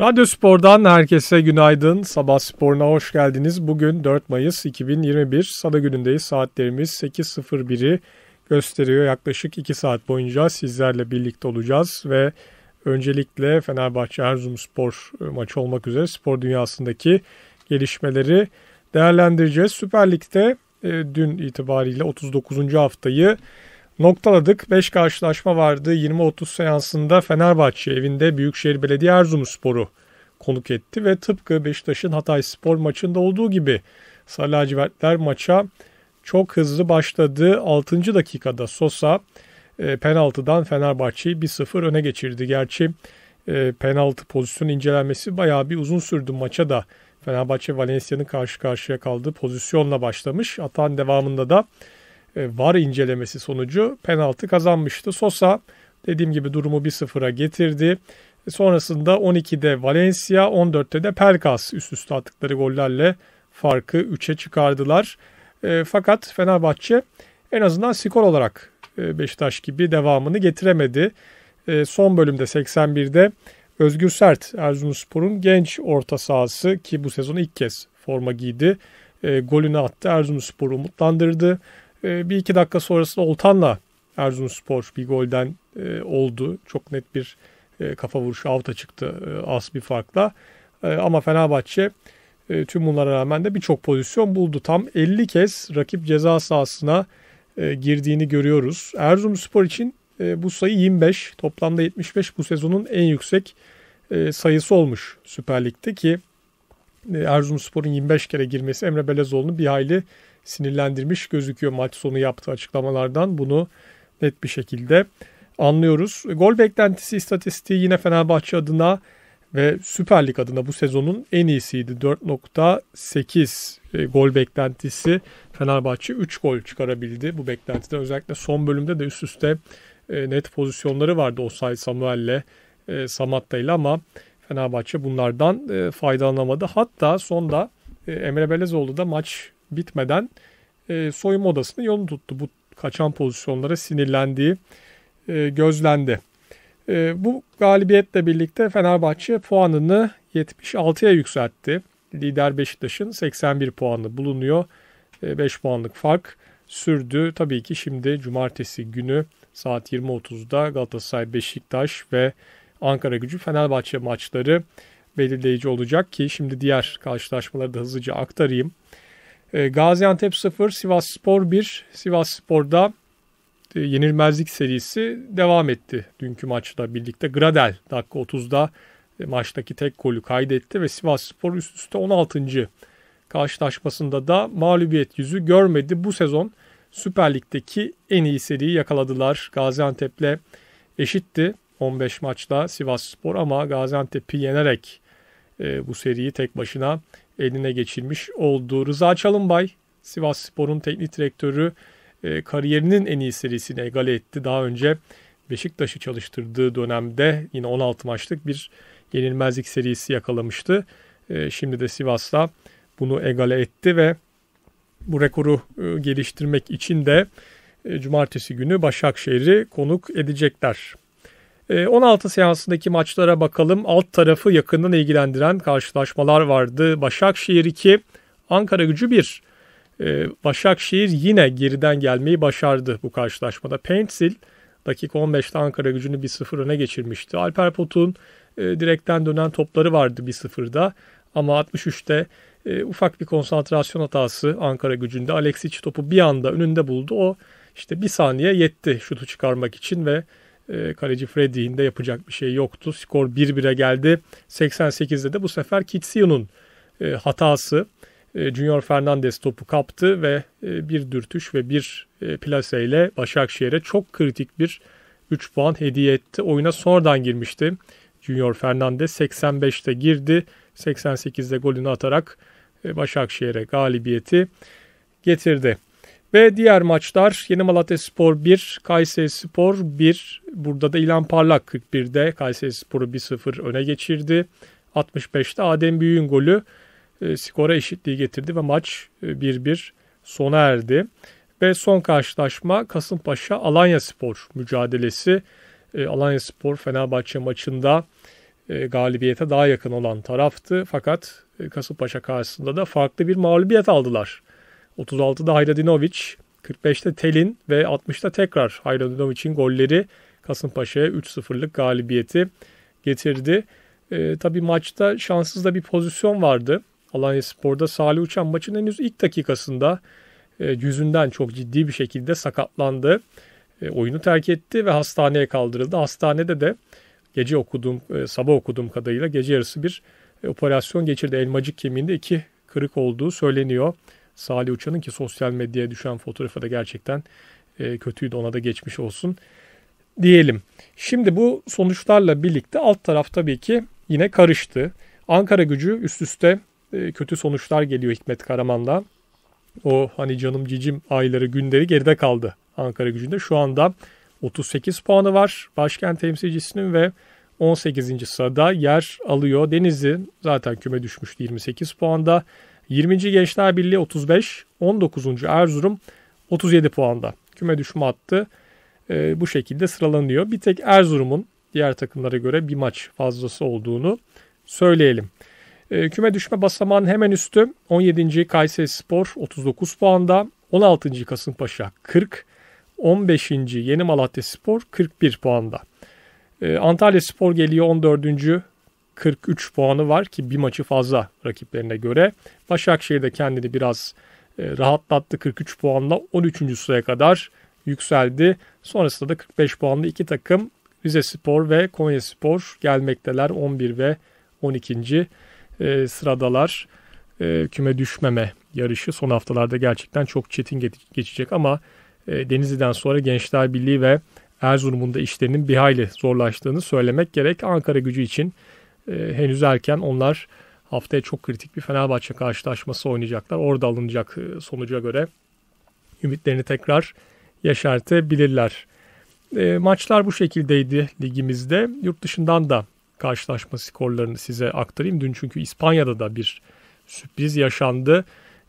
Radyo Spor'dan herkese günaydın. Sabah Spor'una hoş geldiniz. Bugün 4 Mayıs 2021. Salı günündeyiz. Saatlerimiz 8.01'i gösteriyor. Yaklaşık 2 saat boyunca sizlerle birlikte olacağız ve öncelikle Fenerbahçe Erzurum Spor e, maçı olmak üzere spor dünyasındaki gelişmeleri değerlendireceğiz. Süper Lig'de e, dün itibariyle 39. haftayı noktaladık. 5 karşılaşma vardı. 20-30 seansında Fenerbahçe evinde Büyükşehir Belediye Erzurumspor'u konuk etti ve tıpkı Beşiktaş'ın Hatay Spor maçında olduğu gibi Sarı Lacivertler maça çok hızlı başladı. 6. dakikada Sosa e, penaltıdan Fenerbahçe'yi 1-0 öne geçirdi. Gerçi e, penaltı pozisyonu incelenmesi bayağı bir uzun sürdü maça da. Fenerbahçe Valencia'nın karşı karşıya kaldığı pozisyonla başlamış. Atan devamında da e, var incelemesi sonucu penaltı kazanmıştı. Sosa dediğim gibi durumu 1-0'a getirdi. E, sonrasında 12'de Valencia, 14'te de Perkas üst üste attıkları gollerle farkı 3'e çıkardılar. E, fakat Fenerbahçe en azından skor olarak e, Beşiktaş gibi devamını getiremedi. son bölümde 81'de Özgür Sert Erzurumspor'un genç orta sahası ki bu sezon ilk kez forma giydi. E, golünü attı. Erzurumspor'u umutlandırdı. E, bir iki dakika sonrasında Oltan'la Erzurumspor bir golden e, oldu. Çok net bir e, kafa vuruşu avta çıktı e, az bir farkla. E, ama Fenerbahçe e, tüm bunlara rağmen de birçok pozisyon buldu. Tam 50 kez rakip ceza sahasına e, girdiğini görüyoruz. Erzurumspor için e, bu sayı 25. Toplamda 75 bu sezonun en yüksek e, sayısı olmuş Süper Lig'de ki e, Erzurumspor'un 25 kere girmesi Emre Belezoğlu'nu bir hayli sinirlendirmiş gözüküyor maç yaptığı açıklamalardan. Bunu net bir şekilde anlıyoruz. Gol beklentisi istatistiği yine Fenerbahçe adına ve Süper Lig adına bu sezonun en iyisiydi. 4.8 e, gol beklentisi Fenerbahçe 3 gol çıkarabildi bu beklentiden. Özellikle son bölümde de üst üste e, net pozisyonları vardı Osay Samuel'le e, Samatta ile ama Fenerbahçe bunlardan faydalanamadı. Hatta sonda Emre Belezoğlu da maç bitmeden e, soyunma odasının yolunu tuttu. Bu kaçan pozisyonlara sinirlendiği e, gözlendi. E, bu galibiyetle birlikte Fenerbahçe puanını 76'ya yükseltti. Lider Beşiktaş'ın 81 puanı bulunuyor. E, puanlık fark sürdü. Tabii ki şimdi cumartesi günü saat 20.30'da Galatasaray Beşiktaş ve Ankara Gücü Fenerbahçe maçları belirleyici olacak ki şimdi diğer karşılaşmaları da hızlıca aktarayım. Ee, Gaziantep 0, Sivas Spor 1. Sivas Spor'da e, yenilmezlik serisi devam etti dünkü maçla birlikte. Gradel dakika 30'da e, maçtaki tek golü kaydetti ve Sivas Spor üst üste 16. karşılaşmasında da mağlubiyet yüzü görmedi. Bu sezon Süper Lig'deki en iyi seriyi yakaladılar. Gaziantep'le eşitti 15 maçla Sivas Spor ama Gaziantep'i yenerek e, bu seriyi tek başına eline geçirmiş oldu. Rıza Çalınbay, Sivas Spor'un teknik direktörü e, kariyerinin en iyi serisini egale etti. Daha önce Beşiktaş'ı çalıştırdığı dönemde yine 16 maçlık bir yenilmezlik serisi yakalamıştı. E, şimdi de Sivas'ta bunu egale etti ve bu rekoru e, geliştirmek için de cumartesi günü Başakşehir'i konuk edecekler. 16 ee, seansındaki maçlara bakalım. Alt tarafı yakından ilgilendiren karşılaşmalar vardı. Başakşehir 2, Ankara gücü 1. Ee, Başakşehir yine geriden gelmeyi başardı bu karşılaşmada. Pensil dakika 15'te Ankara gücünü 1-0 öne geçirmişti. Alper Potuk'un e, direkten dönen topları vardı 1-0'da ama 63'te e, ufak bir konsantrasyon hatası Ankara gücünde. Alexic topu bir anda önünde buldu. O işte bir saniye yetti şutu çıkarmak için ve e, kaleci Freddy'in de yapacak bir şey yoktu. Skor 1-1'e geldi. 88'de de bu sefer Kitsio'nun e, hatası. E, Junior Fernandez topu kaptı ve e, bir dürtüş ve bir e, plaseyle Başakşehir'e çok kritik bir 3 puan hediye etti. Oyuna sonradan girmişti. Junior Fernandez 85'te girdi. 88'de golünü atarak e, Başakşehir'e galibiyeti getirdi. Ve diğer maçlar Yeni Malatya Spor 1, Kayseri Spor 1. Burada da İlhan Parlak 41'de Kayseri Spor'u 1-0 öne geçirdi. 65'te Adem Büyük'ün golü e, skora eşitliği getirdi ve maç 1-1 e, sona erdi. Ve son karşılaşma Kasımpaşa Alanya Spor mücadelesi. E, Alanya Spor Fenerbahçe maçında e, galibiyete daha yakın olan taraftı. Fakat e, Kasımpaşa karşısında da farklı bir mağlubiyet aldılar. 36'da Hayradinovic, 45'te Telin ve 60'ta tekrar Hayradonovic'in golleri Kasımpaşa'ya 3-0'lık galibiyeti getirdi. E, tabii maçta şanssız da bir pozisyon vardı. Alanya Spor'da Salih Uçan maçın henüz ilk dakikasında e, yüzünden çok ciddi bir şekilde sakatlandı. E, oyunu terk etti ve hastaneye kaldırıldı. Hastanede de gece okuduğum, e, sabah okuduğum kadarıyla gece yarısı bir e, operasyon geçirdi. Elmacık kemiğinde iki kırık olduğu söyleniyor. Salih Uçan'ın ki sosyal medyaya düşen fotoğrafı da gerçekten e, kötüydü ona da geçmiş olsun diyelim. Şimdi bu sonuçlarla birlikte alt taraf tabii ki yine karıştı. Ankara gücü üst üste e, kötü sonuçlar geliyor Hikmet Karaman'la. O hani canım cicim ayları günleri geride kaldı Ankara gücünde. Şu anda 38 puanı var başkent temsilcisinin ve 18. sırada yer alıyor. Denizli zaten küme düşmüştü 28 puanda. 20. Gençler Birliği 35, 19. Erzurum 37 puanda. Küme düşme hattı e, bu şekilde sıralanıyor. Bir tek Erzurum'un diğer takımlara göre bir maç fazlası olduğunu söyleyelim. E, küme düşme basamağının hemen üstü 17. Kayseri Spor 39 puanda, 16. Kasımpaşa 40, 15. Yeni Malatya Spor 41 puanda. E, Antalya Spor geliyor 14. 43 puanı var ki bir maçı fazla rakiplerine göre. Başakşehir de kendini biraz e, rahatlattı 43 puanla 13. sıraya kadar yükseldi. Sonrasında da 45 puanlı iki takım Rize Spor ve Konya Spor gelmekteler 11 ve 12. E, sıradalar. E, küme düşmeme yarışı son haftalarda gerçekten çok çetin geçecek ama Denizli'den sonra Gençler Birliği ve Erzurum'un da işlerinin bir hayli zorlaştığını söylemek gerek. Ankara gücü için ee, henüz erken onlar haftaya çok kritik bir Fenerbahçe karşılaşması oynayacaklar. Orada alınacak e, sonuca göre ümitlerini tekrar yaşartabilirler. E, ee, maçlar bu şekildeydi ligimizde. Yurt dışından da karşılaşma skorlarını size aktarayım. Dün çünkü İspanya'da da bir sürpriz yaşandı.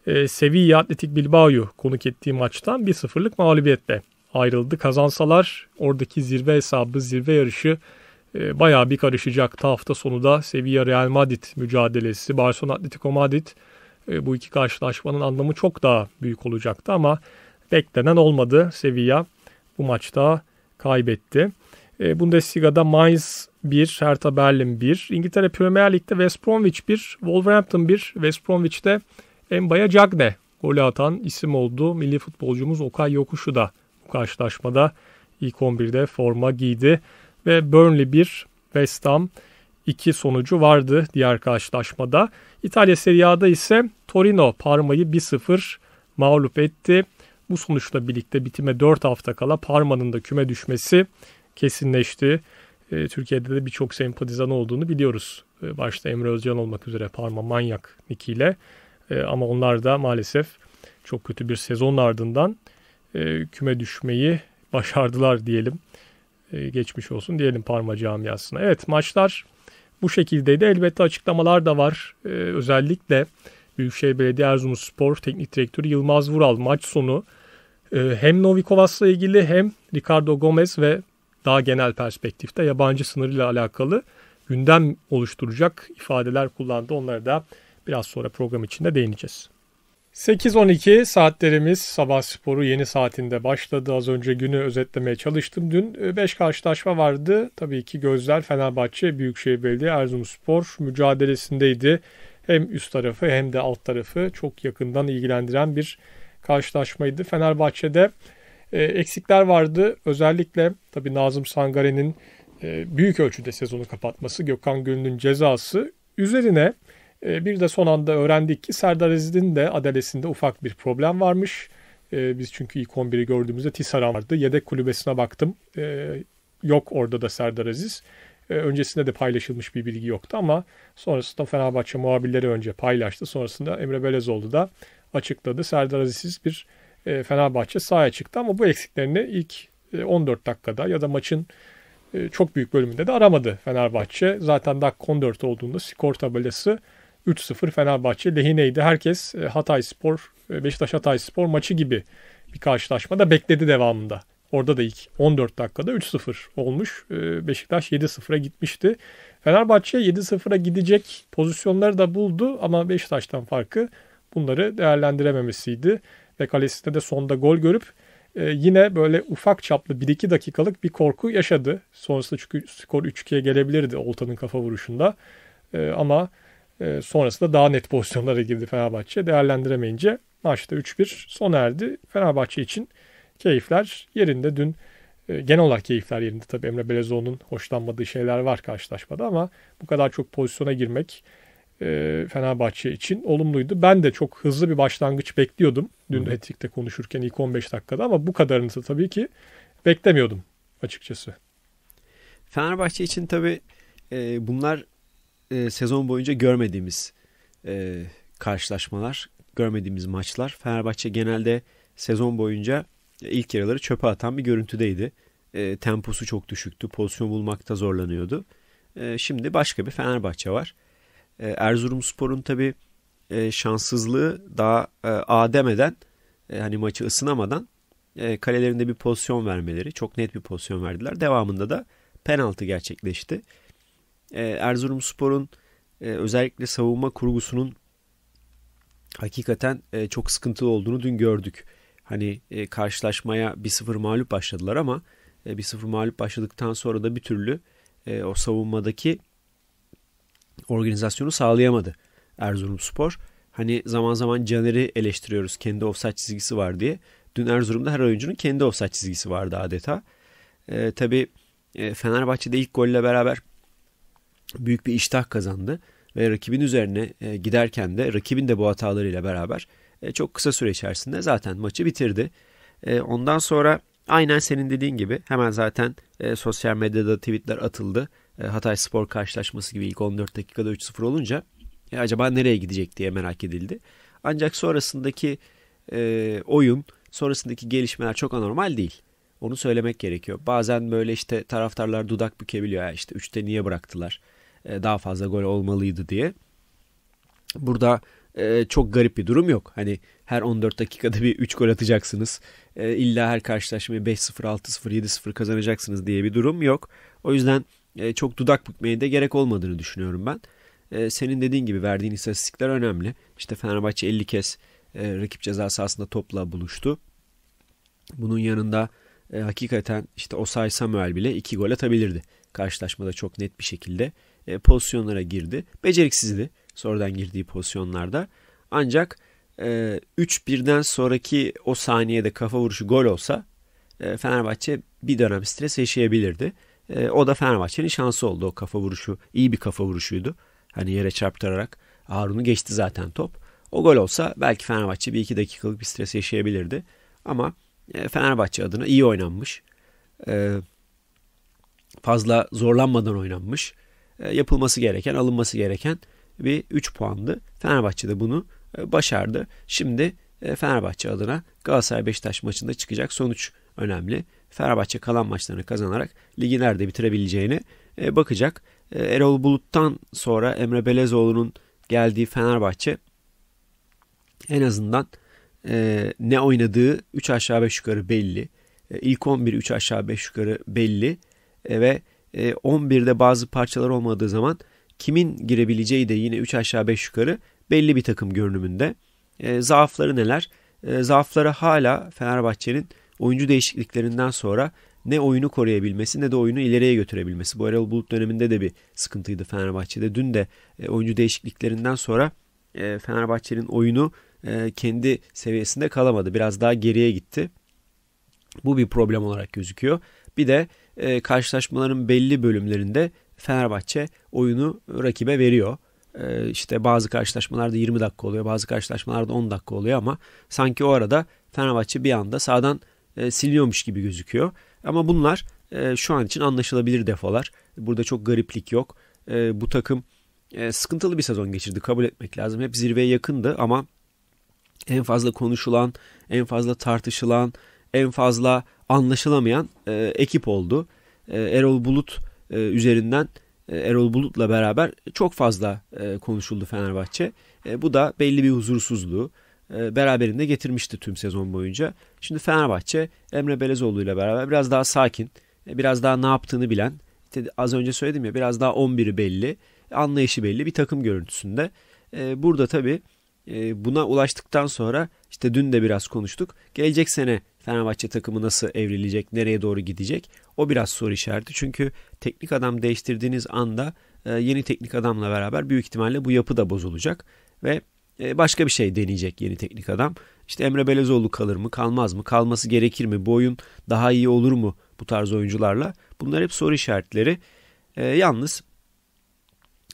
E, Sevilla Atletik Bilbao'yu konuk ettiği maçtan 1-0'lık mağlubiyetle ayrıldı. Kazansalar oradaki zirve hesabı, zirve yarışı e, bayağı bir karışacak. Ta hafta sonu da Sevilla Real Madrid mücadelesi, Barcelona Atletico Madrid e, bu iki karşılaşmanın anlamı çok daha büyük olacaktı ama beklenen olmadı. Sevilla bu maçta kaybetti. E, Bundesliga'da Mainz 1, Hertha Berlin 1, İngiltere Premier Lig'de West Bromwich 1, Wolverhampton 1, West Bromwich'te Embaya Cagne golü atan isim oldu. Milli futbolcumuz Okay Yokuşu da bu karşılaşmada ilk 11'de forma giydi ve Burnley 1, West Ham 2 sonucu vardı diğer karşılaşmada. İtalya Serie A'da ise Torino Parma'yı 1-0 mağlup etti. Bu sonuçla birlikte bitime 4 hafta kala Parma'nın da küme düşmesi kesinleşti. E, Türkiye'de de birçok sempatizan olduğunu biliyoruz. E, başta Emre Özcan olmak üzere Parma Manyak nikiyle. E, ama onlar da maalesef çok kötü bir sezon ardından e, küme düşmeyi başardılar diyelim. E, geçmiş olsun diyelim Parma camiasına. Evet maçlar bu şekildeydi. Elbette açıklamalar da var. E, özellikle Büyükşehir Belediye spor Teknik Direktörü Yılmaz Vural maç sonu e, hem Novikovas'la ilgili hem Ricardo Gomez ve daha genel perspektifte yabancı sınırıyla alakalı gündem oluşturacak ifadeler kullandı. Onlara da biraz sonra program içinde değineceğiz. 8-12 saatlerimiz sabah sporu yeni saatinde başladı. Az önce günü özetlemeye çalıştım. Dün 5 e, karşılaşma vardı. Tabii ki gözler Fenerbahçe, Büyükşehir Belediye, Erzurumspor mücadelesindeydi. Hem üst tarafı hem de alt tarafı çok yakından ilgilendiren bir karşılaşmaydı. Fenerbahçe'de e, eksikler vardı. Özellikle tabii Nazım Sangare'nin e, büyük ölçüde sezonu kapatması, Gökhan Gönül'ün cezası üzerine... Ee, bir de son anda öğrendik ki Serdar Aziz'in de adalesinde ufak bir problem varmış. Ee, biz çünkü ilk 11'i gördüğümüzde Tissaran vardı. Yedek kulübesine baktım. Ee, yok orada da Serdar Aziz. öncesinde de paylaşılmış bir bilgi yoktu ama sonrasında Fenerbahçe muhabirleri önce paylaştı. Sonrasında Emre Belezoğlu da açıkladı. Serdar Aziz'siz bir e, Fenerbahçe sahaya çıktı ama bu eksiklerini ilk 14 e, dakikada ya da maçın e, çok büyük bölümünde de aramadı Fenerbahçe. Zaten dakika 14 olduğunda skor tabelası 3-0 Fenerbahçe lehineydi. Herkes e, Hatay Spor, e, Beşiktaş Hatay Spor maçı gibi bir karşılaşma da bekledi devamında. Orada da ilk 14 dakikada 3-0 olmuş. E, Beşiktaş 7-0'a gitmişti. Fenerbahçe 7-0'a gidecek pozisyonları da buldu ama Beşiktaş'tan farkı bunları değerlendirememesiydi. Ve kalesinde de sonda gol görüp yine böyle ufak çaplı 1-2 dakikalık bir korku yaşadı. Sonrasında çünkü skor 3-2'ye gelebilirdi Oltan'ın kafa vuruşunda. Ama e, sonrasında daha net pozisyonlara girdi Fenerbahçe. Değerlendiremeyince maçta 3-1 sona erdi. Fenerbahçe için keyifler yerinde. Dün e, genel olarak keyifler yerinde. Tabii Emre Belezoğlu'nun hoşlanmadığı şeyler var karşılaşmada ama bu kadar çok pozisyona girmek e, Fenerbahçe için olumluydu. Ben de çok hızlı bir başlangıç bekliyordum. Dün de Etik'te konuşurken ilk 15 dakikada ama bu kadarını da tabii ki beklemiyordum açıkçası. Fenerbahçe için tabii e, bunlar e, sezon boyunca görmediğimiz e, karşılaşmalar, görmediğimiz maçlar. Fenerbahçe genelde sezon boyunca ilk yarıları çöpe atan bir görüntüdeydi. E, temposu çok düşüktü, pozisyon bulmakta zorlanıyordu. E, şimdi başka bir Fenerbahçe var. E, Erzurumspor'un tabi e, şanssızlığı daha e, ademeden e, hani maçı ısınamadan e, kalelerinde bir pozisyon vermeleri çok net bir pozisyon verdiler. Devamında da penaltı gerçekleşti. Ee, Erzurumspor'un e, özellikle savunma kurgusunun hakikaten e, çok sıkıntılı olduğunu dün gördük. Hani e, karşılaşmaya 1-0 mağlup başladılar ama e, 1-0 mağlup başladıktan sonra da bir türlü o savunmadaki organizasyonu sağlayamadı Erzurumspor. Hani zaman zaman Caner'i eleştiriyoruz kendi offside çizgisi var diye. Dün Erzurum'da her oyuncunun kendi offside çizgisi vardı adeta. E, tabii Fenerbahçe'de ilk golle beraber büyük bir iştah kazandı ve rakibin üzerine e, giderken de rakibin de bu hatalarıyla beraber e, çok kısa süre içerisinde zaten maçı bitirdi. E, ondan sonra aynen senin dediğin gibi hemen zaten e, sosyal medyada tweetler atıldı. Hatay Spor karşılaşması gibi ilk 14 dakikada 3-0 olunca e, acaba nereye gidecek diye merak edildi. Ancak sonrasındaki e, oyun, sonrasındaki gelişmeler çok anormal değil. Onu söylemek gerekiyor. Bazen böyle işte taraftarlar dudak bükebiliyor. Ya işte 3'te niye bıraktılar? E, daha fazla gol olmalıydı diye. Burada e, çok garip bir durum yok. Hani her 14 dakikada bir 3 gol atacaksınız. E, illa her karşılaşmayı 5-0, 6-0, 7-0 kazanacaksınız diye bir durum yok. O yüzden e, çok dudak bükmeye de gerek olmadığını düşünüyorum ben. E, senin dediğin gibi verdiğin istatistikler önemli. İşte Fenerbahçe 50 kez e, rakip ceza sahasında topla buluştu. Bunun yanında e, hakikaten işte Osay Samuel bile 2 gol atabilirdi. Karşılaşmada çok net bir şekilde. E, pozisyonlara girdi. Beceriksizdi sonradan girdiği pozisyonlarda. Ancak e, 3-1'den sonraki o saniyede kafa vuruşu gol olsa e, Fenerbahçe bir dönem stres yaşayabilirdi. E, o da Fenerbahçe'nin şansı oldu o kafa vuruşu. iyi bir kafa vuruşuydu. Hani yere çarptırarak Harun'u geçti zaten top. O gol olsa belki Fenerbahçe bir iki dakikalık bir stres yaşayabilirdi. Ama Fenerbahçe adına iyi oynanmış. fazla zorlanmadan oynanmış. E, yapılması gereken, alınması gereken bir 3 puandı. Fenerbahçe de bunu e, başardı. Şimdi e, Fenerbahçe adına Galatasaray Beşiktaş maçında çıkacak sonuç önemli. Fenerbahçe kalan maçlarını kazanarak ligi nerede bitirebileceğini bakacak. Erol Bulut'tan sonra Emre Belezoğlu'nun geldiği Fenerbahçe en azından ne oynadığı 3 aşağı 5 yukarı belli. İlk 11 3 aşağı 5 yukarı belli ve 11'de e, bazı parçalar olmadığı zaman kimin girebileceği de yine 3 aşağı 5 yukarı belli bir takım görünümünde. E, zaafları neler? E, zaafları hala Fenerbahçe'nin oyuncu değişikliklerinden sonra ne oyunu koruyabilmesi ne de oyunu ileriye götürebilmesi. Bu Erol Bulut döneminde de bir sıkıntıydı Fenerbahçe'de. Dün de e, oyuncu değişikliklerinden sonra e, Fenerbahçe'nin oyunu kendi seviyesinde kalamadı. Biraz daha geriye gitti. Bu bir problem olarak gözüküyor. Bir de e, karşılaşmaların belli bölümlerinde Fenerbahçe oyunu rakibe veriyor. E, işte bazı karşılaşmalarda 20 dakika oluyor, bazı karşılaşmalarda 10 dakika oluyor ama sanki o arada Fenerbahçe bir anda sağdan e, siliniyormuş gibi gözüküyor. Ama bunlar e, şu an için anlaşılabilir defolar. Burada çok gariplik yok. E, bu takım e, sıkıntılı bir sezon geçirdi kabul etmek lazım. Hep zirveye yakındı ama en fazla konuşulan, en fazla tartışılan, en fazla anlaşılamayan e, ekip oldu. E, Erol Bulut e, üzerinden e, Erol Bulut'la beraber çok fazla e, konuşuldu Fenerbahçe. E, bu da belli bir huzursuzluğu e, beraberinde getirmişti tüm sezon boyunca. Şimdi Fenerbahçe Emre Belezoğlu ile beraber biraz daha sakin, e, biraz daha ne yaptığını bilen, işte az önce söyledim ya biraz daha 11'i belli, anlayışı belli bir takım görüntüsünde. E, burada tabii e, buna ulaştıktan sonra işte dün de biraz konuştuk. Gelecek sene Fenerbahçe takımı nasıl evrilecek, nereye doğru gidecek o biraz soru işareti. Çünkü teknik adam değiştirdiğiniz anda e, yeni teknik adamla beraber büyük ihtimalle bu yapı da bozulacak ve e, başka bir şey deneyecek yeni teknik adam. İşte Emre Belezoğlu kalır mı, kalmaz mı, kalması gerekir mi, bu oyun daha iyi olur mu bu tarz oyuncularla? Bunlar hep soru işaretleri. E, yalnız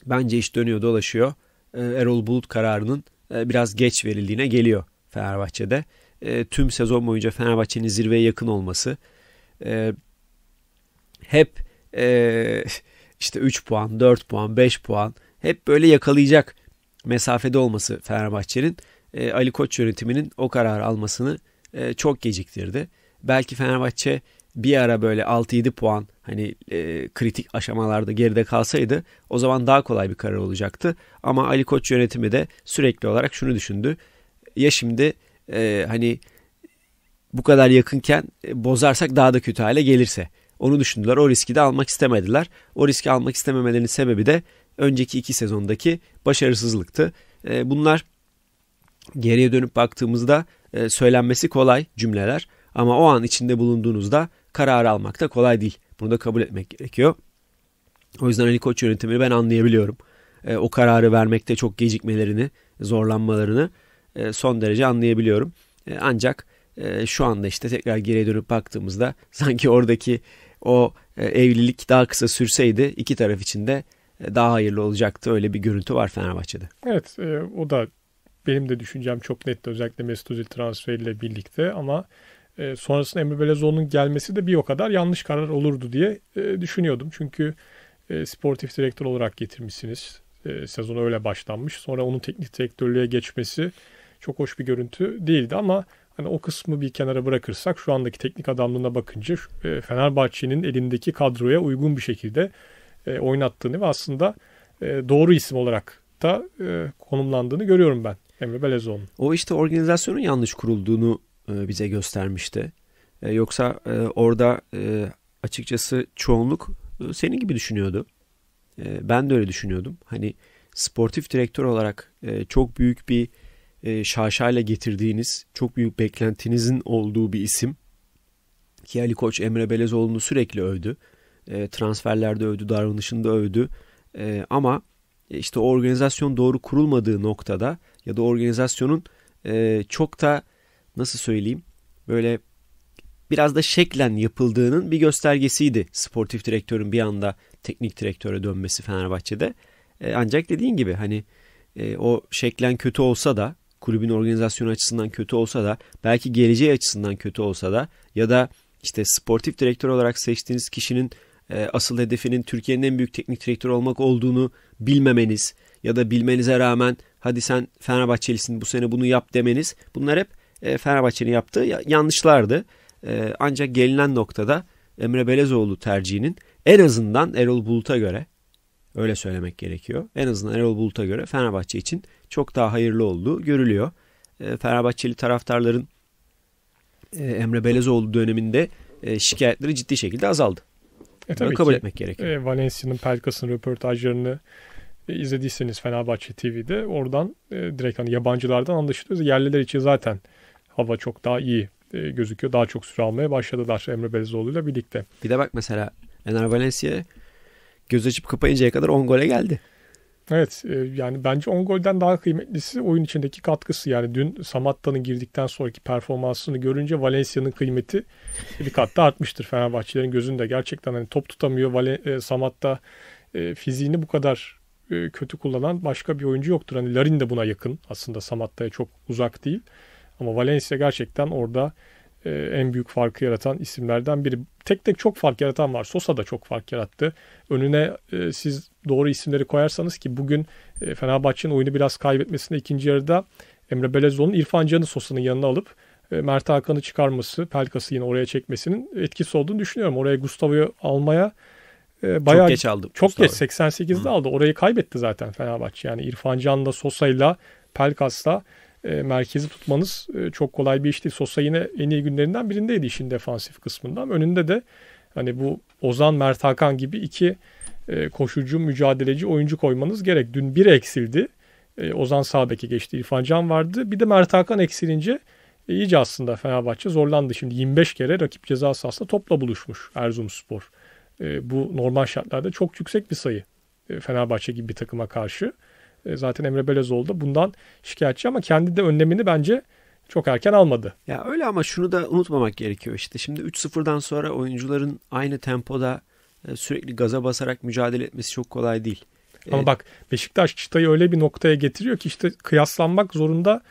bence iş dönüyor dolaşıyor. Erol Bulut kararının biraz geç verildiğine geliyor Fenerbahçe'de e, tüm sezon boyunca Fenerbahçe'nin zirveye yakın olması. E, hep e, işte 3 puan, 4 puan, 5 puan hep böyle yakalayacak mesafede olması Fenerbahçe'nin e, Ali Koç yönetiminin o karar almasını e, çok geciktirdi. Belki Fenerbahçe bir ara böyle 6-7 puan hani e, kritik aşamalarda geride kalsaydı o zaman daha kolay bir karar olacaktı. Ama Ali Koç yönetimi de sürekli olarak şunu düşündü. Ya şimdi e, hani bu kadar yakınken e, bozarsak daha da kötü hale gelirse. Onu düşündüler. O riski de almak istemediler. O riski almak istememelerinin sebebi de önceki iki sezondaki başarısızlıktı. Ee, bunlar geriye dönüp baktığımızda e, söylenmesi kolay cümleler ama o an içinde bulunduğunuzda kararı almak da kolay değil. Bunu da kabul etmek gerekiyor. O yüzden Ali Koç yönetimini ben anlayabiliyorum. Ee, o kararı vermekte çok gecikmelerini, zorlanmalarını e, son derece anlayabiliyorum. E, ancak e, şu anda işte tekrar geriye dönüp baktığımızda sanki oradaki o evlilik daha kısa sürseydi iki taraf için de daha hayırlı olacaktı. Öyle bir görüntü var Fenerbahçe'de. Evet o da benim de düşüncem çok netti özellikle Mesut Özil transferiyle birlikte ama sonrasında Emre Belezoğlu'nun gelmesi de bir o kadar yanlış karar olurdu diye düşünüyordum. Çünkü sportif direktör olarak getirmişsiniz. sezon öyle başlanmış. Sonra onun teknik direktörlüğe geçmesi çok hoş bir görüntü değildi ama hani o kısmı bir kenara bırakırsak şu andaki teknik adamlığına bakınca e, Fenerbahçe'nin elindeki kadroya uygun bir şekilde e, oynattığını ve aslında e, doğru isim olarak da konumlandığını görüyorum ben Emre Belezoğlu'nun. O işte organizasyonun yanlış kurulduğunu bize göstermişti. yoksa orada açıkçası çoğunluk senin gibi düşünüyordu. ben de öyle düşünüyordum. Hani sportif direktör olarak çok büyük bir e, şaşayla getirdiğiniz, çok büyük beklentinizin olduğu bir isim. Ki Ali Koç Emre Belezoğlu'nu sürekli övdü. E, transferlerde övdü, davranışında övdü. E, ama e, işte organizasyon doğru kurulmadığı noktada ya da organizasyonun e, çok da nasıl söyleyeyim böyle biraz da şeklen yapıldığının bir göstergesiydi sportif direktörün bir anda teknik direktöre dönmesi Fenerbahçe'de. E, ancak dediğin gibi hani e, o şeklen kötü olsa da kulübün organizasyonu açısından kötü olsa da belki geleceği açısından kötü olsa da ya da işte sportif direktör olarak seçtiğiniz kişinin e, asıl hedefinin Türkiye'nin en büyük teknik direktör olmak olduğunu bilmemeniz ya da bilmenize rağmen hadi sen Fenerbahçelisin bu sene bunu yap demeniz bunlar hep e, Fenerbahçe'nin yaptığı yanlışlardı. E, ancak gelinen noktada Emre Belezoğlu tercihinin en azından Erol Bulut'a göre Öyle söylemek gerekiyor. En azından Erol Bulut'a göre Fenerbahçe için çok daha hayırlı olduğu görülüyor. E, Fenerbahçeli taraftarların e, Emre Belezoğlu döneminde e, şikayetleri ciddi şekilde azaldı. E, tabii kabul ki, etmek gerekiyor. E, Valencia'nın Pelkas'ın röportajlarını e, izlediyseniz Fenerbahçe TV'de oradan e, direkt hani yabancılardan anlaşılıyor. Yerliler için zaten hava çok daha iyi e, gözüküyor. Daha çok süre almaya başladılar Emre Belezoğlu ile birlikte. Bir de bak mesela Ener Valencia göz açıp kapayıncaya kadar 10 gole geldi. Evet e, yani bence 10 golden daha kıymetlisi oyun içindeki katkısı. Yani dün Samatta'nın girdikten sonraki performansını görünce Valencia'nın kıymeti bir kat daha artmıştır Fenerbahçelerin gözünde. Gerçekten hani top tutamıyor Valen e, Samatta e, fiziğini bu kadar kötü kullanan başka bir oyuncu yoktur. Hani Larin de buna yakın aslında Samatta'ya çok uzak değil. Ama Valencia gerçekten orada e, en büyük farkı yaratan isimlerden biri. Tek tek çok fark yaratan var. Sosa da çok fark yarattı. Önüne e, siz doğru isimleri koyarsanız ki bugün e, Fenerbahçe'nin oyunu biraz kaybetmesinde ikinci yarıda Emre Belezoğlu'nun İrfan Can'ı Sosa'nın yanına alıp e, Mert Hakan'ı çıkarması, Pelkas'ı yine oraya çekmesinin etkisi olduğunu düşünüyorum. Oraya Gustavo'yu almaya e, bayağı çok geç aldı. Çok Gustavo. geç 88'de Hı. aldı. Orayı kaybetti zaten Fenerbahçe. Yani İrfan Can'la Sosa'yla Pelkas'la e, merkezi tutmanız e, çok kolay bir iş değil. Sosa yine en iyi günlerinden birindeydi işin defansif kısmından. Önünde de hani bu Ozan Mert Hakan gibi iki e, koşucu, mücadeleci oyuncu koymanız gerek. Dün bir eksildi. Ozan Sağbek'e geçti. İrfan Can vardı. Bir de Mert Hakan eksilince iyice aslında Fenerbahçe zorlandı. Şimdi 25 kere rakip ceza sahasında topla buluşmuş Erzurumspor. bu normal şartlarda çok yüksek bir sayı Fenerbahçe gibi bir takıma karşı. E, zaten Emre Belözoğlu da bundan şikayetçi ama kendi de önlemini bence çok erken almadı. Ya öyle ama şunu da unutmamak gerekiyor işte. Şimdi 3-0'dan sonra oyuncuların aynı tempoda e, sürekli gaza basarak mücadele etmesi çok kolay değil. Ama ee, bak Beşiktaş çıtayı öyle bir noktaya getiriyor ki işte kıyaslanmak zorunda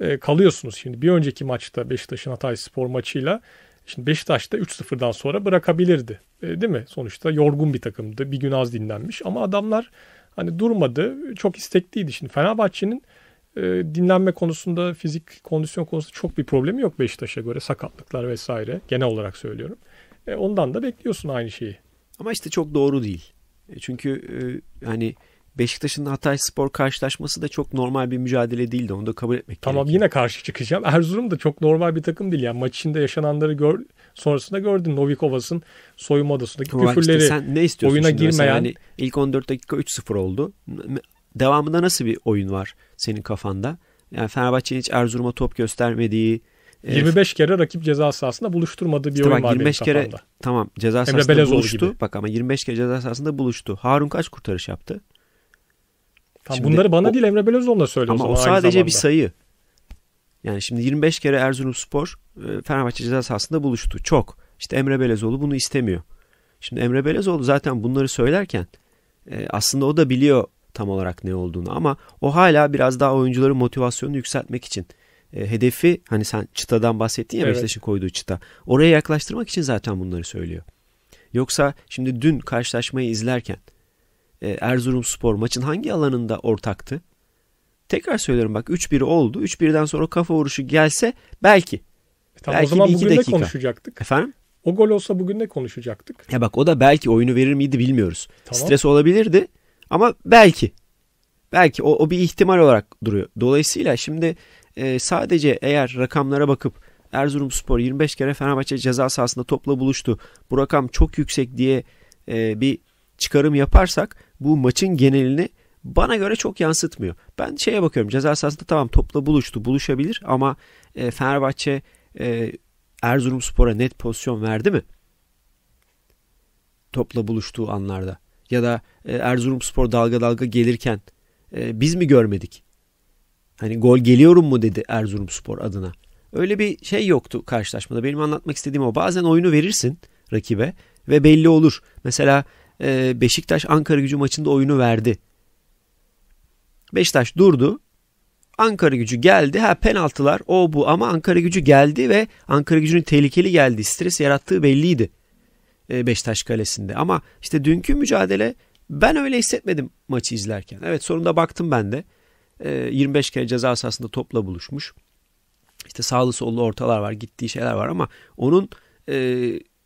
e, kalıyorsunuz. Şimdi bir önceki maçta Beşiktaş'ın Hatay Spor maçıyla şimdi Beşiktaş da 3-0'dan sonra bırakabilirdi. E, değil mi? Sonuçta yorgun bir takımdı. Bir gün az dinlenmiş ama adamlar hani durmadı. Çok istekliydi. Şimdi Fenerbahçe'nin e, dinlenme konusunda, fizik kondisyon konusunda çok bir problemi yok Beşiktaş'a göre. Sakatlıklar vesaire genel olarak söylüyorum. E, ondan da bekliyorsun aynı şeyi. Ama işte çok doğru değil. E, çünkü e, hani Beşiktaş'ın Hatay Spor karşılaşması da çok normal bir mücadele değildi. Onu da kabul etmek tamam, gerekiyor. Tamam yine karşı çıkacağım. Erzurum da çok normal bir takım değil. Yani maç içinde yaşananları gör, sonrasında gördün. Novikovas'ın soyunma odasındaki tamam, küfürleri. Işte sen ne istiyorsun oyuna şimdi? girmeyen. Yani ilk 14 dakika 3-0 oldu. Devamında nasıl bir oyun var senin kafanda? Yani Fenerbahçe'nin hiç Erzurum'a top göstermediği, 25 e, kere rakip ceza sahasında buluşturmadığı bir işte oyun bak, var 25 benim kere kafamda. tamam ceza sahasında Emre buluştu. Gibi. Bak ama 25 kere ceza sahasında buluştu. Harun kaç kurtarış yaptı? Tamam, şimdi, bunları bana o, değil Emre Belözoğlu'na söylüyor. Ama o, o sadece bir sayı. Yani şimdi 25 kere Erzurumspor e, Fenerbahçe ceza sahasında buluştu. Çok. İşte Emre Belezoğlu bunu istemiyor. Şimdi Emre Belezoğlu zaten bunları söylerken e, aslında o da biliyor tam olarak ne olduğunu ama o hala biraz daha oyuncuların motivasyonunu yükseltmek için e, hedefi hani sen çıtadan bahsettin ya evet. Beşiktaş'ın koyduğu çıta. Oraya yaklaştırmak için zaten bunları söylüyor. Yoksa şimdi dün karşılaşmayı izlerken ee, Erzurumspor maçın hangi alanında ortaktı? Tekrar söylüyorum bak 3-1 oldu. 3-1'den sonra kafa vuruşu gelse belki. E tamam, belki o zaman bugün dakika. de konuşacaktık. Efendim? O gol olsa bugün de konuşacaktık. Ya bak o da belki oyunu verir miydi bilmiyoruz. Tamam. Stres olabilirdi ama belki. Belki o, o bir ihtimal olarak duruyor. Dolayısıyla şimdi e, sadece eğer rakamlara bakıp Erzurumspor 25 kere Fenerbahçe ceza sahasında topla buluştu. Bu rakam çok yüksek diye e, bir çıkarım yaparsak bu maçın genelini bana göre çok yansıtmıyor. Ben şeye bakıyorum ceza sahasında tamam topla buluştu buluşabilir ama e, Fenerbahçe e, Erzurumspor'a net pozisyon verdi mi? Topla buluştuğu anlarda ya da e, Erzurumspor dalga dalga gelirken e, biz mi görmedik? Hani gol geliyorum mu dedi Erzurumspor adına. Öyle bir şey yoktu karşılaşmada. Benim anlatmak istediğim o. Bazen oyunu verirsin rakibe ve belli olur. Mesela ee, Beşiktaş Ankara gücü maçında oyunu verdi. Beşiktaş durdu. Ankara gücü geldi. Ha penaltılar o bu ama Ankara gücü geldi ve Ankara gücünün tehlikeli geldi. stres yarattığı belliydi. E, Beşiktaş kalesinde. Ama işte dünkü mücadele ben öyle hissetmedim maçı izlerken. Evet sonunda baktım ben de. 25 e, kere ceza sahasında topla buluşmuş. İşte sağlı sollu ortalar var, gittiği şeyler var ama onun e,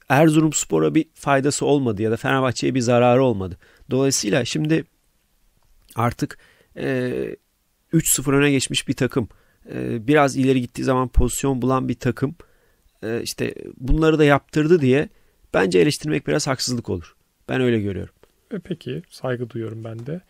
Erzurumspor'a bir faydası olmadı ya da Fenerbahçe'ye bir zararı olmadı. Dolayısıyla şimdi artık e, 3-0 öne geçmiş bir takım, e, biraz ileri gittiği zaman pozisyon bulan bir takım e, işte bunları da yaptırdı diye bence eleştirmek biraz haksızlık olur. Ben öyle görüyorum. E peki saygı duyuyorum ben de.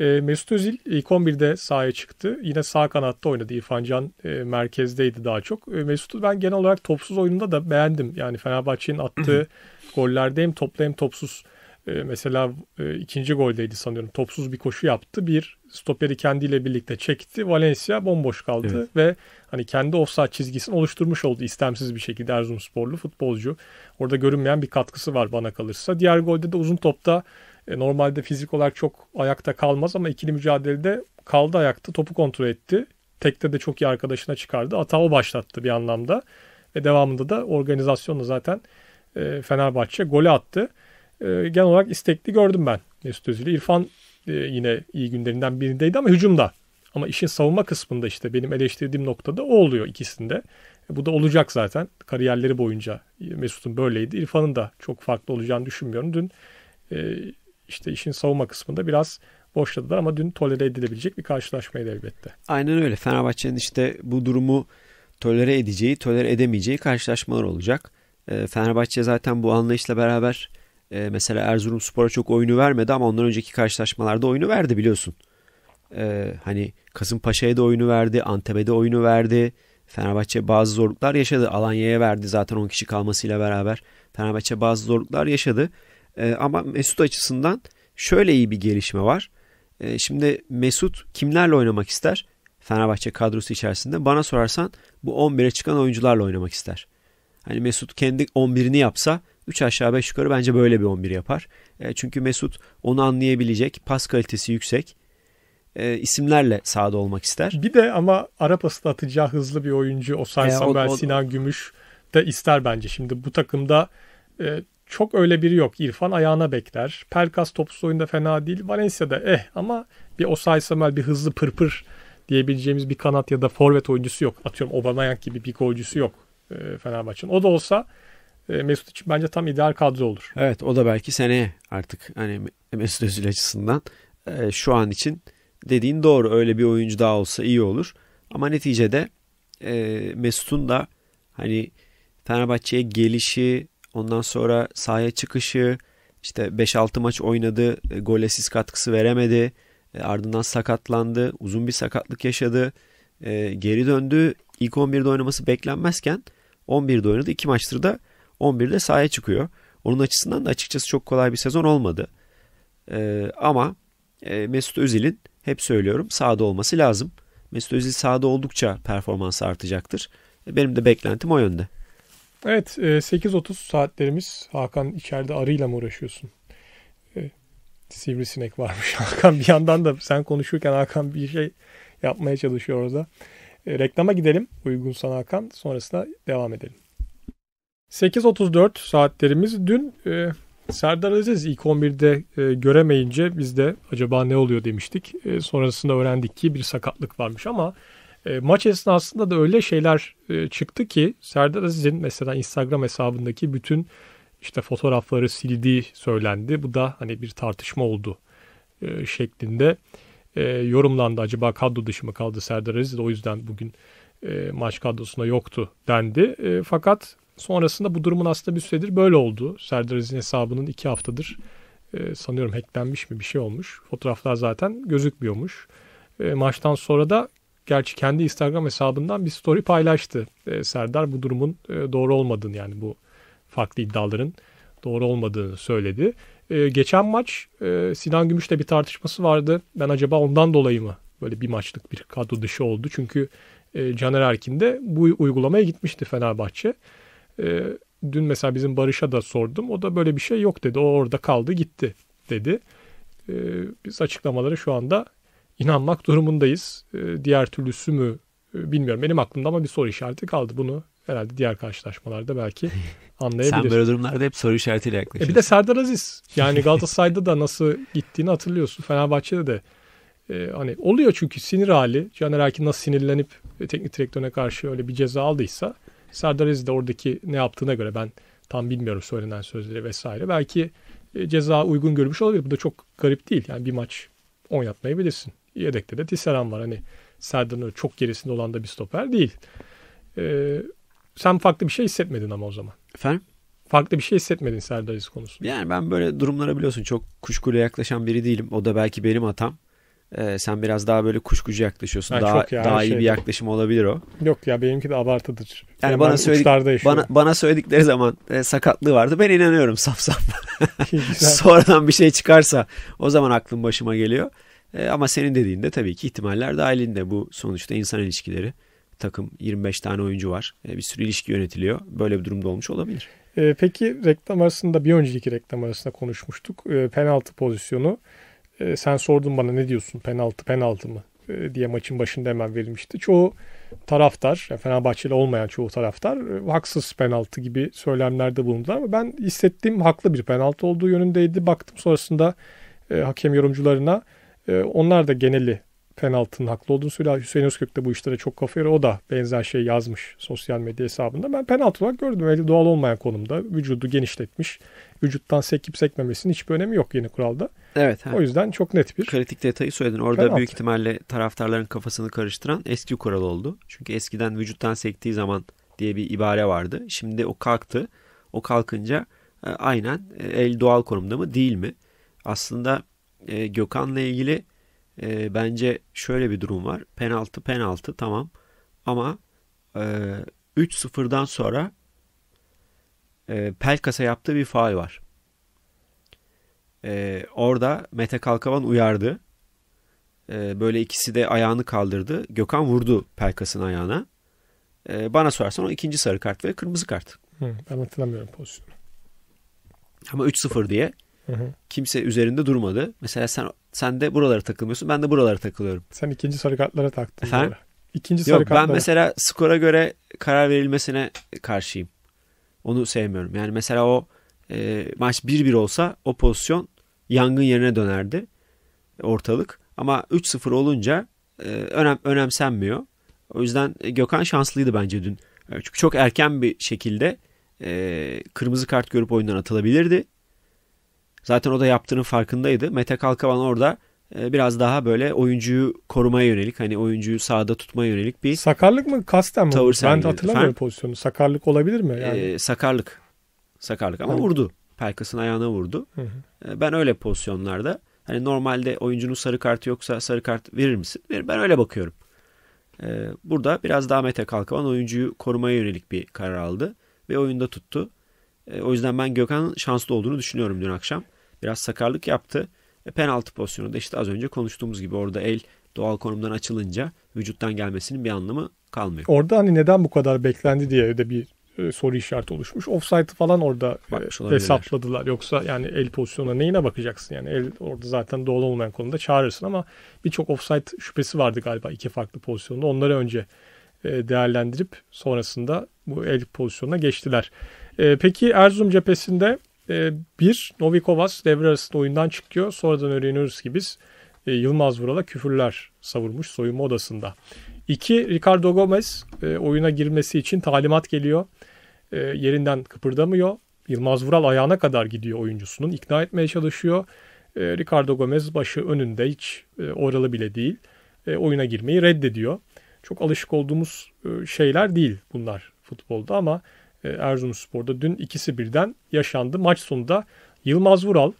E, Mesut Özil ilk 11'de sahaya çıktı. Yine sağ kanatta oynadı. İrfan Can e, merkezdeydi daha çok. E, Mesut'u ben genel olarak topsuz oyununda da beğendim. Yani Fenerbahçe'nin attığı gollerde hem toplu hem topsuz e, mesela e, ikinci goldeydi sanıyorum. Topsuz bir koşu yaptı. Bir stoperi kendiyle birlikte çekti. Valencia bomboş kaldı evet. ve hani kendi offside çizgisini oluşturmuş oldu istemsiz bir şekilde sporlu futbolcu. Orada görünmeyen bir katkısı var bana kalırsa. Diğer golde de uzun topta e, normalde fizik olarak çok ayakta kalmaz ama ikili mücadelede kaldı ayakta topu kontrol etti. Tekte de çok iyi arkadaşına çıkardı. Ata o başlattı bir anlamda. Ve devamında da organizasyonla zaten e, Fenerbahçe golü attı. E, genel olarak istekli gördüm ben Mesut Özil'i. İrfan yine iyi günlerinden birindeydi ama hücumda. Ama işin savunma kısmında işte benim eleştirdiğim noktada o oluyor ikisinde. Bu da olacak zaten. Kariyerleri boyunca Mesut'un böyleydi. İrfan'ın da çok farklı olacağını düşünmüyorum. Dün işte işin savunma kısmında biraz boşladılar ama dün tolere edilebilecek bir karşılaşmaydı elbette. Aynen öyle. Fenerbahçe'nin işte bu durumu tolere edeceği, tolere edemeyeceği karşılaşmalar olacak. Ee, Fenerbahçe zaten bu anlayışla beraber e, mesela Erzurum Spor'a çok oyunu vermedi ama ondan önceki karşılaşmalarda oyunu verdi biliyorsun. Ee, hani Kasımpaşa'ya da oyunu verdi, Antep'e de oyunu verdi. Fenerbahçe bazı zorluklar yaşadı. Alanya'ya verdi zaten 10 kişi kalmasıyla beraber. Fenerbahçe bazı zorluklar yaşadı. Ee, ama Mesut açısından şöyle iyi bir gelişme var. Ee, şimdi Mesut kimlerle oynamak ister? Fenerbahçe kadrosu içerisinde bana sorarsan bu 11'e çıkan oyuncularla oynamak ister. Hani Mesut kendi 11'ini yapsa 3 aşağı 5 yukarı bence böyle bir 11 yapar. Ee, çünkü Mesut onu anlayabilecek, pas kalitesi yüksek e, isimlerle sahada olmak ister. Bir de ama ara pasını atacağı hızlı bir oyuncu Osay e, Samuel, o, o, Sinan Gümüş de ister bence. Şimdi bu takımda e, çok öyle biri yok. İrfan ayağına bekler. Perkas topsuz oyunda fena değil. Valencia'da eh ama bir Osay Samuel bir hızlı pırpır diyebileceğimiz bir kanat ya da forvet oyuncusu yok. Atıyorum Obamayank gibi bir golcüsü yok e, Fenerbahçe'nin. O da olsa e, Mesut için bence tam ideal kadro olur. Evet o da belki seneye artık hani Mesut Özil açısından e, şu an için dediğin doğru. Öyle bir oyuncu daha olsa iyi olur. Ama neticede e, Mesut'un da hani Fenerbahçe'ye gelişi Ondan sonra sahaya çıkışı işte 5-6 maç oynadı. E, Golesiz katkısı veremedi. E, ardından sakatlandı. Uzun bir sakatlık yaşadı. E, geri döndü. İlk 11'de oynaması beklenmezken 11'de oynadı. 2 maçtır da 11'de sahaya çıkıyor. Onun açısından da açıkçası çok kolay bir sezon olmadı. Ama Mesut Özil'in hep söylüyorum sahada olması lazım. Mesut Özil sahada oldukça performansı artacaktır. Benim de beklentim o yönde. Evet 8.30 e, saatlerimiz. Hakan içeride arıyla mı uğraşıyorsun? E, sivrisinek varmış Hakan. Bir yandan da sen konuşurken Hakan bir şey yapmaya çalışıyor orada. E, reklama gidelim uygunsan Hakan. Sonrasında devam edelim. 8.34 saatlerimiz. Dün e, Serdar Aziz ilk 11'de e, göremeyince biz de acaba ne oluyor demiştik. E, sonrasında öğrendik ki bir sakatlık varmış ama e, maç esnasında da öyle şeyler e, çıktı ki Serdar Aziz'in mesela Instagram hesabındaki bütün işte fotoğrafları sildiği söylendi. Bu da hani bir tartışma oldu e, şeklinde e, yorumlandı. Acaba kadro dışı mı kaldı Serdar Aziz de o yüzden bugün e, maç kadrosunda yoktu dendi. E, fakat sonrasında bu durumun aslında bir süredir böyle oldu. Serdar Aziz'in hesabının iki haftadır e, sanıyorum hacklenmiş mi bir şey olmuş. Fotoğraflar zaten gözükmüyormuş. E, maçtan sonra da gerçi kendi Instagram hesabından bir story paylaştı e, Serdar. Bu durumun e, doğru olmadığını yani bu farklı iddiaların doğru olmadığını söyledi. E, geçen maç e, Sinan Gümüş'te bir tartışması vardı. Ben acaba ondan dolayı mı böyle bir maçlık bir kadro dışı oldu? Çünkü e, Caner Erkin de bu uygulamaya gitmişti Fenerbahçe. E, dün mesela bizim Barış'a da sordum. O da böyle bir şey yok dedi. O orada kaldı gitti dedi. E, biz açıklamaları şu anda inanmak durumundayız. Ee, diğer türlüsü mü e, bilmiyorum. Benim aklımda ama bir soru işareti kaldı. Bunu herhalde diğer karşılaşmalarda belki anlayabilir. Sen böyle durumlarda hep soru işaretiyle yaklaşıyorsun. E bir de Serdar Aziz. Yani Galatasaray'da da nasıl gittiğini hatırlıyorsun. Fenerbahçe'de de e, hani oluyor çünkü sinir hali. Caner Erkin nasıl sinirlenip e, teknik direktörüne karşı öyle bir ceza aldıysa Serdar Aziz de oradaki ne yaptığına göre ben tam bilmiyorum söylenen sözleri vesaire. Belki e, ceza uygun görmüş olabilir. Bu da çok garip değil. Yani bir maç oynatmayabilirsin. Yedekte de Tisseran var. Hani Serdar'ın çok gerisinde olan da bir stoper değil. Ee, sen farklı bir şey hissetmedin ama o zaman. Efendim? Farklı bir şey hissetmedin Serdar Aziz konusunda. Yani ben böyle durumlara biliyorsun çok kuşkuyla yaklaşan biri değilim. O da belki benim hatam. Ee, sen biraz daha böyle kuşkucu yaklaşıyorsun. Yani daha ya, daha şey iyi şey. bir yaklaşım olabilir o. Yok ya benimki de abartıdır. Yani, yani bana söyledik bana bana söyledikleri zaman e, sakatlığı vardı. Ben inanıyorum saf saf. Sonradan bir şey çıkarsa o zaman aklım başıma geliyor. E, ama senin dediğinde tabii ki ihtimaller dahilinde bu sonuçta insan ilişkileri. Takım 25 tane oyuncu var. E, bir sürü ilişki yönetiliyor. Böyle bir durumda olmuş olabilir. E, peki reklam arasında bir önceki reklam arasında konuşmuştuk. E, penaltı pozisyonu. E, sen sordun bana ne diyorsun penaltı penaltı mı e, diye maçın başında hemen verilmişti. Çoğu taraftar, yani Fenerbahçeli olmayan çoğu taraftar e, haksız penaltı gibi söylemlerde bulundular. Ama ben hissettiğim haklı bir penaltı olduğu yönündeydi. Baktım sonrasında e, hakem yorumcularına ee, onlar da geneli penaltının haklı olduğunu söylüyor. Hüseyin Özkök de bu işlere çok kafa O da benzer şey yazmış sosyal medya hesabında. Ben penaltı olarak gördüm. Öyle doğal olmayan konumda vücudu genişletmiş. Vücuttan sekip sekmemesinin hiçbir önemi yok yeni kuralda. Evet. He. O yüzden çok net bir. Kritik detayı söyledin. Orada penaltı. büyük ihtimalle taraftarların kafasını karıştıran eski kural oldu. Çünkü eskiden vücuttan sektiği zaman diye bir ibare vardı. Şimdi o kalktı. O kalkınca e, aynen e, el doğal konumda mı değil mi? Aslında e, Gökhan'la ilgili e, bence şöyle bir durum var. Penaltı penaltı tamam ama e, 3-0'dan sonra e, Pelkas'a yaptığı bir faal var. E, orada Mete Kalkavan uyardı. E, böyle ikisi de ayağını kaldırdı. Gökhan vurdu Pelkas'ın ayağına. E, bana sorarsan o ikinci sarı kart ve kırmızı kart. Hı, ben hatırlamıyorum pozisyonu. Ama 3-0 diye Hı Kimse üzerinde durmadı. Mesela sen sen de buralara takılmıyorsun. Ben de buralara takılıyorum. Sen ikinci sarı kartlara taktın. Efendim? İkinci sarı Yok, kartlara. Ben mesela skora göre karar verilmesine karşıyım. Onu sevmiyorum. Yani mesela o e, maç 1-1 olsa o pozisyon yangın yerine dönerdi ortalık. Ama 3-0 olunca e, önem önemsenmiyor. O yüzden Gökhan şanslıydı bence dün. E, çünkü çok erken bir şekilde e, kırmızı kart görüp oyundan atılabilirdi. Zaten o da yaptığının farkındaydı. Mete Kalkavan orada e, biraz daha böyle oyuncuyu korumaya yönelik hani oyuncuyu sahada tutmaya yönelik bir sakarlık mı kasten mi? Tavır ben hatırlamıyorum efendim? pozisyonu. Sakarlık olabilir mi yani? Ee, sakarlık. Sakarlık ama Hı. vurdu. Pelkas'ın ayağına vurdu. Hı e, Ben öyle pozisyonlarda hani normalde oyuncunun sarı kartı yoksa sarı kart verir misin? Verir. Ben öyle bakıyorum. E, burada biraz daha Mete Kalkavan oyuncuyu korumaya yönelik bir karar aldı ve oyunda tuttu. E, o yüzden ben Gökhan şanslı olduğunu düşünüyorum dün akşam. Biraz sakarlık yaptı. E, penaltı pozisyonunda işte az önce konuştuğumuz gibi orada el doğal konumdan açılınca vücuttan gelmesinin bir anlamı kalmıyor. Orada hani neden bu kadar beklendi diye de bir e, soru işareti oluşmuş. Offside falan orada e, hesapladılar. Yoksa yani el pozisyonuna neyine bakacaksın yani? El orada zaten doğal olmayan konuda çağırırsın ama birçok offside şüphesi vardı galiba iki farklı pozisyonda. Onları önce e, değerlendirip sonrasında bu el pozisyonuna geçtiler. Ee, peki Erzurum cephesinde e, bir Novikovas devre arasında oyundan çıkıyor. Sonradan öğreniyoruz ki biz e, Yılmaz Vural'a küfürler savurmuş soyunma odasında. İki Ricardo Gomez e, oyuna girmesi için talimat geliyor. E, yerinden kıpırdamıyor. Yılmaz Vural ayağına kadar gidiyor oyuncusunun. ikna etmeye çalışıyor. E, Ricardo Gomez başı önünde hiç e, oralı bile değil. E, oyuna girmeyi reddediyor. Çok alışık olduğumuz e, şeyler değil bunlar futbolda ama e, Erzurumspor'da dün ikisi birden yaşandı. Maç sonunda Yılmaz Vural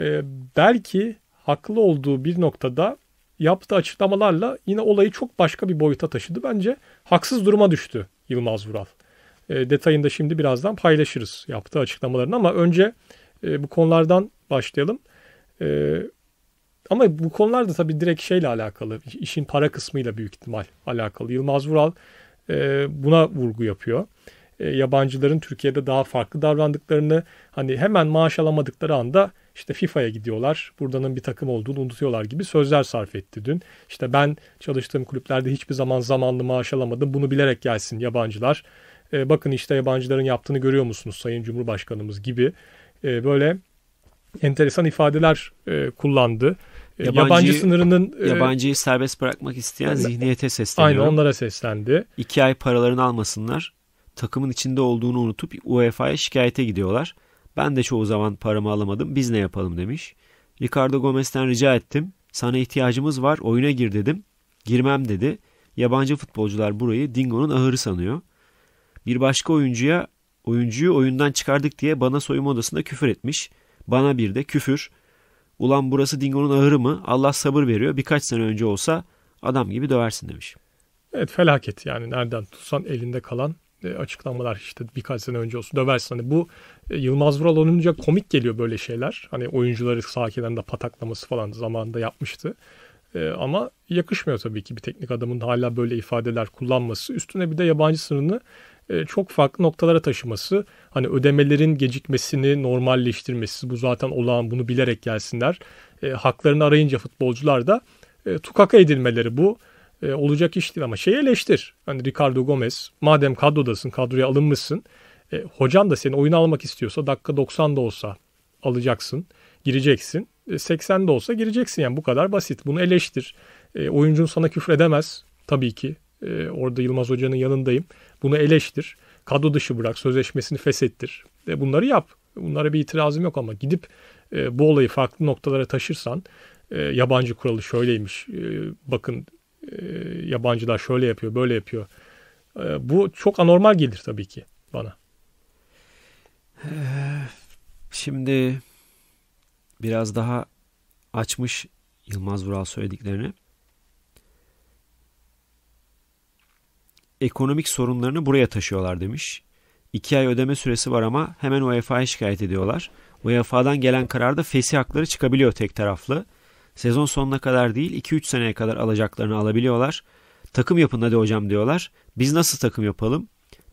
e, belki haklı olduğu bir noktada yaptığı açıklamalarla yine olayı çok başka bir boyuta taşıdı. Bence haksız duruma düştü Yılmaz Vural. E, detayını da şimdi birazdan paylaşırız yaptığı açıklamalarını ama önce e, bu konulardan başlayalım. ama bu konular da tabii direkt şeyle alakalı. işin para kısmıyla büyük ihtimal alakalı. Yılmaz Vural buna vurgu yapıyor. E, yabancıların Türkiye'de daha farklı davrandıklarını hani hemen maaş alamadıkları anda işte FIFA'ya gidiyorlar. Buradanın bir takım olduğunu unutuyorlar gibi sözler sarf etti dün. İşte ben çalıştığım kulüplerde hiçbir zaman zamanlı maaş alamadım. Bunu bilerek gelsin yabancılar. E, bakın işte yabancıların yaptığını görüyor musunuz Sayın Cumhurbaşkanımız gibi. E, böyle enteresan ifadeler e, kullandı. E, yabancı, yabancı sınırının... E, yabancıyı serbest bırakmak isteyen zihniyete seslendi. Aynen onlara seslendi. İki ay paralarını almasınlar takımın içinde olduğunu unutup UEFA'ya şikayete gidiyorlar. Ben de çoğu zaman paramı alamadım biz ne yapalım demiş. Ricardo Gomez'ten rica ettim. Sana ihtiyacımız var oyuna gir dedim. Girmem dedi. Yabancı futbolcular burayı Dingo'nun ahırı sanıyor. Bir başka oyuncuya oyuncuyu oyundan çıkardık diye bana soyunma odasında küfür etmiş. Bana bir de küfür. Ulan burası Dingo'nun ahırı mı? Allah sabır veriyor. Birkaç sene önce olsa adam gibi döversin demiş. Evet felaket yani nereden tutsan elinde kalan açıklamalar işte birkaç sene önce olsun döversin. Hani bu e, Yılmaz Vural olunca komik geliyor böyle şeyler. Hani oyuncuları sağ kenarında pataklaması falan zamanında yapmıştı. E, ama yakışmıyor tabii ki bir teknik adamın hala böyle ifadeler kullanması. Üstüne bir de yabancı sınırını e, çok farklı noktalara taşıması. Hani ödemelerin gecikmesini normalleştirmesi. Bu zaten olağan bunu bilerek gelsinler. E, haklarını arayınca futbolcular da e, tukaka edilmeleri bu e, olacak iş değil ama şey eleştir. Hani Ricardo Gomez madem kadrodasın kadroya alınmışsın e, hocan da seni oyuna almak istiyorsa dakika 90 da olsa alacaksın gireceksin. E, 80 de olsa gireceksin yani bu kadar basit. Bunu eleştir. E, oyuncun sana küfür edemez tabii ki. E, orada Yılmaz Hoca'nın yanındayım. Bunu eleştir. Kadro dışı bırak. Sözleşmesini feshettir. E, bunları yap. Bunlara bir itirazım yok ama gidip e, bu olayı farklı noktalara taşırsan e, yabancı kuralı şöyleymiş. E, bakın ee, yabancılar şöyle yapıyor, böyle yapıyor. Ee, bu çok anormal gelir tabii ki bana. Ee, şimdi biraz daha açmış Yılmaz Vural söylediklerini. Ekonomik sorunlarını buraya taşıyorlar demiş. İki ay ödeme süresi var ama hemen UEFA'ya şikayet ediyorlar. UEFA'dan gelen kararda fesih hakları çıkabiliyor tek taraflı. Sezon sonuna kadar değil 2-3 seneye kadar alacaklarını alabiliyorlar. Takım yapın hadi hocam diyorlar. Biz nasıl takım yapalım?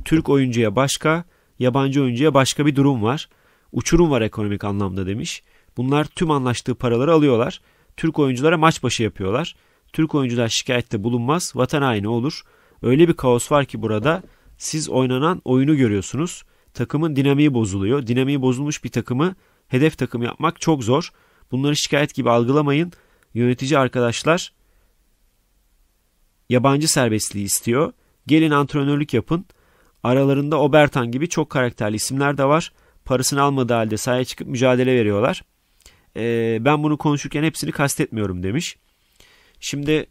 Türk oyuncuya başka, yabancı oyuncuya başka bir durum var. Uçurum var ekonomik anlamda demiş. Bunlar tüm anlaştığı paraları alıyorlar. Türk oyunculara maç başı yapıyorlar. Türk oyuncular şikayette bulunmaz. Vatan haini olur. Öyle bir kaos var ki burada siz oynanan oyunu görüyorsunuz. Takımın dinamiği bozuluyor. Dinamiği bozulmuş bir takımı hedef takım yapmak çok zor. Bunları şikayet gibi algılamayın. Yönetici arkadaşlar yabancı serbestliği istiyor. Gelin antrenörlük yapın. Aralarında Obertan gibi çok karakterli isimler de var. Parasını almadığı halde sahaya çıkıp mücadele veriyorlar. Ee, ben bunu konuşurken hepsini kastetmiyorum demiş. Şimdi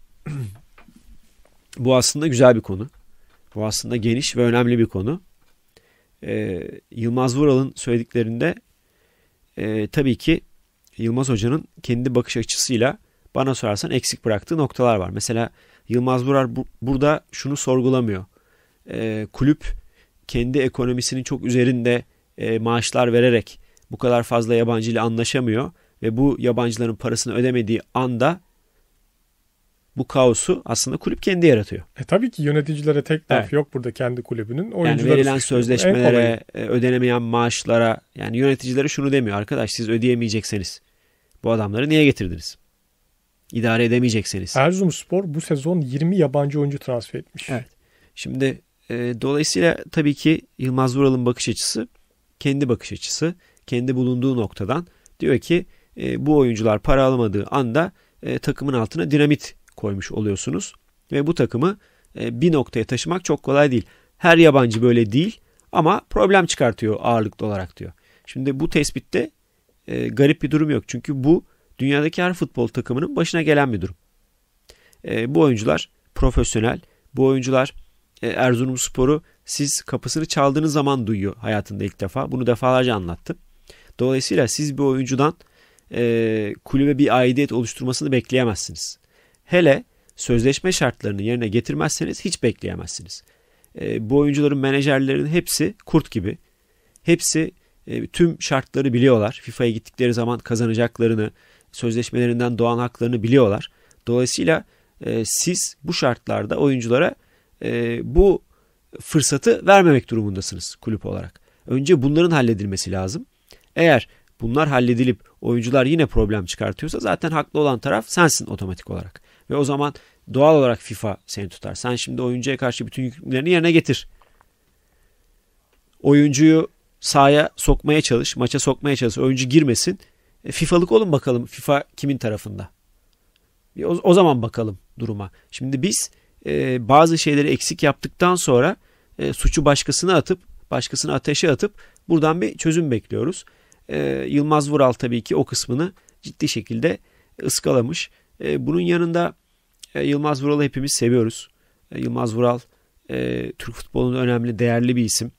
bu aslında güzel bir konu. Bu aslında geniş ve önemli bir konu. Ee, Yılmaz Vural'ın söylediklerinde e, tabii ki Yılmaz Hoca'nın kendi bakış açısıyla bana sorarsan eksik bıraktığı noktalar var. Mesela Yılmaz Burar bu, burada şunu sorgulamıyor. E, kulüp kendi ekonomisinin çok üzerinde e, maaşlar vererek bu kadar fazla yabancı ile anlaşamıyor ve bu yabancıların parasını ödemediği anda bu kaosu aslında kulüp kendi yaratıyor. E tabii ki yöneticilere tek laf evet. yok burada kendi kulübünün. Oyuncuları yani verilen sözleşmelere, e, ödenemeyen maaşlara yani yöneticilere şunu demiyor arkadaş siz ödeyemeyecekseniz bu adamları niye getirdiniz? İdare edemeyecekseniz. Erzurumspor bu sezon 20 yabancı oyuncu transfer etmiş. Evet. Şimdi e, dolayısıyla tabii ki Yılmaz Vural'ın bakış açısı kendi bakış açısı. Kendi bulunduğu noktadan diyor ki e, bu oyuncular para alamadığı anda e, takımın altına dinamit koymuş oluyorsunuz. Ve bu takımı e, bir noktaya taşımak çok kolay değil. Her yabancı böyle değil ama problem çıkartıyor ağırlıklı olarak diyor. Şimdi bu tespitte e, garip bir durum yok. Çünkü bu dünyadaki her futbol takımının başına gelen bir durum. E, bu oyuncular profesyonel. Bu oyuncular e, Erzurum Sporu siz kapısını çaldığınız zaman duyuyor hayatında ilk defa. Bunu defalarca anlattım. Dolayısıyla siz bir oyuncudan e, kulübe bir aidiyet oluşturmasını bekleyemezsiniz. Hele sözleşme şartlarını yerine getirmezseniz hiç bekleyemezsiniz. E, bu oyuncuların menajerlerinin hepsi kurt gibi. Hepsi e, tüm şartları biliyorlar. FIFA'ya gittikleri zaman kazanacaklarını, sözleşmelerinden doğan haklarını biliyorlar. Dolayısıyla e, siz bu şartlarda oyunculara e, bu fırsatı vermemek durumundasınız kulüp olarak. Önce bunların halledilmesi lazım. Eğer bunlar halledilip oyuncular yine problem çıkartıyorsa zaten haklı olan taraf sensin otomatik olarak. Ve o zaman doğal olarak FIFA seni tutar. Sen şimdi oyuncuya karşı bütün yüklerini yerine getir. Oyuncuyu sahaya sokmaya çalış, maça sokmaya çalış. Oyuncu girmesin. E, FIFA'lık olun bakalım. FIFA kimin tarafında? E, o, o zaman bakalım duruma. Şimdi biz e, bazı şeyleri eksik yaptıktan sonra e, suçu başkasına atıp, başkasını ateşe atıp buradan bir çözüm bekliyoruz. E, Yılmaz Vural tabii ki o kısmını ciddi şekilde ıskalamış. E, bunun yanında e, Yılmaz Vural'ı hepimiz seviyoruz. E, Yılmaz Vural e, Türk futbolunun önemli, değerli bir isim.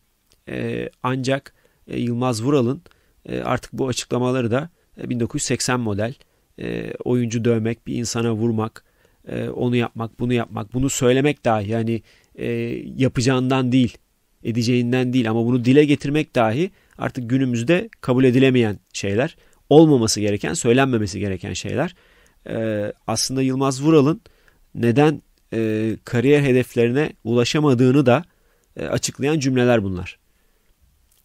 E, ancak e, Yılmaz Vural'ın e, artık bu açıklamaları da e, 1980 model e, oyuncu dövmek, bir insana vurmak, e, onu yapmak, bunu yapmak, bunu söylemek dahi yani e, yapacağından değil, edeceğinden değil ama bunu dile getirmek dahi artık günümüzde kabul edilemeyen şeyler, olmaması gereken, söylenmemesi gereken şeyler. E, aslında Yılmaz Vural'ın neden e, kariyer hedeflerine ulaşamadığını da e, açıklayan cümleler bunlar.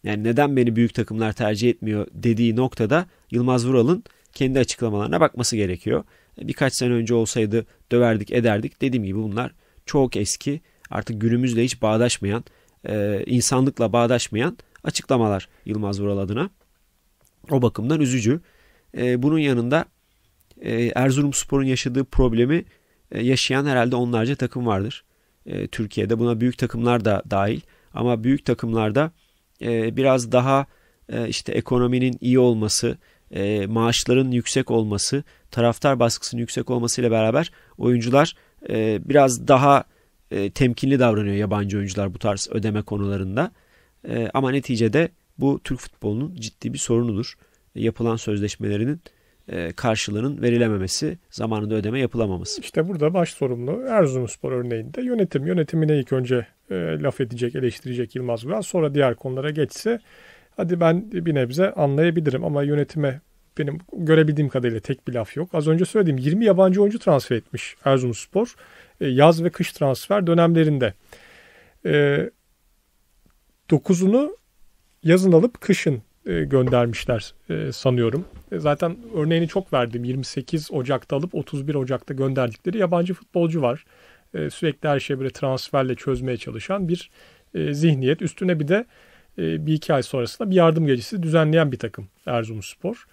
Yani neden beni büyük takımlar tercih etmiyor dediği noktada Yılmaz Vural'ın kendi açıklamalarına bakması gerekiyor. Birkaç sene önce olsaydı döverdik ederdik. Dediğim gibi bunlar çok eski artık günümüzle hiç bağdaşmayan e, insanlıkla bağdaşmayan açıklamalar Yılmaz Vural adına. O bakımdan üzücü. E, bunun yanında e, Erzurumspor'un yaşadığı problemi yaşayan herhalde onlarca takım vardır. Türkiye'de buna büyük takımlar da dahil ama büyük takımlarda e, biraz daha e, işte ekonominin iyi olması, e, maaşların yüksek olması, taraftar baskısının yüksek olmasıyla beraber oyuncular e, biraz daha e, temkinli davranıyor yabancı oyuncular bu tarz ödeme konularında. E, ama neticede bu Türk futbolunun ciddi bir sorunudur. E, yapılan sözleşmelerinin e, karşılığının verilememesi, zamanında ödeme yapılamaması. İşte burada baş sorumlu Erzurumspor örneğinde yönetim. Yönetimine ilk önce e, laf edecek, eleştirecek Yılmaz Vural. Sonra diğer konulara geçse hadi ben bir nebze anlayabilirim ama yönetime benim görebildiğim kadarıyla tek bir laf yok. Az önce söylediğim 20 yabancı oyuncu transfer etmiş Erzurumspor. E, yaz ve kış transfer dönemlerinde. E, 9'unu yazın alıp kışın e, göndermişler e, sanıyorum. E, zaten örneğini çok verdim. 28 Ocak'ta alıp 31 Ocak'ta gönderdikleri yabancı futbolcu var. sürekli her şeyi böyle transferle çözmeye çalışan bir zihniyet. Üstüne bir de bir iki ay sonrasında bir yardım gecesi düzenleyen bir takım Erzurumspor.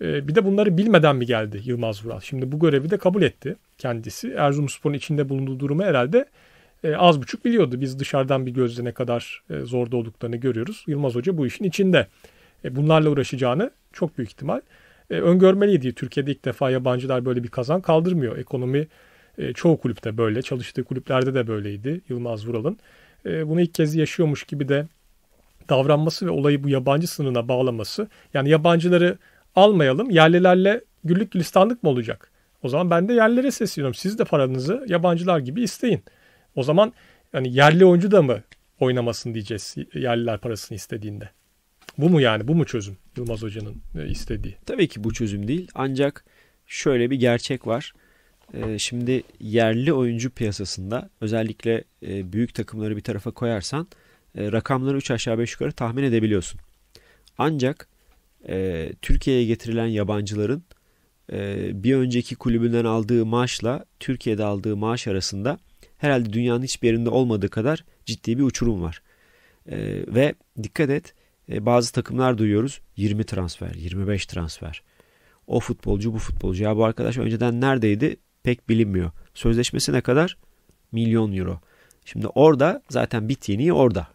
bir de bunları bilmeden mi geldi Yılmaz Vural? Şimdi bu görevi de kabul etti kendisi. Erzurumspor'un içinde bulunduğu durumu herhalde az buçuk biliyordu. Biz dışarıdan bir gözle ne kadar e, zorda olduklarını görüyoruz. Yılmaz Hoca bu işin içinde. E, bunlarla uğraşacağını çok büyük ihtimal e, öngörmeliydi. Türkiye'de ilk defa yabancılar böyle bir kazan kaldırmıyor. Ekonomi e, çoğu kulüpte böyle, çalıştığı kulüplerde de böyleydi Yılmaz Vural'ın. bunu ilk kez yaşıyormuş gibi de davranması ve olayı bu yabancı sınırına bağlaması. Yani yabancıları almayalım, yerlilerle güllük gülistanlık mı olacak? O zaman ben de yerlere sesleniyorum. Siz de paranızı yabancılar gibi isteyin. O zaman yani yerli oyuncu da mı oynamasın diyeceğiz yerliler parasını istediğinde. Bu mu yani? Bu mu çözüm? Yılmaz Hoca'nın e, istediği. Tabii ki bu çözüm değil. Ancak şöyle bir gerçek var. E, şimdi yerli oyuncu piyasasında özellikle e, büyük takımları bir tarafa koyarsan rakamları 3 aşağı 5 yukarı tahmin edebiliyorsun. Ancak Türkiye'ye getirilen yabancıların bir önceki kulübünden aldığı maaşla Türkiye'de aldığı maaş arasında herhalde dünyanın hiçbir yerinde olmadığı kadar ciddi bir uçurum var. Ve dikkat et e, bazı takımlar duyuyoruz 20 transfer, 25 transfer. O futbolcu bu futbolcu. Ya bu arkadaş önceden neredeydi pek bilinmiyor. Sözleşmesi ne kadar? Milyon euro. Şimdi orada zaten bit yeniği orada.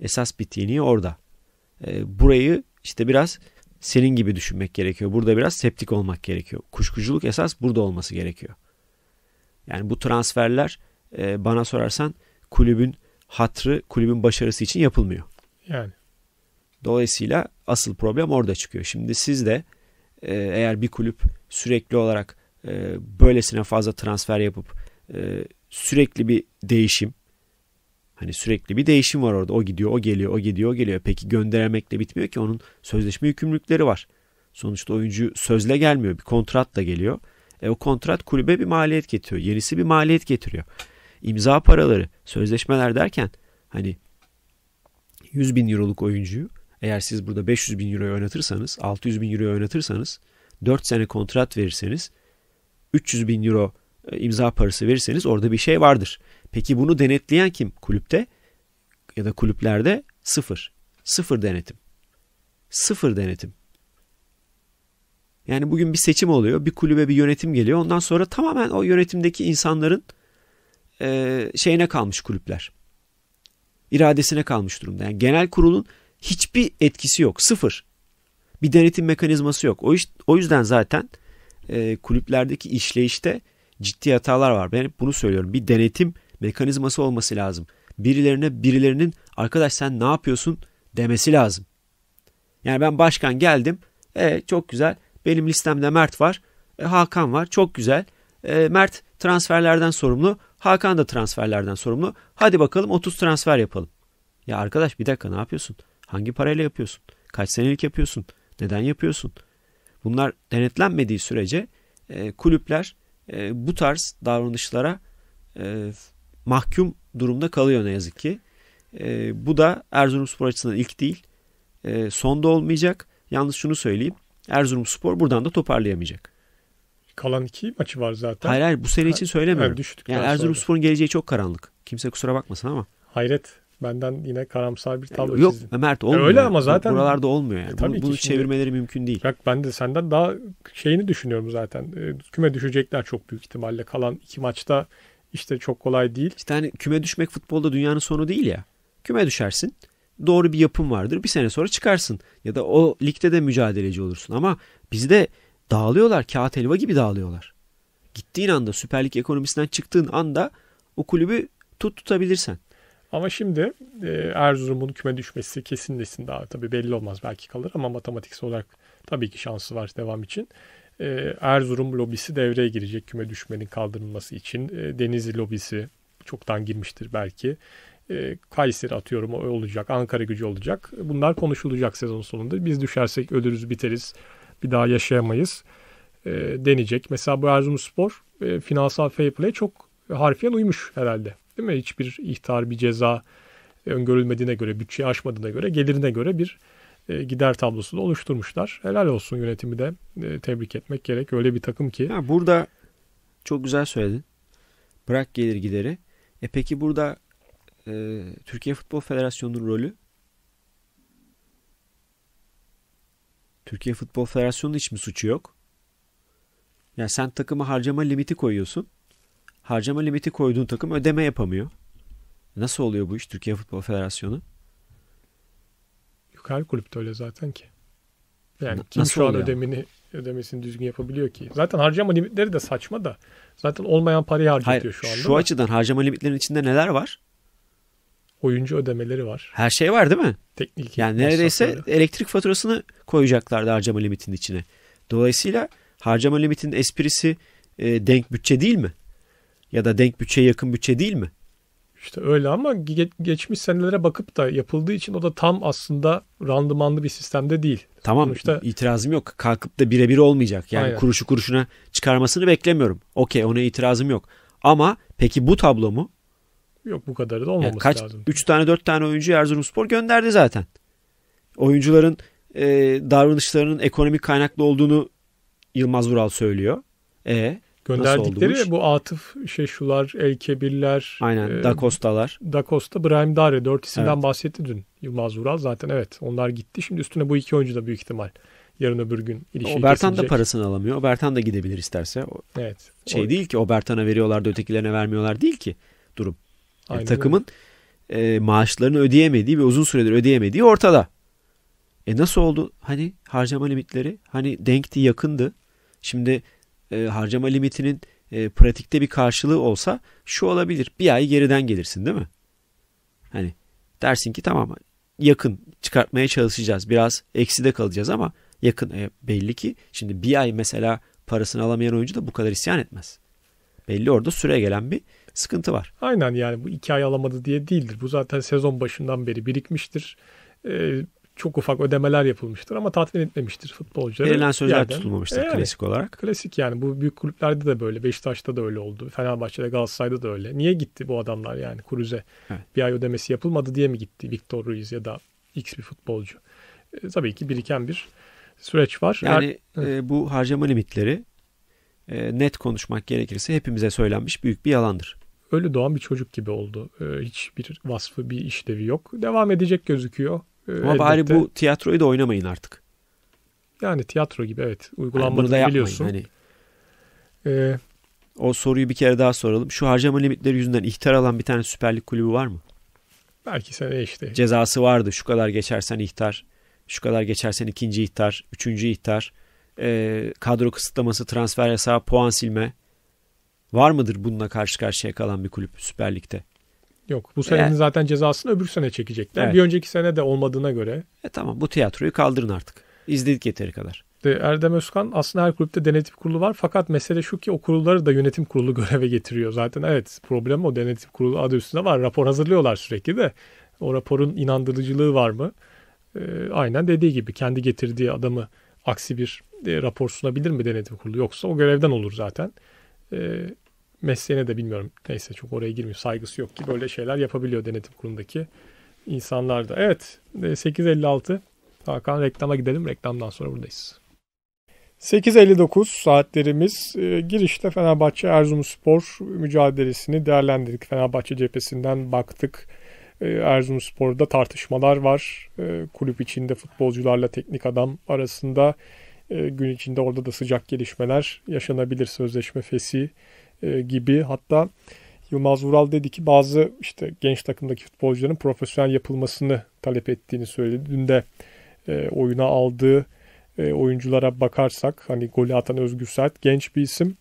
Esas bit yeniği orada. E, burayı işte biraz senin gibi düşünmek gerekiyor. Burada biraz septik olmak gerekiyor. Kuşkuculuk esas burada olması gerekiyor. Yani bu transferler e, bana sorarsan kulübün hatrı, kulübün başarısı için yapılmıyor. Yani Dolayısıyla asıl problem orada çıkıyor. Şimdi siz de e, eğer bir kulüp sürekli olarak e, böylesine fazla transfer yapıp e, sürekli bir değişim hani sürekli bir değişim var orada. O gidiyor, o geliyor, o gidiyor, o geliyor. Peki gönderemekle bitmiyor ki onun sözleşme yükümlülükleri var. Sonuçta oyuncu sözle gelmiyor, bir kontratla geliyor. E o kontrat kulübe bir maliyet getiriyor. Yenisi bir maliyet getiriyor. İmza paraları, sözleşmeler derken hani 100 bin euroluk oyuncuyu eğer siz burada 500 bin euro oynatırsanız, 600 bin euro oynatırsanız, 4 sene kontrat verirseniz, 300 bin euro e, imza parası verirseniz orada bir şey vardır. Peki bunu denetleyen kim kulüpte ya da kulüplerde? Sıfır. Sıfır denetim. Sıfır denetim. Yani bugün bir seçim oluyor, bir kulübe bir yönetim geliyor. Ondan sonra tamamen o yönetimdeki insanların e, şeyine kalmış kulüpler. İradesine kalmış durumda. Yani genel kurulun hiçbir etkisi yok. Sıfır. Bir denetim mekanizması yok. O, iş, o yüzden zaten e, kulüplerdeki işleyişte ciddi hatalar var. Ben hep bunu söylüyorum. Bir denetim mekanizması olması lazım. Birilerine birilerinin arkadaş sen ne yapıyorsun demesi lazım. Yani ben başkan geldim. E, çok güzel. Benim listemde Mert var. E, Hakan var. Çok güzel. E, Mert transferlerden sorumlu. Hakan da transferlerden sorumlu. Hadi bakalım 30 transfer yapalım. Ya arkadaş bir dakika ne yapıyorsun? Hangi parayla yapıyorsun? Kaç senelik yapıyorsun? Neden yapıyorsun? Bunlar denetlenmediği sürece e, kulüpler e, bu tarz davranışlara e, mahkum durumda kalıyor ne yazık ki. E, bu da Erzurumspor açısından ilk değil. E, son da olmayacak. Yalnız şunu söyleyeyim. Erzurumspor buradan da toparlayamayacak. Kalan iki maçı var zaten. Hayır hayır bu sene için söylemiyorum. Ha, yani Erzurumspor'un geleceği çok karanlık. Kimse kusura bakmasın ama. Hayret. Benden yine karamsar bir tablo yani, yok, çizdin. Yok Mert e, olmuyor. E öyle ama zaten. Buralarda olmuyor yani. E, tabii bunu, bunu şimdi, çevirmeleri mümkün değil. Bak ben de senden daha şeyini düşünüyorum zaten. E, küme düşecekler çok büyük ihtimalle. Kalan iki maçta işte çok kolay değil. İşte hani küme düşmek futbolda dünyanın sonu değil ya. Küme düşersin. Doğru bir yapım vardır. Bir sene sonra çıkarsın. Ya da o ligde de mücadeleci olursun. Ama bizde dağılıyorlar. Kağıt helva gibi dağılıyorlar. Gittiğin anda Süper Lig ekonomisinden çıktığın anda o kulübü tut tutabilirsen. Ama şimdi e, Erzurum'un küme düşmesi kesinleşsin daha tabii belli olmaz belki kalır ama matematiksel olarak tabii ki şansı var devam için. E, Erzurum lobisi devreye girecek küme düşmenin kaldırılması için. E, Denizli lobisi çoktan girmiştir belki. E, Kayseri atıyorum o olacak, Ankara gücü olacak. Bunlar konuşulacak sezon sonunda. Biz düşersek ölürüz, biteriz. Bir daha yaşayamayız e, denecek. Mesela bu Erzurumspor e, finansal fair play çok harfiyen uymuş herhalde değil mi? Hiçbir ihtar, bir ceza e, öngörülmediğine göre, bütçeyi aşmadığına göre, gelirine göre bir e, gider tablosu da oluşturmuşlar. Helal olsun yönetimi de e, tebrik etmek gerek. Öyle bir takım ki. Ha, burada çok güzel söyledin. Bırak gelir gideri. E peki burada e, Türkiye Futbol Federasyonu'nun rolü? Türkiye Futbol Federasyonu'nun hiç mi suçu yok? Yani sen takıma harcama limiti koyuyorsun harcama limiti koyduğun takım ödeme yapamıyor. Nasıl oluyor bu iş Türkiye Futbol Federasyonu? Yok her kulüpte öyle zaten ki. Yani Na, kim şu an ödemini ödemesini düzgün yapabiliyor ki? Zaten harcama limitleri de saçma da. Zaten olmayan parayı harcatıyor şu anda. Şu açıdan harcama limitlerinin içinde neler var? Oyuncu ödemeleri var. Her şey var değil mi? Teknik. Yani neredeyse masrafları. elektrik faturasını koyacaklardı harcama limitinin içine. Dolayısıyla harcama limitinin esprisi e, denk bütçe değil mi? ya da denk bütçeye yakın bütçe değil mi? İşte öyle ama ge- geçmiş senelere bakıp da yapıldığı için o da tam aslında randımanlı bir sistemde değil. Tamam Sonuçta... itirazım yok. Kalkıp da birebir olmayacak. Yani Aynen. kuruşu kuruşuna çıkarmasını beklemiyorum. Okey ona itirazım yok. Ama peki bu tablo mu? Yok bu kadarı da olmaması yani kaç, lazım. 3 tane 4 tane oyuncu Erzurumspor gönderdi zaten. Oyuncuların e, davranışlarının ekonomik kaynaklı olduğunu Yılmaz Vural söylüyor. E Gönderdikleri bu Atıf Şeşular, El Kebirler. Aynen e, Da Costa'lar. Brahim Dare. Dört isimden evet. bahsetti dün Yılmaz Vural. Zaten evet onlar gitti. Şimdi üstüne bu iki oyuncu da büyük ihtimal yarın öbür gün ilişki Obertan kesilecek. da parasını alamıyor. Obertan da gidebilir isterse. Evet. Şey o... değil ki Obertan'a veriyorlar da ötekilerine vermiyorlar değil ki durum. Yani takımın e, maaşlarını ödeyemediği ve uzun süredir ödeyemediği ortada. E nasıl oldu? Hani harcama limitleri hani denkti yakındı. Şimdi e, harcama limitinin e, pratikte bir karşılığı olsa şu olabilir. Bir ay geriden gelirsin değil mi? Hani dersin ki tamam yakın çıkartmaya çalışacağız. Biraz ekside kalacağız ama yakın e, belli ki şimdi bir ay mesela parasını alamayan oyuncu da bu kadar isyan etmez. Belli orada süre gelen bir sıkıntı var. Aynen yani bu iki ay alamadı diye değildir. Bu zaten sezon başından beri birikmiştir. Ee, çok ufak ödemeler yapılmıştır ama tatmin etmemiştir futbolcuları. Verilen sözler yerden. tutulmamıştır yani, klasik olarak. Klasik yani bu büyük kulüplerde de böyle Beşiktaş'ta da öyle oldu. Fenerbahçe'de Galatasaray'da da öyle. Niye gitti bu adamlar yani Kuruz'e? Evet. Bir ay ödemesi yapılmadı diye mi gitti Victor Ruiz ya da X bir futbolcu? E, tabii ki biriken bir süreç var. Yani Her... e, bu harcama limitleri e, net konuşmak gerekirse hepimize söylenmiş büyük bir yalandır ölü doğan bir çocuk gibi oldu. E, hiçbir vasfı, bir işlevi yok. Devam edecek gözüküyor. Ee, Ama elbette, bari bu tiyatroyu da oynamayın artık. Yani tiyatro gibi evet. Uygulanmadığını yani bunu da biliyorsun. Hani. Ee, o soruyu bir kere daha soralım. Şu harcama limitleri yüzünden ihtar alan bir tane süperlik kulübü var mı? Belki sene işte. Cezası vardı. Şu kadar geçersen ihtar. Şu kadar geçersen ikinci ihtar. Üçüncü ihtar. E, kadro kısıtlaması, transfer yasağı, puan silme. Var mıdır bununla karşı karşıya kalan bir kulüp Süper Lig'de? Yok bu senenin e, zaten cezasını öbür sene çekecekler. Evet. Bir önceki sene de olmadığına göre. E tamam bu tiyatroyu kaldırın artık. İzledik yeteri kadar. De Erdem Özkan aslında her kulüpte denetim kurulu var fakat mesele şu ki o kurulları da yönetim kurulu göreve getiriyor. Zaten evet problem o denetim kurulu adı üstünde var. Rapor hazırlıyorlar sürekli de o raporun inandırıcılığı var mı? E, aynen dediği gibi kendi getirdiği adamı aksi bir e, rapor sunabilir mi denetim kurulu yoksa o görevden olur zaten. E, mesleğine de bilmiyorum. Neyse çok oraya girmiyor. Saygısı yok ki böyle şeyler yapabiliyor denetim kurulundaki insanlar da. Evet 8.56 e, Hakan reklama gidelim. Reklamdan sonra buradayız. 8.59 saatlerimiz e, girişte Fenerbahçe Spor mücadelesini değerlendirdik. Fenerbahçe cephesinden baktık. E, Spor'da tartışmalar var. E, kulüp içinde futbolcularla teknik adam arasında gün içinde orada da sıcak gelişmeler yaşanabilir. Sözleşme fesi e, gibi hatta Yılmaz Vural dedi ki bazı işte genç takımdaki futbolcuların profesyonel yapılmasını talep ettiğini söyledi. Dün de e, oyuna aldığı e, oyunculara bakarsak hani golü atan Özgür Sert genç bir isim.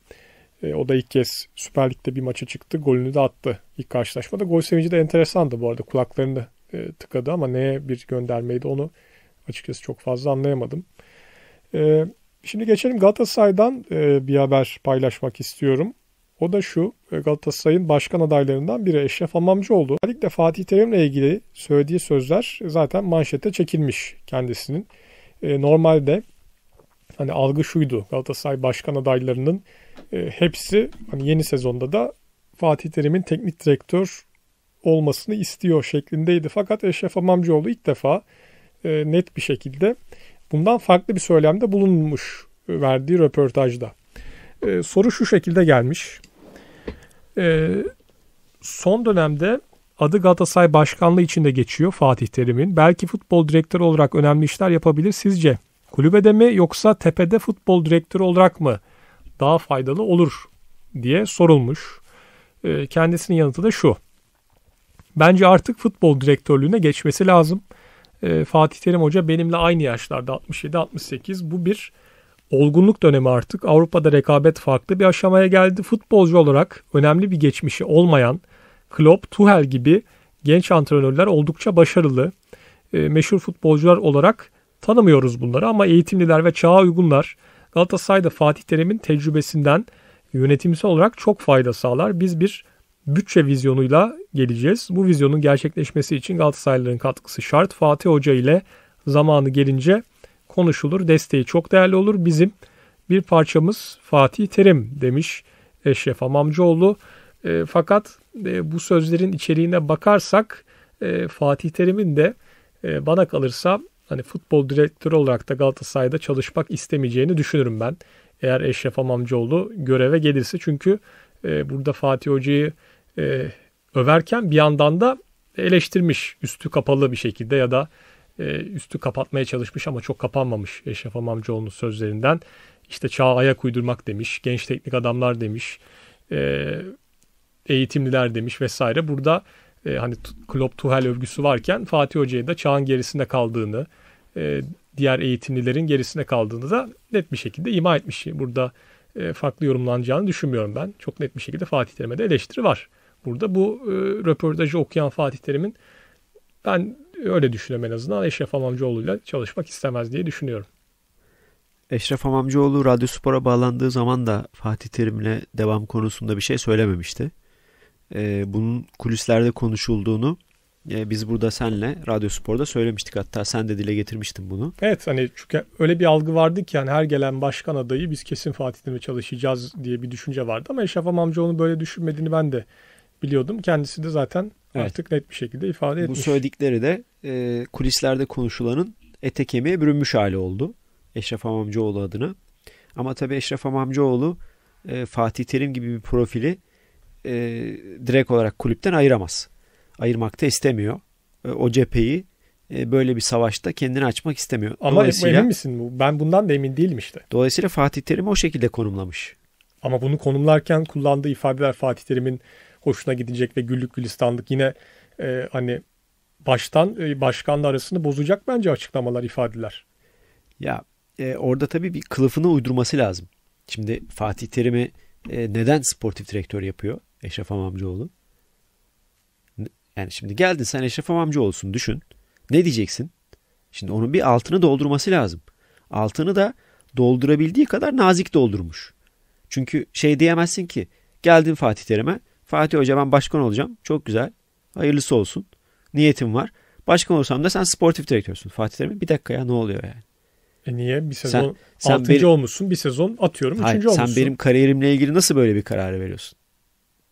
E, o da ilk kez Süper Lig'de bir maça çıktı. Golünü de attı ilk karşılaşmada. Gol sevinci de enteresandı bu arada. Kulaklarını e, tıkadı ama neye bir göndermeydi onu açıkçası çok fazla anlayamadım. E, şimdi geçelim Galatasaray'dan e, bir haber paylaşmak istiyorum. O da şu e, Galatasaray'ın başkan adaylarından biri Eşref Amamcıoğlu. Özellikle Fatih Terim'le ilgili söylediği sözler zaten manşete çekilmiş kendisinin. E, normalde hani algı şuydu Galatasaray başkan adaylarının e, hepsi hani yeni sezonda da Fatih Terim'in teknik direktör olmasını istiyor şeklindeydi. Fakat Eşref Amamcıoğlu ilk defa net bir şekilde bundan farklı bir söylemde bulunmuş verdiği röportajda. Soru şu şekilde gelmiş. E, son dönemde adı Galatasaray Başkanlığı içinde geçiyor Fatih Terim'in. Belki futbol direktörü olarak önemli işler yapabilir sizce. Kulübede mi yoksa tepede futbol direktörü olarak mı daha faydalı olur diye sorulmuş. E, kendisinin yanıtı da şu. Bence artık futbol direktörlüğüne geçmesi lazım. E, Fatih Terim Hoca benimle aynı yaşlarda 67-68. Bu bir olgunluk dönemi artık. Avrupa'da rekabet farklı bir aşamaya geldi. Futbolcu olarak önemli bir geçmişi olmayan Klopp, Tuchel gibi genç antrenörler oldukça başarılı. E, meşhur futbolcular olarak tanımıyoruz bunları ama eğitimliler ve çağa uygunlar. Galatasaray'da Fatih Terim'in tecrübesinden yönetimsel olarak çok fayda sağlar. Biz bir bütçe vizyonuyla geleceğiz. Bu vizyonun gerçekleşmesi için Galatasaraylıların katkısı şart. Fatih Hoca ile zamanı gelince konuşulur. Desteği çok değerli olur. Bizim bir parçamız Fatih Terim demiş Eşref Amamcıoğlu. E, fakat e, bu sözlerin içeriğine bakarsak e, Fatih Terim'in de e, bana kalırsa hani futbol direktörü olarak da Galatasaray'da çalışmak istemeyeceğini düşünürüm ben. Eğer Eşref Amamcıoğlu göreve gelirse çünkü e, burada Fatih Hoca'yı e, överken bir yandan da eleştirmiş üstü kapalı bir şekilde ya da e, üstü kapatmaya çalışmış ama çok kapanmamış Eşref Amamcıoğlu'nun sözlerinden. İşte çağa ayak uydurmak demiş, genç teknik adamlar demiş, e, eğitimliler demiş vesaire. Burada e, hani Klopp Tuhel övgüsü varken Fatih Hoca'ya da çağın gerisinde kaldığını, diğer eğitimlilerin gerisine kaldığını da net bir şekilde ima etmiş. Burada farklı yorumlanacağını düşünmüyorum ben. Çok net bir şekilde Fatih Terim'e de eleştiri var. Burada bu röportajı okuyan Fatih Terim'in ben öyle düşünüyorum en azından. Eşref Amamcıoğlu'yla çalışmak istemez diye düşünüyorum. Eşref Amamcıoğlu Radyo Spor'a bağlandığı zaman da Fatih Terim'le devam konusunda bir şey söylememişti. Ee, bunun kulislerde konuşulduğunu e, biz burada senle Radyo Spor'da söylemiştik hatta sen de dile getirmiştin bunu. Evet hani çünkü öyle bir algı vardı ki yani her gelen başkan adayı biz kesin Fatih Terim'e çalışacağız diye bir düşünce vardı ama Eşref Amamcıoğlu'nun böyle düşünmediğini ben de biliyordum. Kendisi de zaten evet. artık net bir şekilde ifade etmiş. Bu söyledikleri de e, kulislerde konuşulanın ete kemiğe bürünmüş hali oldu. Eşref Hamamcıoğlu adına. Ama tabii Eşref Hamamcıoğlu e, Fatih Terim gibi bir profili e, direkt olarak kulüpten ayıramaz. Ayırmak da istemiyor. E, o cepheyi e, böyle bir savaşta kendini açmak istemiyor. Ama emin misin? Ben bundan da emin değilim işte. Dolayısıyla Fatih Terim'i o şekilde konumlamış. Ama bunu konumlarken kullandığı ifadeler Fatih Terim'in hoşuna gidecek ve güllük gülistanlık yine e, hani baştan e, başkanla arasını bozacak bence açıklamalar ifadeler. Ya e, orada tabii bir kılıfını uydurması lazım. Şimdi Fatih Terim'i e, neden sportif direktör yapıyor Eşref Amamcıoğlu? Yani şimdi geldin sen Eşref Amamcıoğlu'sun düşün. Ne diyeceksin? Şimdi onun bir altını doldurması lazım. Altını da doldurabildiği kadar nazik doldurmuş. Çünkü şey diyemezsin ki geldin Fatih Terim'e Fatih Hoca ben başkan olacağım. Çok güzel. Hayırlısı olsun. Niyetim var. Başkan olsam da sen sportif direktörsün. Fatih Terim bir dakika ya ne oluyor yani? E niye? Bir sezon sen, 6. Benim, olmuşsun. Bir sezon atıyorum hayır, 3. olmuşsun. Sen benim kariyerimle ilgili nasıl böyle bir karar veriyorsun?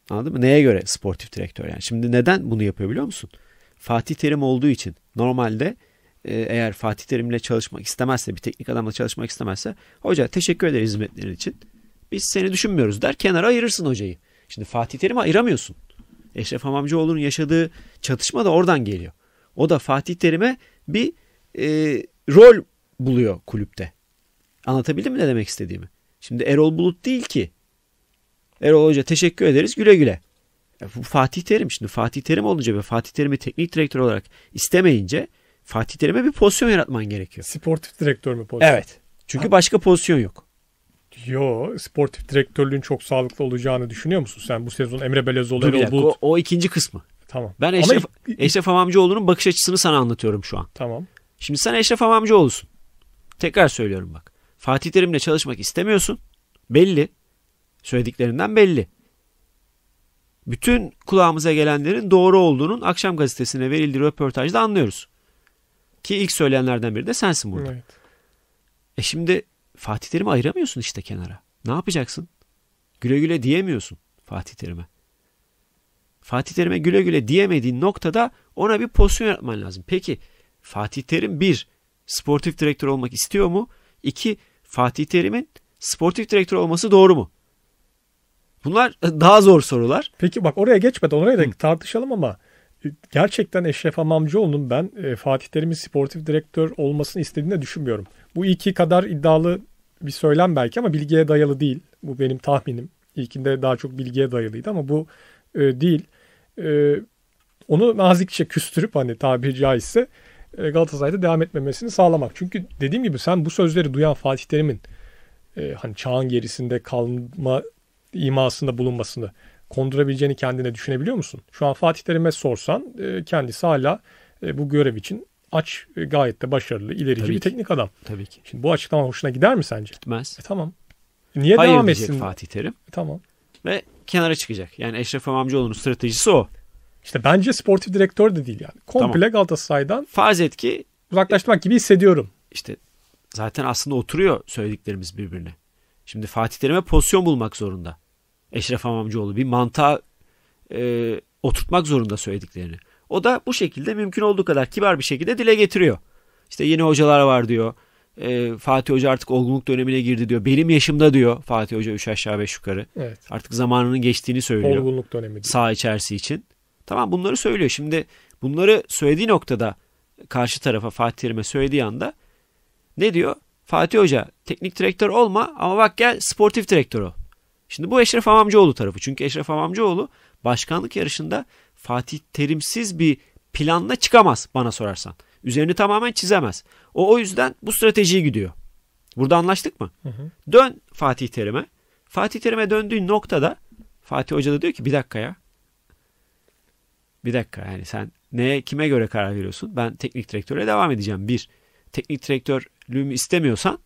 Anladın mı? Neye göre sportif direktör yani? Şimdi neden bunu yapıyor biliyor musun? Fatih Terim olduğu için normalde e, eğer Fatih Terim'le çalışmak istemezse bir teknik adamla çalışmak istemezse hoca teşekkür ederiz hizmetlerin için biz seni düşünmüyoruz der kenara ayırırsın hocayı. Şimdi Fatih Terim'i ayıramıyorsun. Eşref Hamamcıoğlu'nun yaşadığı çatışma da oradan geliyor. O da Fatih Terim'e bir e, rol buluyor kulüpte. Anlatabildim mi ne demek istediğimi? Şimdi Erol Bulut değil ki. Erol Hoca teşekkür ederiz güle güle. E, bu Fatih Terim şimdi Fatih Terim olunca ve Fatih Terim'i teknik direktör olarak istemeyince Fatih Terim'e bir pozisyon yaratman gerekiyor. Sportif direktör mü pozisyon? Evet. Çünkü Abi. başka pozisyon yok. Yo, sportif direktörlüğün çok sağlıklı olacağını düşünüyor musun sen bu sezon Emre Belezoğlu Dur bir o, o ikinci kısmı. Tamam. Ben Eşref, Ama... Eşref Amamcıoğlu'nun bakış açısını sana anlatıyorum şu an. Tamam. Şimdi sen Eşref Amamcıoğlu'sun. Tekrar söylüyorum bak. Fatih Terim'le çalışmak istemiyorsun. Belli. Söylediklerinden belli. Bütün kulağımıza gelenlerin doğru olduğunun akşam gazetesine verildiği röportajda anlıyoruz. Ki ilk söyleyenlerden biri de sensin burada. Evet. E şimdi Fatih Terim'i ayıramıyorsun işte kenara. Ne yapacaksın? Güle güle diyemiyorsun Fatih Terim'e. Fatih Terim'e güle güle diyemediğin noktada ona bir pozisyon yaratman lazım. Peki Fatih Terim bir sportif direktör olmak istiyor mu? İki Fatih Terim'in sportif direktör olması doğru mu? Bunlar daha zor sorular. Peki bak oraya geçmeden oraya da Hı. tartışalım ama gerçekten Eşref Amamcıoğlu'nun ben e, Fatih Terim'in sportif direktör olmasını istediğini de düşünmüyorum. Bu iki kadar iddialı bir söylem belki ama bilgiye dayalı değil. Bu benim tahminim. İlkinde daha çok bilgiye dayalıydı ama bu e, değil. E, onu nazikçe küstürüp hani tabiri caizse e, Galatasaray'da devam etmemesini sağlamak. Çünkü dediğim gibi sen bu sözleri duyan Fatih Terim'in e, hani çağın gerisinde kalma imasında bulunmasını kondurabileceğini kendine düşünebiliyor musun? Şu an Fatih Terim'e sorsan e, kendisi hala e, bu görev için aç gayet de başarılı, ilerici Tabii bir ki. teknik adam. Tabii ki. Şimdi bu açıklama hoşuna gider mi sence? Gitmez. E, tamam. Niye Hayır devam diyecek etsin? Fatih Terim. E, tamam. Ve kenara çıkacak. Yani Eşref İmamcıoğlu'nun stratejisi o. İşte bence sportif direktör de değil yani. Komple tamam. Galatasaray'dan farz et ki uzaklaşmak gibi hissediyorum. İşte zaten aslında oturuyor söylediklerimiz birbirine. Şimdi Fatih Terim'e pozisyon bulmak zorunda. Eşref Hamamcıoğlu bir mantığa e, oturtmak zorunda söylediklerini. O da bu şekilde mümkün olduğu kadar kibar bir şekilde dile getiriyor. İşte yeni hocalar var diyor. E, Fatih Hoca artık olgunluk dönemine girdi diyor. Benim yaşımda diyor Fatih Hoca 3 aşağı 5 yukarı. Evet. Artık zamanının geçtiğini söylüyor. Olgunluk dönemi. Diyor. Sağ içerisi için. Tamam bunları söylüyor. Şimdi bunları söylediği noktada karşı tarafa Fatih Terim'e söylediği anda ne diyor? Fatih Hoca teknik direktör olma ama bak gel sportif direktör ol. Şimdi bu Eşref Amamcıoğlu tarafı. Çünkü Eşref Amamcıoğlu başkanlık yarışında Fatih Terimsiz bir planla çıkamaz bana sorarsan. Üzerini tamamen çizemez. O o yüzden bu stratejiyi gidiyor. Burada anlaştık mı? Hı hı. Dön Fatih Terim'e. Fatih Terim'e döndüğün noktada Fatih Hoca da diyor ki bir dakika ya. Bir dakika yani sen neye kime göre karar veriyorsun? Ben teknik direktöre devam edeceğim. Bir, teknik direktörlüğümü istemiyorsan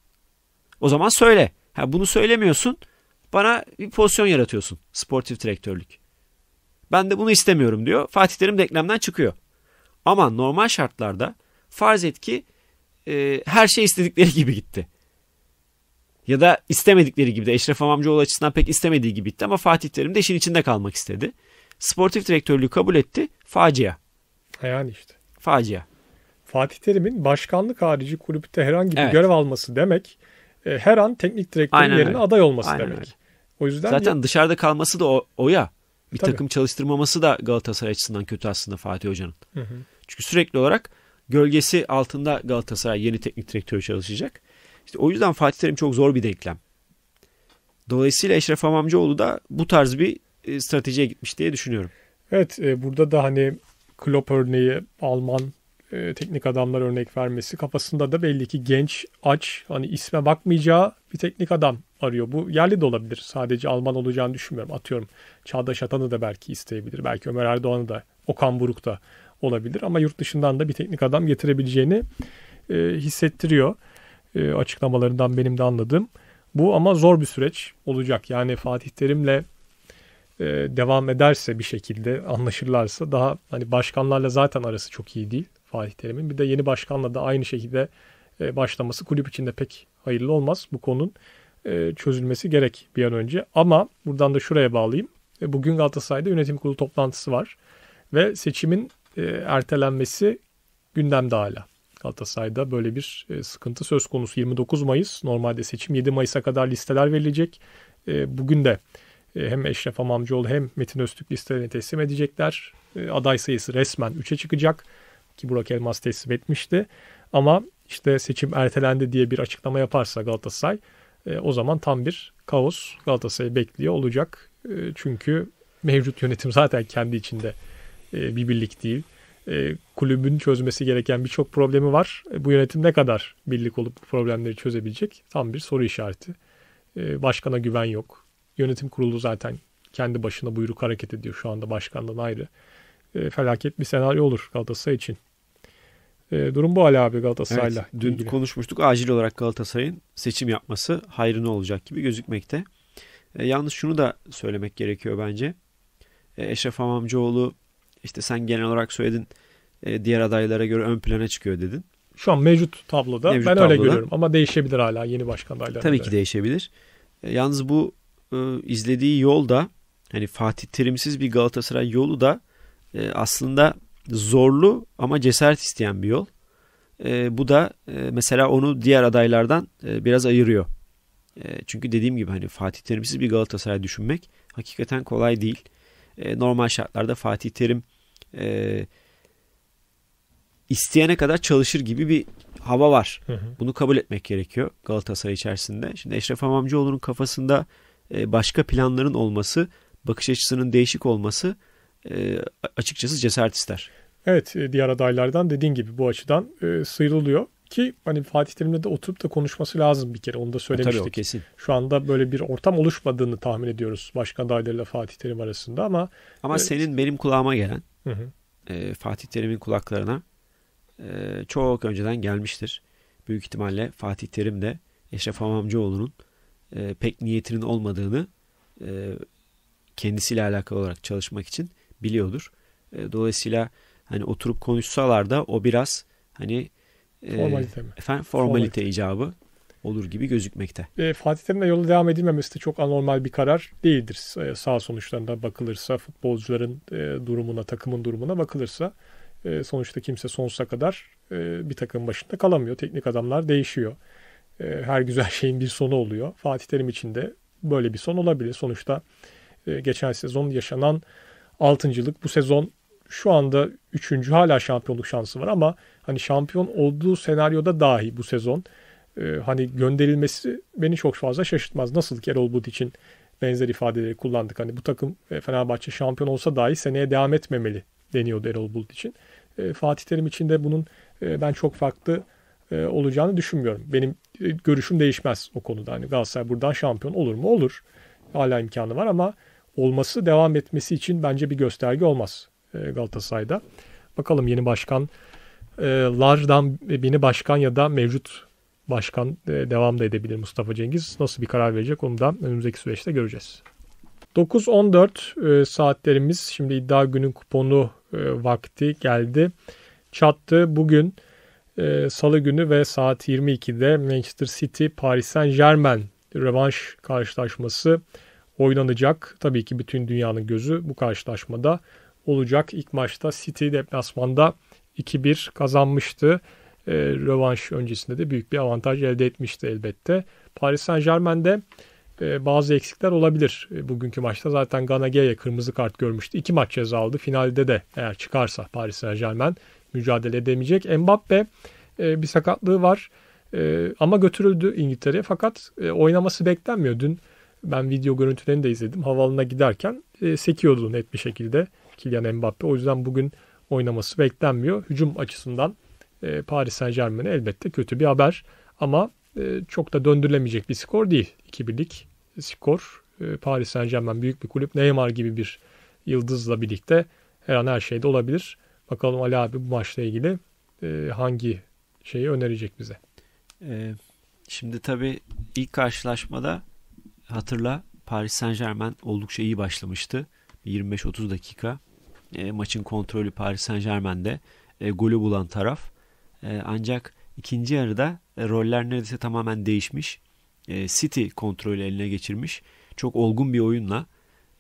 o zaman söyle. Ha, bunu söylemiyorsun. Bana bir pozisyon yaratıyorsun sportif direktörlük. Ben de bunu istemiyorum diyor. Fatih Terim denklemden çıkıyor. Ama normal şartlarda farz et ki e, her şey istedikleri gibi gitti. Ya da istemedikleri gibi de Eşref Amamcıoğlu açısından pek istemediği gibi gitti ama Fatih Terim de işin içinde kalmak istedi. Sportif direktörlüğü kabul etti. Facia. Yani işte. Facia. Fatih Terim'in başkanlık harici kulüpte herhangi bir evet. görev alması demek e, her an teknik direktörün Aynen yerine öyle. aday olması Aynen demek. Öyle. O yüzden zaten ya... dışarıda kalması da o, o ya. Bir Tabii. takım çalıştırmaması da Galatasaray açısından kötü aslında Fatih Hoca'nın. Hı hı. Çünkü sürekli olarak gölgesi altında Galatasaray yeni teknik direktörü çalışacak. İşte o yüzden Fatih Terim çok zor bir denklem. Dolayısıyla Eşref Hamamcıoğlu da bu tarz bir e, stratejiye gitmiş diye düşünüyorum. Evet e, burada da hani Klopp örneği Alman e, teknik adamlar örnek vermesi kafasında da belli ki genç aç hani isme bakmayacağı bir teknik adam arıyor. Bu yerli de olabilir. Sadece Alman olacağını düşünmüyorum. Atıyorum Çağdaş Atan'ı da belki isteyebilir. Belki Ömer Erdoğan'ı da, Okan Buruk da olabilir. Ama yurt dışından da bir teknik adam getirebileceğini e, hissettiriyor. E, açıklamalarından benim de anladığım. Bu ama zor bir süreç olacak. Yani Fatih Terim'le e, devam ederse bir şekilde anlaşırlarsa daha hani başkanlarla zaten arası çok iyi değil Fatih Terim'in. Bir de yeni başkanla da aynı şekilde e, başlaması kulüp içinde pek hayırlı olmaz bu konunun. E, çözülmesi gerek bir an önce. Ama buradan da şuraya bağlayayım. E, bugün Galatasaray'da yönetim kurulu toplantısı var ve seçimin e, ertelenmesi gündemde hala. Galatasaray'da böyle bir sıkıntı söz konusu. 29 Mayıs normalde seçim 7 Mayıs'a kadar listeler verilecek. bugün de hem Eşref Amamcıoğlu hem Metin Öztürk listelerini teslim edecekler. aday sayısı resmen 3'e çıkacak ki Burak Elmas teslim etmişti. Ama işte seçim ertelendi diye bir açıklama yaparsa Galatasaray e, o zaman tam bir kaos Galatasaray'ı bekliyor olacak. E, çünkü mevcut yönetim zaten kendi içinde e, bir birlik değil. E, kulübün çözmesi gereken birçok problemi var. E, bu yönetim ne kadar birlik olup bu problemleri çözebilecek? Tam bir soru işareti. E, başkana güven yok. Yönetim kurulu zaten kendi başına buyruk hareket ediyor şu anda başkandan ayrı. E, felaket bir senaryo olur Galatasaray için. E, durum bu hala abi Galatasaray'la. Evet, dün ilgili. konuşmuştuk acil olarak Galatasaray'ın seçim yapması hayrına olacak gibi gözükmekte. E, yalnız şunu da söylemek gerekiyor bence. E, Eşref Hamamcıoğlu işte sen genel olarak söyledin e, diğer adaylara göre ön plana çıkıyor dedin. Şu an mevcut tabloda mevcut ben tabloda. öyle görüyorum ama değişebilir hala yeni başkan adayları. Tabii göre. ki değişebilir. E, yalnız bu e, izlediği yol da hani Fatih Terimsiz bir Galatasaray yolu da e, aslında zorlu ama cesaret isteyen bir yol. E, bu da e, mesela onu diğer adaylardan e, biraz ayırıyor. E, çünkü dediğim gibi hani Fatih Terimsiz bir Galatasaray düşünmek hakikaten kolay değil. E, normal şartlarda Fatih Terim e, isteyene kadar çalışır gibi bir hava var. Hı hı. Bunu kabul etmek gerekiyor Galatasaray içerisinde. Şimdi Eşref Amamcıoğlu'nun kafasında e, başka planların olması, bakış açısının değişik olması e, açıkçası cesaret ister. Evet e, diğer adaylardan dediğin gibi bu açıdan e, sıyrılıyor ki hani Fatih Terim'le de oturup da konuşması lazım bir kere onu da söylemiştik. tabii o kesin. Şu anda böyle bir ortam oluşmadığını tahmin ediyoruz başkan adaylarıyla Fatih Terim arasında ama. Ama e, senin benim kulağıma gelen hı hı. E, Fatih Terim'in kulaklarına e, çok önceden gelmiştir. Büyük ihtimalle Fatih Terim de Eşref Hamamcıoğlu'nun e, pek niyetinin olmadığını e, kendisiyle alakalı olarak çalışmak için biliyordur. E, dolayısıyla hani oturup konuşsalar da o biraz hani e, mi? Efendim formalite, formalite icabı olur gibi gözükmekte. E, Fatih Terim'le yolu devam edilmemesi de çok anormal bir karar değildir. E, sağ sonuçlarında bakılırsa, futbolcuların e, durumuna, takımın durumuna bakılırsa e, sonuçta kimse sonsuza kadar e, bir takım başında kalamıyor. Teknik adamlar değişiyor. E, her güzel şeyin bir sonu oluyor. Fatih Terim için de böyle bir son olabilir. Sonuçta e, geçen sezon yaşanan altıncılık bu sezon şu anda üçüncü hala şampiyonluk şansı var ama hani şampiyon olduğu senaryoda dahi bu sezon e, hani gönderilmesi beni çok fazla şaşırtmaz. Nasıl ki Erol Bulut için benzer ifadeleri kullandık. Hani bu takım e, Fenerbahçe şampiyon olsa dahi seneye devam etmemeli deniyordu Erol Bulut için. E, Fatih Terim için de bunun e, ben çok farklı e, olacağını düşünmüyorum. Benim e, görüşüm değişmez o konuda. Hani Galatasaray buradan şampiyon olur mu? Olur. Hala imkanı var ama olması devam etmesi için bence bir gösterge olmaz. E, Galatasaray'da. Bakalım yeni başkan e, lardan yeni başkan ya da mevcut başkan e, devam da edebilir Mustafa Cengiz. Nasıl bir karar verecek onu da önümüzdeki süreçte göreceğiz. 9.14 saatlerimiz şimdi iddia günün kuponu vakti geldi. Çattı bugün salı günü ve saat 22'de Manchester City Paris Saint Germain rövanş karşılaşması oynanacak. Tabii ki bütün dünyanın gözü bu karşılaşmada olacak. İlk maçta City deplasmanda 2-1 kazanmıştı. E, rövanş öncesinde de büyük bir avantaj elde etmişti elbette. Paris Saint Germain'de e, bazı eksikler olabilir. E, bugünkü maçta zaten Gana Gaya kırmızı kart görmüştü. İki maç ceza aldı. Finalde de eğer çıkarsa Paris Saint Germain mücadele edemeyecek. Mbappe e, bir sakatlığı var. E, ama götürüldü İngiltere'ye fakat e, oynaması beklenmiyor. Dün ben video görüntülerini de izledim. Havalına giderken e, sekiyordu net bir şekilde. Kylian Mbappe. O yüzden bugün oynaması beklenmiyor. Hücum açısından e, Paris Saint Germain'e elbette kötü bir haber. Ama e, çok da döndürülemeyecek bir skor değil. 2-1'lik skor. E, Paris Saint Germain büyük bir kulüp. Neymar gibi bir yıldızla birlikte her an her şeyde olabilir. Bakalım Ali abi bu maçla ilgili e, hangi şeyi önerecek bize? E, şimdi tabii ilk karşılaşmada hatırla Paris Saint Germain oldukça iyi başlamıştı. 25-30 dakika e, maçın kontrolü Paris Saint Germain'de e, golü bulan taraf. E, ancak ikinci yarıda e, roller neredeyse tamamen değişmiş. E, City kontrolü eline geçirmiş. Çok olgun bir oyunla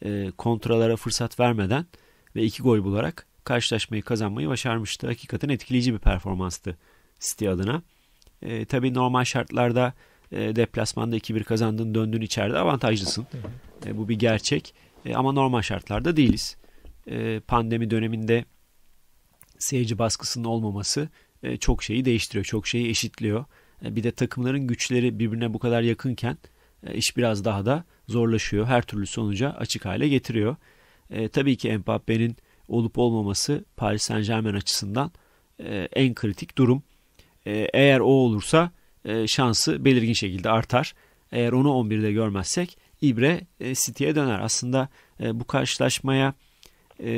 e, kontralara fırsat vermeden ve iki gol bularak karşılaşmayı kazanmayı başarmıştı. Hakikaten etkileyici bir performanstı City adına. E, tabii normal şartlarda e, deplasmanda 2-1 kazandın döndün içeride avantajlısın. E, bu bir gerçek e, ama normal şartlarda değiliz. E, pandemi döneminde seyirci baskısının olmaması e, çok şeyi değiştiriyor, çok şeyi eşitliyor. E, bir de takımların güçleri birbirine bu kadar yakınken iş biraz daha da zorlaşıyor. Her türlü sonuca açık hale getiriyor. tabii ki Mbappe'nin olup olmaması Paris Saint Germain açısından en kritik durum. eğer o olursa şansı belirgin şekilde artar. Eğer onu 11'de görmezsek İbre e, City'ye döner. Aslında bu karşılaşmaya e,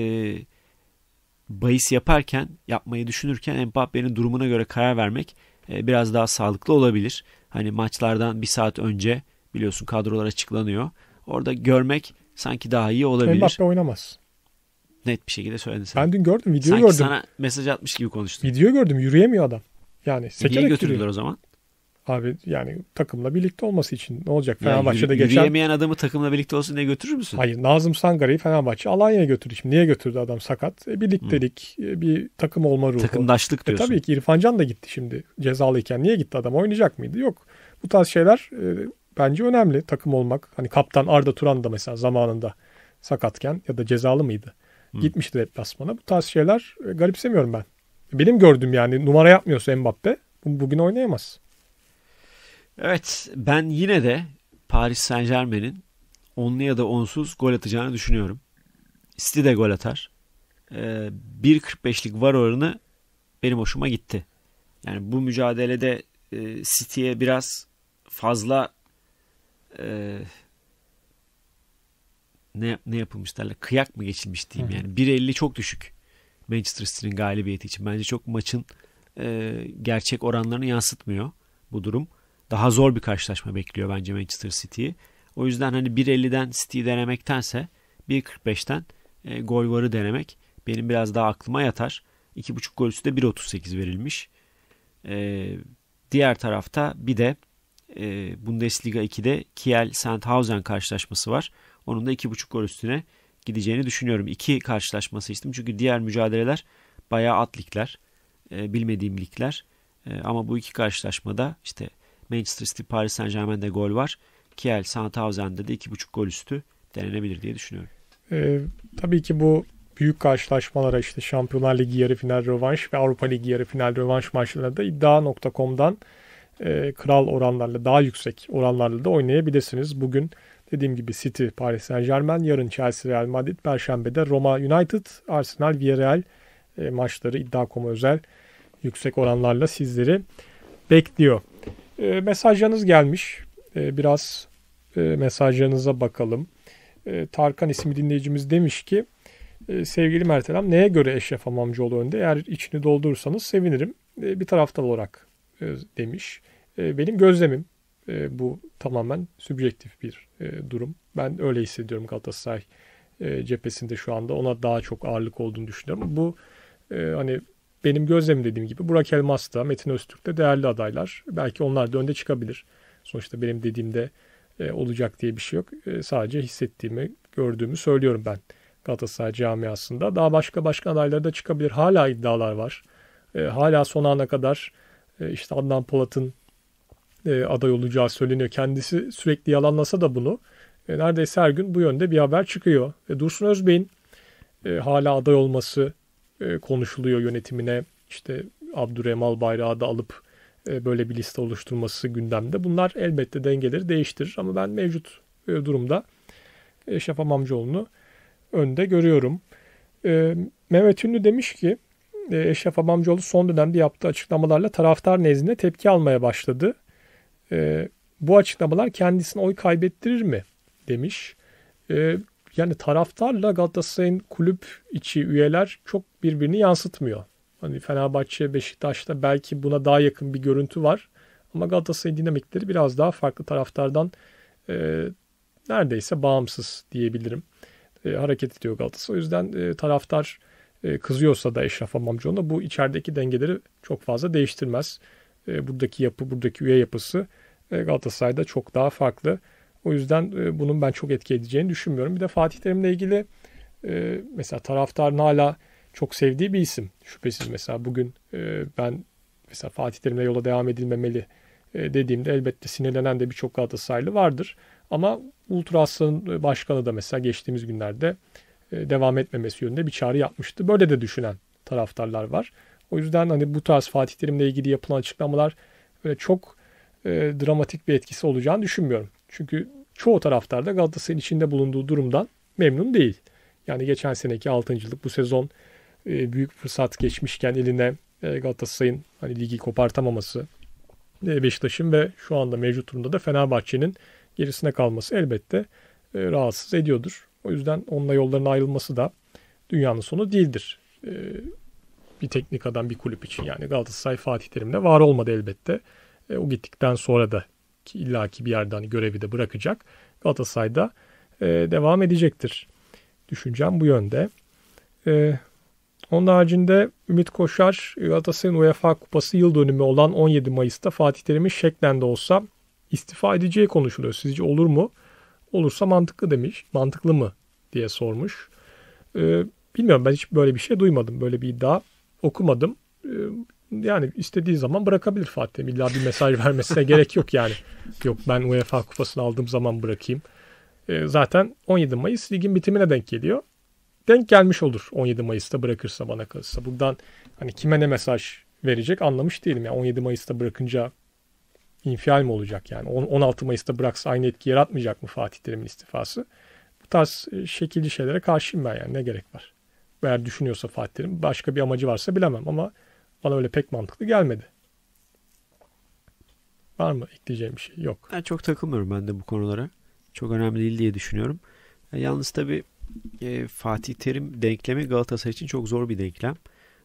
bahis yaparken, yapmayı düşünürken Mbappe'nin durumuna göre karar vermek e, biraz daha sağlıklı olabilir. Hani maçlardan bir saat önce biliyorsun kadrolar açıklanıyor. Orada görmek sanki daha iyi olabilir. Mbappe oynamaz. Net bir şekilde söyledin sen. Ben dün gördüm, videoyu sanki gördüm. sana mesaj atmış gibi konuştun. Video gördüm, yürüyemiyor adam. Yani sekerek Niye o zaman? Abi yani takımla birlikte olması için ne olacak? Fenerbahçe'de yürü, geçen... Yürüyemeyen adamı takımla birlikte olsun diye götürür müsün? Hayır. Nazım Sangara'yı Fenerbahçe Alanya'ya götürdü. Şimdi niye götürdü adam sakat? E, birliktelik, hmm. bir takım olma ruhu. Takımdaşlık e, diyorsun. E, tabii ki İrfancan da gitti şimdi cezalıyken. Niye gitti adam? Oynayacak mıydı? Yok. Bu tarz şeyler e, bence önemli. Takım olmak. Hani kaptan Arda Turan da mesela zamanında sakatken ya da cezalı mıydı? Hmm. Gitmişti deplasmana. Bu tarz şeyler e, garipsemiyorum ben. Benim gördüğüm yani numara yapmıyorsa Mbappe bugün oynayamaz. Evet ben yine de Paris Saint Germain'in onlu ya da onsuz gol atacağını düşünüyorum. City de gol atar. Ee, 1.45'lik var oranı benim hoşuma gitti. Yani bu mücadelede e, City'ye biraz fazla e, ne, ne yapılmış derler kıyak mı geçilmiş diyeyim yani 1.50 çok düşük Manchester City'nin galibiyeti için bence çok maçın e, gerçek oranlarını yansıtmıyor bu durum daha zor bir karşılaşma bekliyor bence Manchester City'yi. O yüzden hani 1.50'den City'yi denemektense 1.45'ten e, gol varı denemek benim biraz daha aklıma yatar. 2.5 gol üstü de 1.38 verilmiş. E, diğer tarafta bir de e, Bundesliga 2'de Kiel Sandhausen karşılaşması var. Onun da 2.5 gol üstüne gideceğini düşünüyorum. İki karşılaşma seçtim çünkü diğer mücadeleler bayağı atlikler, e, bilmediğim ligler. E, ama bu iki karşılaşmada işte Manchester City Paris Saint Germain'de gol var. Kiel Sandhausen'de de 2.5 gol üstü denenebilir diye düşünüyorum. Ee, tabii ki bu büyük karşılaşmalara işte Şampiyonlar Ligi yarı final rövanş ve Avrupa Ligi yarı final rövanş maçlarına da iddia.com'dan e, kral oranlarla daha yüksek oranlarla da oynayabilirsiniz. Bugün dediğim gibi City, Paris Saint Germain, yarın Chelsea, Real Madrid, Perşembe'de Roma United, Arsenal, Villarreal e, maçları iddia.com'a özel yüksek oranlarla sizleri bekliyor. E, mesajlarınız gelmiş. E, biraz e, mesajlarınıza bakalım. E, Tarkan isimli dinleyicimiz demiş ki e, sevgili Mertelem neye göre Eşref Amamcıoğlu önde? Eğer içini doldurursanız sevinirim. E, bir tarafta olarak e, demiş. E, benim gözlemim e, bu tamamen sübjektif bir e, durum. Ben öyle hissediyorum Galatasaray e, cephesinde şu anda. Ona daha çok ağırlık olduğunu düşünüyorum. Bu e, hani benim gözlemim dediğim gibi Burak Elmas da Metin Öztürk de değerli adaylar. Belki onlar da önde çıkabilir. Sonuçta benim dediğimde e, olacak diye bir şey yok. E, sadece hissettiğimi, gördüğümü söylüyorum ben Galatasaray camiasında. Daha başka başka adayları da çıkabilir. Hala iddialar var. E, hala son ana kadar e, işte Adnan Polat'ın e, aday olacağı söyleniyor. Kendisi sürekli yalanlasa da bunu e, neredeyse her gün bu yönde bir haber çıkıyor. E, Dursun Özbey'in e, hala aday olması e, konuşuluyor yönetimine işte Abdurrahman Bayrağı da alıp e, böyle bir liste oluşturması gündemde. Bunlar elbette dengeleri değiştirir ama ben mevcut e, durumda e, Şafam Amcaoğlu'nu önde görüyorum. Mehmet Ünlü demiş ki e, Eşref son dönemde yaptığı açıklamalarla taraftar nezdinde tepki almaya başladı. bu açıklamalar kendisine oy kaybettirir mi? demiş yani taraftarla Galatasaray'ın kulüp içi üyeler çok birbirini yansıtmıyor. Hani Fenerbahçe, Beşiktaş'ta belki buna daha yakın bir görüntü var. Ama Galatasaray'ın dinamikleri biraz daha farklı taraftardan e, neredeyse bağımsız diyebilirim. E, hareket ediyor Galatasaray. O yüzden e, taraftar e, kızıyorsa da Eşref Amamcıoğlu'na bu içerideki dengeleri çok fazla değiştirmez. E, buradaki yapı, buradaki üye yapısı e, Galatasaray'da çok daha farklı. O yüzden e, bunun ben çok etki edeceğini düşünmüyorum. Bir de Fatih Terim'le ilgili e, mesela taraftarın hala çok sevdiği bir isim. Şüphesiz mesela bugün e, ben mesela Fatih Terim'le yola devam edilmemeli dediğimde elbette sinirlenen de birçok Galatasaraylı vardır. Ama Ultra başkanı da mesela geçtiğimiz günlerde devam etmemesi yönünde bir çağrı yapmıştı. Böyle de düşünen taraftarlar var. O yüzden hani bu tarz Fatih Terim'le ilgili yapılan açıklamalar böyle çok e, dramatik bir etkisi olacağını düşünmüyorum. Çünkü çoğu taraftar da Galatasaray'ın içinde bulunduğu durumdan memnun değil. Yani geçen seneki altıncılık, bu sezon e, büyük fırsat geçmişken eline e, Galatasaray'ın hani ligi kopartamaması, e, Beşiktaş'ın ve şu anda mevcut durumda da Fenerbahçe'nin gerisine kalması elbette rahatsız ediyordur. O yüzden onunla yolların ayrılması da dünyanın sonu değildir. Bir teknik adam bir kulüp için yani Galatasaray Fatih Terim'de var olmadı elbette. O gittikten sonra da ki illaki bir yerden hani görevi de bırakacak. Galatasaray'da e, devam edecektir. Düşüncem bu yönde. E, onun haricinde Ümit Koşar Galatasaray'ın UEFA Kupası yıl dönümü olan 17 Mayıs'ta Fatih Terim'in şeklen de olsa istifa edeceği konuşuluyor. Sizce olur mu? Olursa mantıklı demiş. Mantıklı mı diye sormuş. E, bilmiyorum ben hiç böyle bir şey duymadım. Böyle bir iddia okumadım. E, yani istediği zaman bırakabilir Fatih. İlla bir mesaj vermesine gerek yok yani. Yok ben UEFA kupasını aldığım zaman bırakayım. E, zaten 17 Mayıs ligin bitimine denk geliyor. Denk gelmiş olur 17 Mayıs'ta bırakırsa bana kalırsa. Buradan hani kime ne mesaj verecek anlamış değilim. Yani 17 Mayıs'ta bırakınca infial mi olacak yani? 16 Mayıs'ta bıraksa aynı etki yaratmayacak mı Fatih Terim'in istifası? Bu tarz e, şekilli şeylere karşıyım ben yani ne gerek var? Eğer düşünüyorsa Fatih Terim başka bir amacı varsa bilemem ama bana öyle pek mantıklı gelmedi. Var mı ekleyeceğim bir şey? Yok. Ben çok takılmıyorum ben de bu konulara. Çok önemli değil diye düşünüyorum. E, yalnız tabii e, Fatih Terim denklemi Galatasaray için çok zor bir denklem.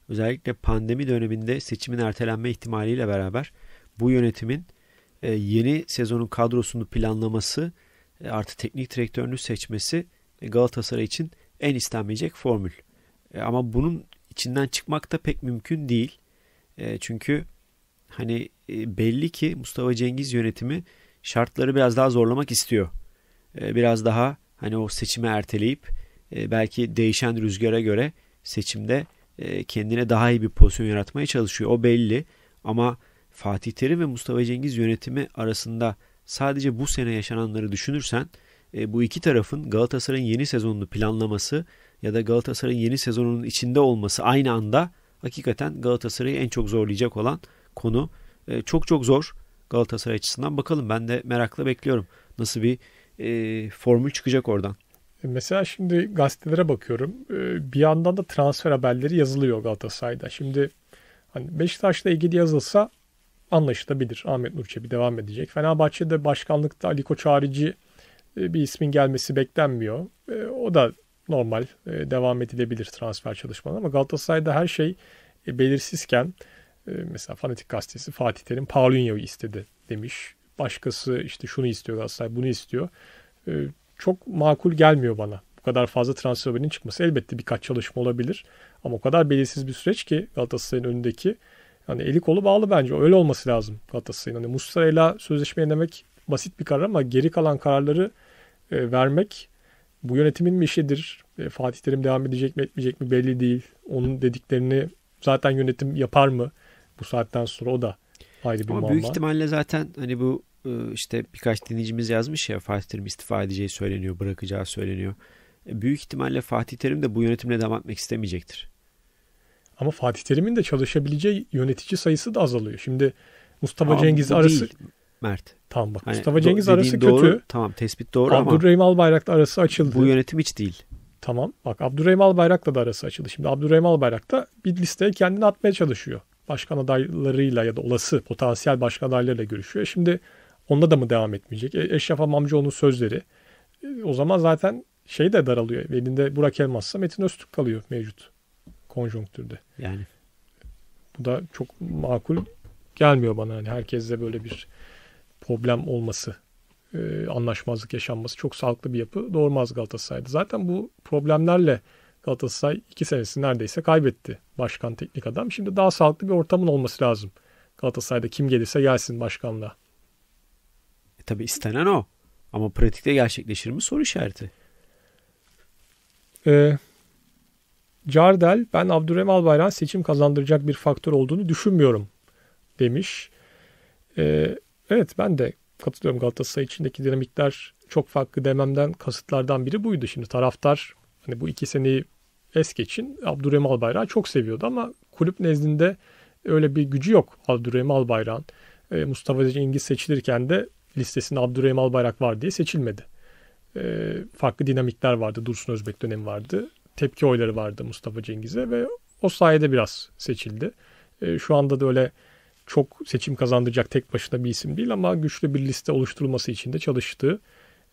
Özellikle pandemi döneminde seçimin ertelenme ihtimaliyle beraber bu yönetimin e, yeni sezonun kadrosunu planlaması e, artı teknik direktörünü seçmesi e, Galatasaray için en istenmeyecek formül. E, ama bunun içinden çıkmak da pek mümkün değil. Ee, çünkü hani e, belli ki Mustafa Cengiz yönetimi şartları biraz daha zorlamak istiyor. Ee, biraz daha hani o seçimi erteleyip e, belki değişen rüzgara göre seçimde e, kendine daha iyi bir pozisyon yaratmaya çalışıyor. O belli ama Fatih Terim ve Mustafa Cengiz yönetimi arasında sadece bu sene yaşananları düşünürsen bu iki tarafın Galatasaray'ın yeni sezonunu planlaması ya da Galatasaray'ın yeni sezonunun içinde olması aynı anda hakikaten Galatasaray'ı en çok zorlayacak olan konu. E, çok çok zor Galatasaray açısından. Bakalım ben de merakla bekliyorum. Nasıl bir e, formül çıkacak oradan. E, mesela şimdi gazetelere bakıyorum. E, bir yandan da transfer haberleri yazılıyor Galatasaray'da. Şimdi hani Beşiktaş'la ilgili yazılsa anlaşılabilir. Ahmet Nur devam edecek. Fenerbahçe'de başkanlıkta Ali Koç harici e, bir ismin gelmesi beklenmiyor. O da normal e, devam edilebilir transfer çalışmaları ama Galatasaray'da her şey e, belirsizken e, mesela Fanatik Gazetesi Fatih Terim Paulinho'yu istedi demiş. Başkası işte şunu istiyor Galatasaray bunu istiyor. çok makul gelmiyor bana. Bu kadar fazla transfer haberinin çıkması elbette birkaç çalışma olabilir. Ama o kadar belirsiz bir süreç ki Galatasaray'ın önündeki yani eli kolu bağlı bence. Öyle olması lazım Galatasaray'ın. Hani Muslera'yla sözleşme demek basit bir karar ama geri kalan kararları e, vermek bu yönetimin mi işidir? E, Fatih Terim devam edecek mi etmeyecek mi belli değil. Onun dediklerini zaten yönetim yapar mı bu saatten sonra o da ayrı bir Ama muamma. büyük ihtimalle zaten hani bu e, işte birkaç dinleyicimiz yazmış ya Fatih Terim istifa edeceği söyleniyor, bırakacağı söyleniyor. E, büyük ihtimalle Fatih Terim de bu yönetimle devam etmek istemeyecektir. Ama Fatih Terim'in de çalışabileceği yönetici sayısı da azalıyor. Şimdi Mustafa Aa, Cengiz arası değil. Mert. Tamam bak hani Mustafa Cengiz arası doğru, kötü. Tamam tespit doğru Abdurrahim ama. Abdurrahim Albayrak'la arası açıldı. Bu yönetim hiç değil. Tamam bak Abdurrahim Albayrak'la da arası açıldı. Şimdi Abdurrahim Albayrak da bir listeye kendini atmaya çalışıyor. Başkan adaylarıyla ya da olası potansiyel başkan adaylarıyla görüşüyor. E şimdi onda da mı devam etmeyecek? E, Eşref Amamcıoğlu'nun sözleri. E, o zaman zaten şey de daralıyor. Elinde Burak Elmas'la Metin Öztürk kalıyor mevcut konjonktürde. Yani. Bu da çok makul gelmiyor bana. Hani herkes de böyle bir problem olması, e, anlaşmazlık yaşanması çok sağlıklı bir yapı doğurmaz Galatasaray'da. Zaten bu problemlerle Galatasaray iki senesi neredeyse kaybetti başkan teknik adam. Şimdi daha sağlıklı bir ortamın olması lazım. Galatasaray'da kim gelirse gelsin başkanla. E tabi istenen o. Ama pratikte gerçekleşir mi soru işareti. Ee, Cardel ben Abdurrahim Albayrak seçim kazandıracak bir faktör olduğunu düşünmüyorum demiş. Ee, Evet ben de katılıyorum Galatasaray içindeki dinamikler çok farklı dememden kasıtlardan biri buydu. Şimdi taraftar hani bu iki seneyi es geçin Abdurrahim Albayrak'ı çok seviyordu ama kulüp nezdinde öyle bir gücü yok Abdurrahim Albayrak'ın. E, Mustafa Cengiz seçilirken de listesinde Abdurrahim Albayrak var diye seçilmedi. E, farklı dinamikler vardı. Dursun Özbek dönemi vardı. Tepki oyları vardı Mustafa Cengiz'e ve o sayede biraz seçildi. E, şu anda da öyle çok seçim kazandıracak tek başına bir isim değil ama güçlü bir liste oluşturulması için de çalıştığı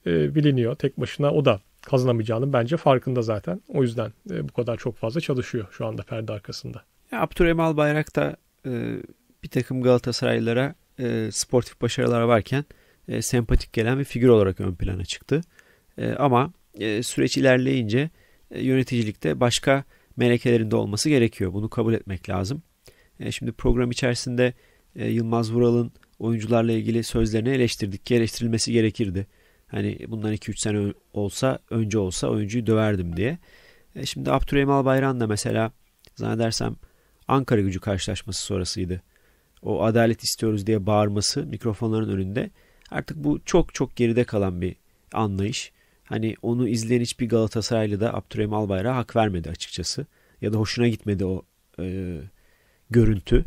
e, biliniyor. Tek başına o da kazanamayacağını bence farkında zaten. O yüzden e, bu kadar çok fazla çalışıyor şu anda perde arkasında. Ya, Abdurrahim Albayrak da e, bir takım Galatasaraylılara e, sportif başarılar varken e, sempatik gelen bir figür olarak ön plana çıktı. E, ama e, süreç ilerleyince e, yöneticilikte başka melekelerinde olması gerekiyor. Bunu kabul etmek lazım. E, şimdi program içerisinde e, Yılmaz Vural'ın oyuncularla ilgili sözlerini eleştirdik ki eleştirilmesi gerekirdi. Hani bundan 2-3 sene olsa önce olsa oyuncuyu döverdim diye. E, şimdi Abdurrahim Albayran da mesela zannedersem Ankara gücü karşılaşması sonrasıydı. O adalet istiyoruz diye bağırması mikrofonların önünde. Artık bu çok çok geride kalan bir anlayış. Hani onu izleyen hiçbir Galatasaraylı da Abdurrahim Albayrak'a hak vermedi açıkçası. Ya da hoşuna gitmedi o e, görüntü,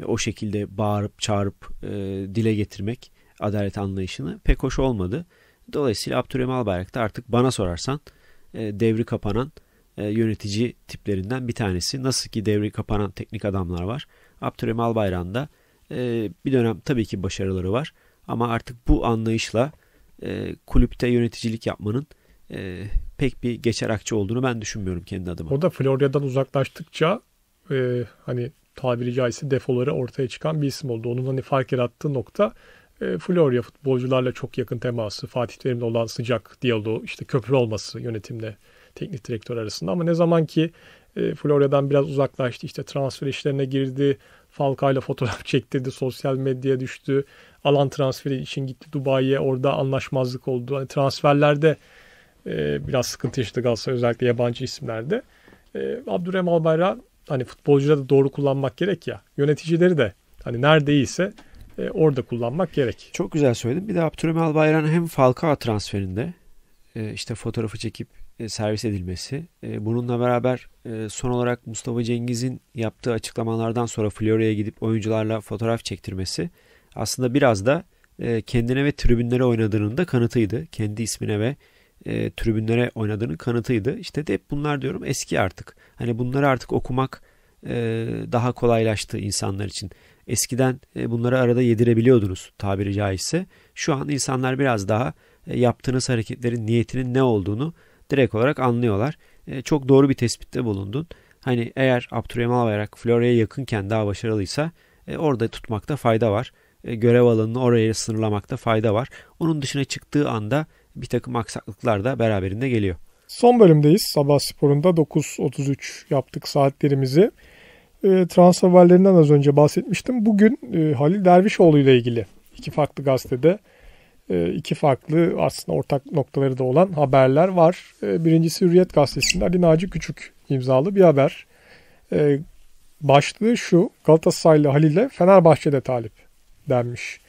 e, o şekilde bağırıp çağırıp e, dile getirmek adalet anlayışını pek hoş olmadı. Dolayısıyla Abdurrahim Albayrak da artık bana sorarsan e, devri kapanan e, yönetici tiplerinden bir tanesi. Nasıl ki devri kapanan teknik adamlar var. Abdurrahim Albayrak'ın da e, bir dönem tabii ki başarıları var. Ama artık bu anlayışla e, kulüpte yöneticilik yapmanın e, pek bir geçer akçe olduğunu ben düşünmüyorum kendi adıma. O da Florya'dan uzaklaştıkça e, hani tabiri caizse defoları ortaya çıkan bir isim oldu. Onun hani fark yarattığı nokta e, Florya futbolcularla çok yakın teması, Fatih Terim'le olan sıcak diyaloğu, işte köprü olması yönetimle teknik direktör arasında. Ama ne zaman ki e, Florya'dan biraz uzaklaştı, işte transfer işlerine girdi, Falcao'yla fotoğraf çektirdi, sosyal medyaya düştü, alan transferi için gitti Dubai'ye, orada anlaşmazlık oldu. Hani transferlerde e, biraz sıkıntı yaşadı Galatasaray özellikle yabancı isimlerde. E, Abdurrahim Albayrak hani futbolcuları da doğru kullanmak gerek ya. Yöneticileri de hani nerede iyiyse e, orada kullanmak gerek. Çok güzel söyledin. Bir de Abdurrahman Albayrak'ın hem Falcao transferinde e, işte fotoğrafı çekip e, servis edilmesi. E, bununla beraber e, son olarak Mustafa Cengiz'in yaptığı açıklamalardan sonra Florya'ya gidip oyuncularla fotoğraf çektirmesi aslında biraz da e, kendine ve tribünlere oynadığının da kanıtıydı. Kendi ismine ve e, tribünlere oynadığının kanıtıydı. İşte de hep bunlar diyorum eski artık. Hani bunları artık okumak e, daha kolaylaştı insanlar için. Eskiden e, bunları arada yedirebiliyordunuz tabiri caizse. Şu an insanlar biraz daha e, yaptığınız hareketlerin niyetinin ne olduğunu direkt olarak anlıyorlar. çok doğru bir tespitte bulundun. Hani eğer Abdurrahim Albayrak flora'ya yakınken daha başarılıysa orada tutmakta fayda var. görev alanını oraya sınırlamakta fayda var. Onun dışına çıktığı anda bir takım aksaklıklar da beraberinde geliyor. Son bölümdeyiz. Sabah sporunda 9.33 yaptık saatlerimizi. E, transfer haberlerinden az önce bahsetmiştim. Bugün e, Halil Dervişoğlu ile ilgili iki farklı gazetede e, iki farklı aslında ortak noktaları da olan haberler var. E, birincisi Hürriyet Gazetesi'nde Ali Naci Küçük imzalı bir haber. E, başlığı şu Galatasaraylı Halil'e Fenerbahçe'de talip denmiş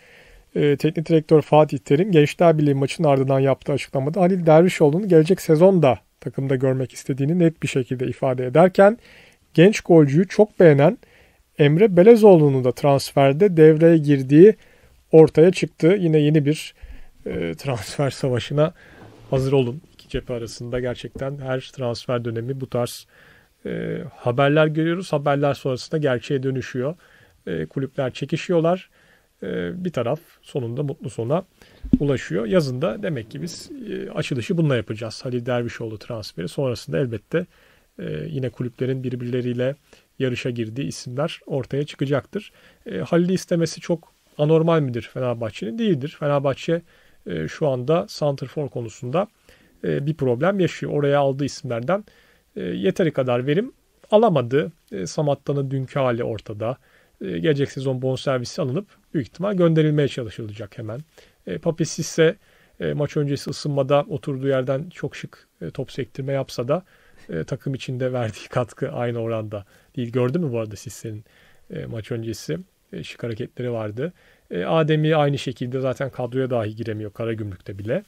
e, teknik direktör Fatih Terim Gençler Birliği maçının ardından yaptığı açıklamada Halil Dervişoğlu'nu gelecek sezonda takımda görmek istediğini net bir şekilde ifade ederken genç golcüyü çok beğenen Emre Belezoğlu'nun da transferde devreye girdiği ortaya çıktı. Yine yeni bir e, transfer savaşına hazır olun. İki cephe arasında gerçekten her transfer dönemi bu tarz e, haberler görüyoruz. Haberler sonrasında gerçeğe dönüşüyor. E, kulüpler çekişiyorlar. E, bir taraf sonunda mutlu sona ulaşıyor. Yazında demek ki biz e, açılışı bununla yapacağız. Halil Dervişoğlu transferi sonrasında elbette e, yine kulüplerin birbirleriyle yarışa girdiği isimler ortaya çıkacaktır. Halil'i istemesi çok anormal midir Fenerbahçe'nin? Değildir. Fenerbahçe şu anda Santrfor konusunda bir problem yaşıyor. Oraya aldığı isimlerden yeteri kadar verim alamadı. Samattan'ın dünkü hali ortada. E, gelecek sezon bonservisi alınıp büyük ihtimal gönderilmeye çalışılacak hemen. E, Papis ise e, maç öncesi ısınmada oturduğu yerden çok şık e, top sektirme yapsa da e, takım içinde verdiği katkı aynı oranda değil. Gördün mü bu arada Sisse'nin e, maç öncesi e, şık hareketleri vardı. E, Adem'i aynı şekilde zaten kadroya dahi giremiyor kara Karagümrük'te bile.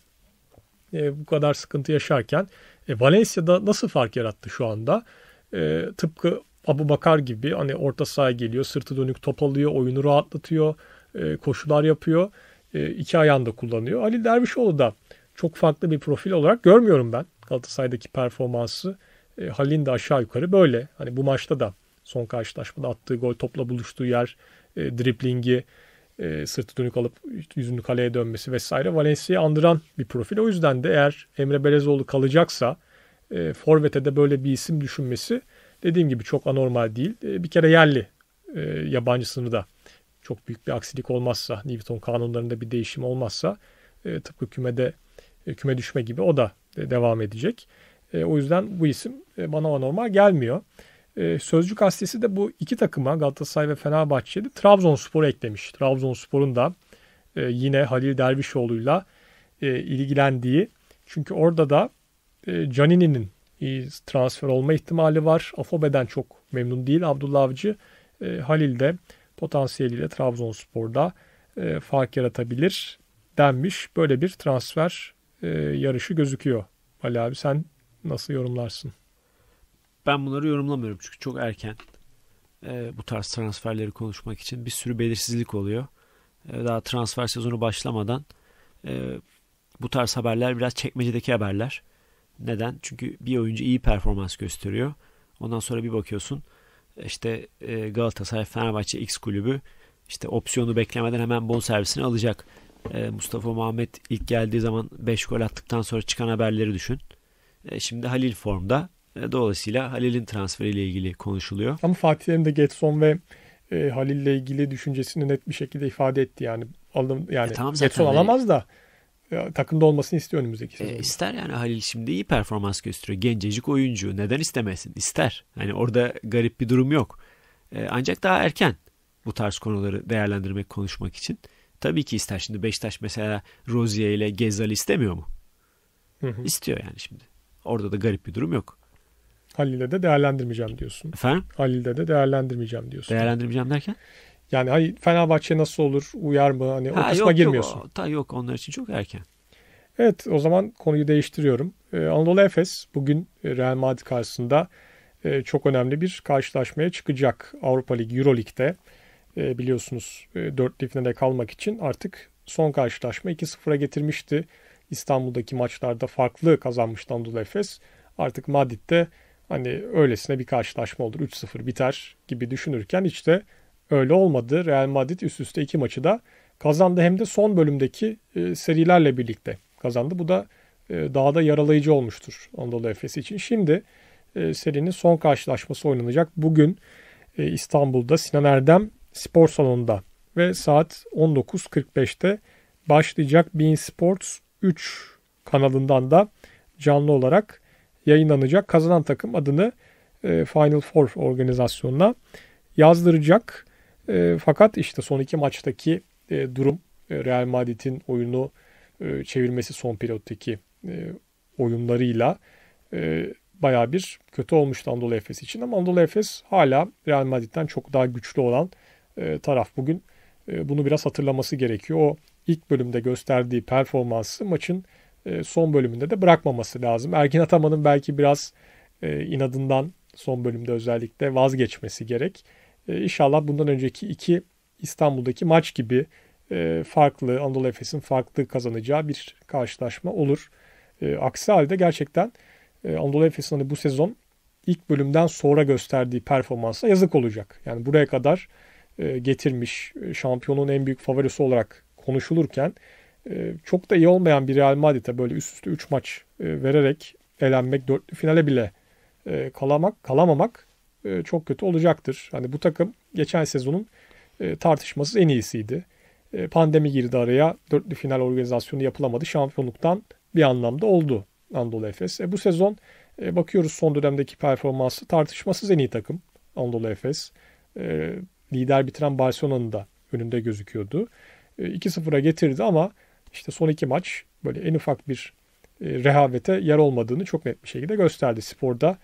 E, bu kadar sıkıntı yaşarken e, Valencia'da nasıl fark yarattı şu anda? E, tıpkı Abu Bakar gibi hani orta sahaya geliyor, sırtı dönük top alıyor, oyunu rahatlatıyor, e, koşular yapıyor. E, iki ayağında kullanıyor. Ali Dervişoğlu da çok farklı bir profil olarak görmüyorum ben Galatasaray'daki performansı. E, Halil'in de aşağı yukarı böyle. Hani bu maçta da son karşılaşmada attığı gol, topla buluştuğu yer, e, driplingi, e, sırtı dönük alıp yüzünü kaleye dönmesi vesaire Valencia'yı andıran bir profil. O yüzden de eğer Emre Belezoğlu kalacaksa e, Forvet'e de böyle bir isim düşünmesi Dediğim gibi çok anormal değil. Ee, bir kere yerli e, yabancı da çok büyük bir aksilik olmazsa, Newton kanunlarında bir değişim olmazsa e, tıpkı kümede e, küme düşme gibi o da devam edecek. O yüzden bu isim bana anormal gelmiyor. Sözcü gazetesi de bu iki takıma Galatasaray ve Fenerbahçe'de Trabzonspor'u eklemiş. Trabzonspor'un da yine Halil Dervişoğlu'yla ilgilendiği. Çünkü orada da Canini'nin transfer olma ihtimali var. Afobe'den çok memnun değil Abdullah Avcı. E, Halil de potansiyeliyle Trabzonspor'da e, fark yaratabilir denmiş. Böyle bir transfer e, yarışı gözüküyor. Ali abi sen nasıl yorumlarsın? Ben bunları yorumlamıyorum çünkü çok erken bu tarz transferleri konuşmak için bir sürü belirsizlik oluyor. daha transfer sezonu başlamadan bu tarz haberler biraz çekmecedeki haberler. Neden? Çünkü bir oyuncu iyi performans gösteriyor. Ondan sonra bir bakıyorsun işte e, Galatasaray, Fenerbahçe X kulübü işte opsiyonu beklemeden hemen bon servisini alacak. E, Mustafa Muhammed ilk geldiği zaman 5 gol attıktan sonra çıkan haberleri düşün. E, şimdi Halil formda. Dolayısıyla Halil'in transferiyle ilgili konuşuluyor. Ama Fatih'in de Getson ve e, Halil'le ilgili düşüncesini net bir şekilde ifade etti yani. aldım. yani e, tamam Getson alamaz da takımda olmasını istiyor önümüzdeki e, sezon. E, ister yani Halil şimdi iyi performans gösteriyor. Gencecik oyuncu. Neden istemesin? İster. Hani orada garip bir durum yok. E, ancak daha erken bu tarz konuları değerlendirmek, konuşmak için. Tabii ki ister. Şimdi Beşiktaş mesela Rozier ile Gezal istemiyor mu? Hı hı. İstiyor yani şimdi. Orada da garip bir durum yok. Halil'de de değerlendirmeyeceğim diyorsun. Efendim? Halil'de de değerlendirmeyeceğim diyorsun. Değerlendirmeyeceğim derken? Yani hani Fenerbahçe nasıl olur uyar mı? Hani ha, o kısma yok, girmiyorsun. Yok, ta, yok onlar için çok erken. Evet o zaman konuyu değiştiriyorum. Ee, Anadolu Efes bugün e, Real Madrid karşısında e, çok önemli bir karşılaşmaya çıkacak Avrupa Ligi, Euro Lig'de. E, biliyorsunuz e, dörtlü finale kalmak için artık son karşılaşma 2-0'a getirmişti. İstanbul'daki maçlarda farklı kazanmıştı Anadolu Efes. Artık Madrid'de hani öylesine bir karşılaşma olur 3-0 biter gibi düşünürken işte Öyle olmadı. Real Madrid üst üste iki maçı da kazandı. Hem de son bölümdeki e, serilerle birlikte kazandı. Bu da e, daha da yaralayıcı olmuştur Anadolu Efes için. Şimdi e, serinin son karşılaşması oynanacak. Bugün e, İstanbul'da Sinan Erdem Spor Salonu'nda ve saat 19.45'te başlayacak Bein Sports 3 kanalından da canlı olarak yayınlanacak. Kazanan takım adını Final Four organizasyonuna yazdıracak. E, fakat işte son iki maçtaki e, durum e, Real Madrid'in oyunu e, çevirmesi son periyottaki e, oyunlarıyla e, baya bir kötü olmuştu Anadolu Efes için. Ama Anadolu Efes hala Real Madrid'den çok daha güçlü olan e, taraf bugün. E, bunu biraz hatırlaması gerekiyor. O ilk bölümde gösterdiği performansı maçın e, son bölümünde de bırakmaması lazım. Ergin Ataman'ın belki biraz e, inadından son bölümde özellikle vazgeçmesi gerek. Ee, inşallah bundan önceki iki İstanbul'daki maç gibi e, farklı Anadolu Efes'in farklı kazanacağı bir karşılaşma olur. Ee, aksi halde gerçekten e, Anadolu Efes'in hani bu sezon ilk bölümden sonra gösterdiği performansa yazık olacak. Yani buraya kadar e, getirmiş e, şampiyonun en büyük favorisi olarak konuşulurken çok da iyi olmayan bir Real Madrid'e böyle üst üste 3 maç vererek elenmek, dörtlü finale bile kalamak, kalamamak e, çok kötü olacaktır. Hani bu takım geçen sezonun e, tartışmasız en iyisiydi. E, pandemi girdi araya. Dörtlü final organizasyonu yapılamadı. Şampiyonluktan bir anlamda oldu Anadolu Efes. E, bu sezon bakıyoruz son dönemdeki performansı tartışmasız en iyi takım Anadolu Efes. lider bitiren Barcelona'nın da önünde gözüküyordu. E, 2-0'a getirdi ama işte son iki maç böyle en ufak bir rehavete yer olmadığını çok net bir şekilde gösterdi. Sporda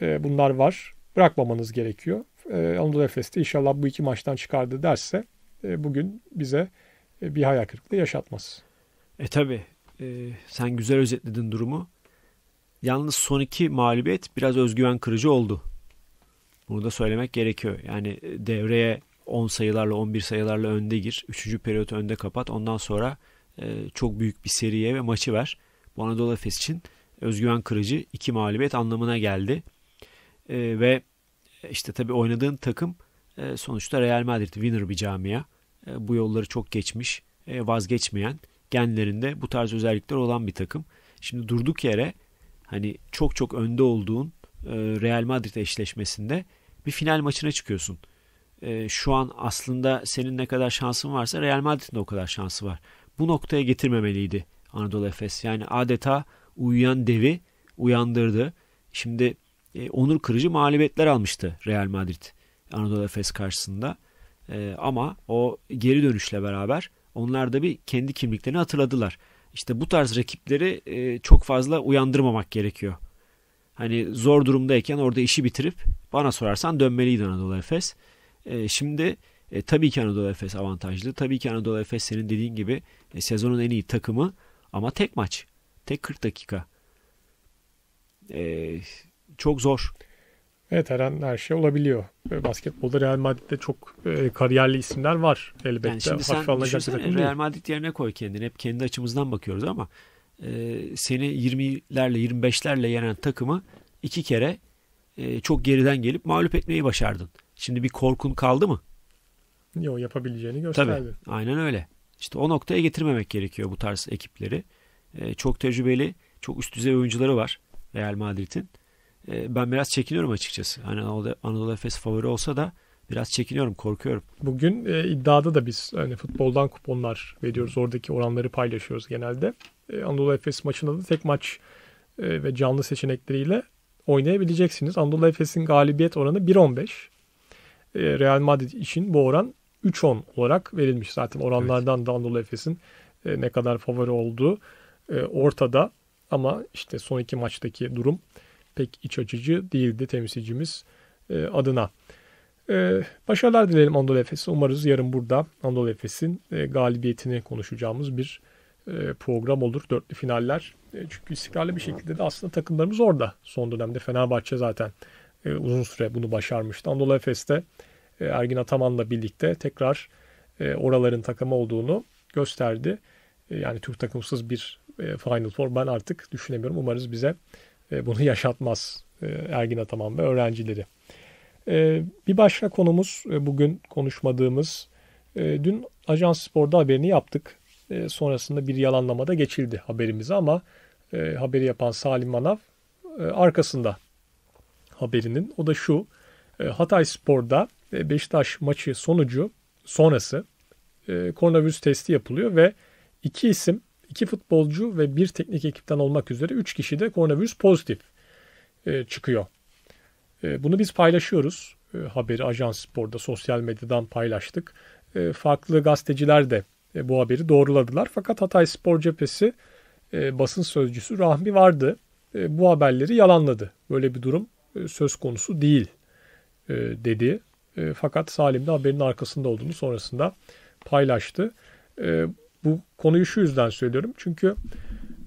bunlar var bırakmamanız gerekiyor. E, Anadolu Efes'te inşallah bu iki maçtan çıkardı derse e, bugün bize e, bir hayal kırıklığı yaşatmaz. E tabi e, sen güzel özetledin durumu. Yalnız son iki mağlubiyet biraz özgüven kırıcı oldu. Bunu da söylemek gerekiyor. Yani e, devreye 10 sayılarla 11 sayılarla önde gir. 3. periyot önde kapat. Ondan sonra e, çok büyük bir seriye ve maçı ver. Bu Anadolu Efes için özgüven kırıcı iki mağlubiyet anlamına geldi. Ee, e, ve işte tabii oynadığın takım e, sonuçta Real Madrid winner bir camia. E, bu yolları çok geçmiş, e, vazgeçmeyen, genlerinde bu tarz özellikler olan bir takım. Şimdi durduk yere hani çok çok önde olduğun e, Real Madrid eşleşmesinde bir final maçına çıkıyorsun. E, şu an aslında senin ne kadar şansın varsa Real Madrid'in de o kadar şansı var. Bu noktaya getirmemeliydi Anadolu Efes. Yani adeta uyuyan devi uyandırdı. Şimdi e, onur kırıcı mağlubiyetler almıştı Real Madrid Anadolu Efes karşısında. E, ama o geri dönüşle beraber onlar da bir kendi kimliklerini hatırladılar. İşte bu tarz rakipleri e, çok fazla uyandırmamak gerekiyor. Hani zor durumdayken orada işi bitirip bana sorarsan dönmeliydi Anadolu Efes. E, şimdi e, tabii ki Anadolu Efes avantajlı. Tabii ki Anadolu Efes senin dediğin gibi e, sezonun en iyi takımı ama tek maç. Tek 40 dakika. E, çok zor. Evet her an her şey olabiliyor. Basketbolda Real Madrid'de çok e, kariyerli isimler var elbette. Yani şimdi sen Real Madrid yerine koy kendini. Hep kendi açımızdan bakıyoruz ama e, seni 20'lerle 25'lerle yenen takımı iki kere e, çok geriden gelip mağlup etmeyi başardın. Şimdi bir korkun kaldı mı? Yok yapabileceğini gösterdi. Tabii aynen öyle. İşte o noktaya getirmemek gerekiyor bu tarz ekipleri. E, çok tecrübeli, çok üst düzey oyuncuları var Real Madrid'in. Ee, ben biraz çekiniyorum açıkçası. Hani Anadolu, Anadolu Efes favori olsa da biraz çekiniyorum, korkuyorum. Bugün e, iddiada da biz hani futboldan kuponlar veriyoruz. Oradaki oranları paylaşıyoruz genelde. E, Anadolu Efes maçında da tek maç e, ve canlı seçenekleriyle oynayabileceksiniz. Anadolu Efes'in galibiyet oranı 1.15. E, Real Madrid için bu oran 3.10 olarak verilmiş zaten. Oranlardan evet. da Anadolu Efes'in e, ne kadar favori olduğu e, ortada. Ama işte son iki maçtaki durum pek iç açıcı değildi temsilcimiz e, adına. E, başarılar dilerim Anadolu Efes'e. Umarız yarın burada Anadolu Efes'in e, galibiyetini konuşacağımız bir program olur. Dörtlü finaller. Çünkü istikrarlı bir şekilde de aslında takımlarımız orada. Son dönemde Fenerbahçe zaten uzun süre bunu başarmıştı. Anadolu Efes'te Ergin Ataman'la birlikte tekrar oraların takımı olduğunu gösterdi. Yani Türk takımsız bir Final Four ben artık düşünemiyorum. Umarız bize e, bunu yaşatmaz e, Ergin Ataman ve öğrencileri. E, bir başka konumuz bugün konuşmadığımız dün Ajans Spor'da haberini yaptık. sonrasında bir yalanlamada geçildi haberimizi ama haberi yapan Salim Manav arkasında haberinin. O da şu Hatay Spor'da e, Beşiktaş maçı sonucu sonrası e, koronavirüs testi yapılıyor ve iki isim iki futbolcu ve bir teknik ekipten olmak üzere üç kişi de koronavirüs pozitif e, çıkıyor. E, bunu biz paylaşıyoruz. E, haberi Ajans Spor'da sosyal medyadan paylaştık. farklı gazeteciler de bu haberi doğruladılar. Fakat Hatay Spor Cephesi basın sözcüsü Rahmi Vardı bu haberleri yalanladı. Böyle bir durum söz konusu değil dedi. fakat Salim de haberin arkasında olduğunu sonrasında paylaştı. Bu konuyu şu yüzden söylüyorum. Çünkü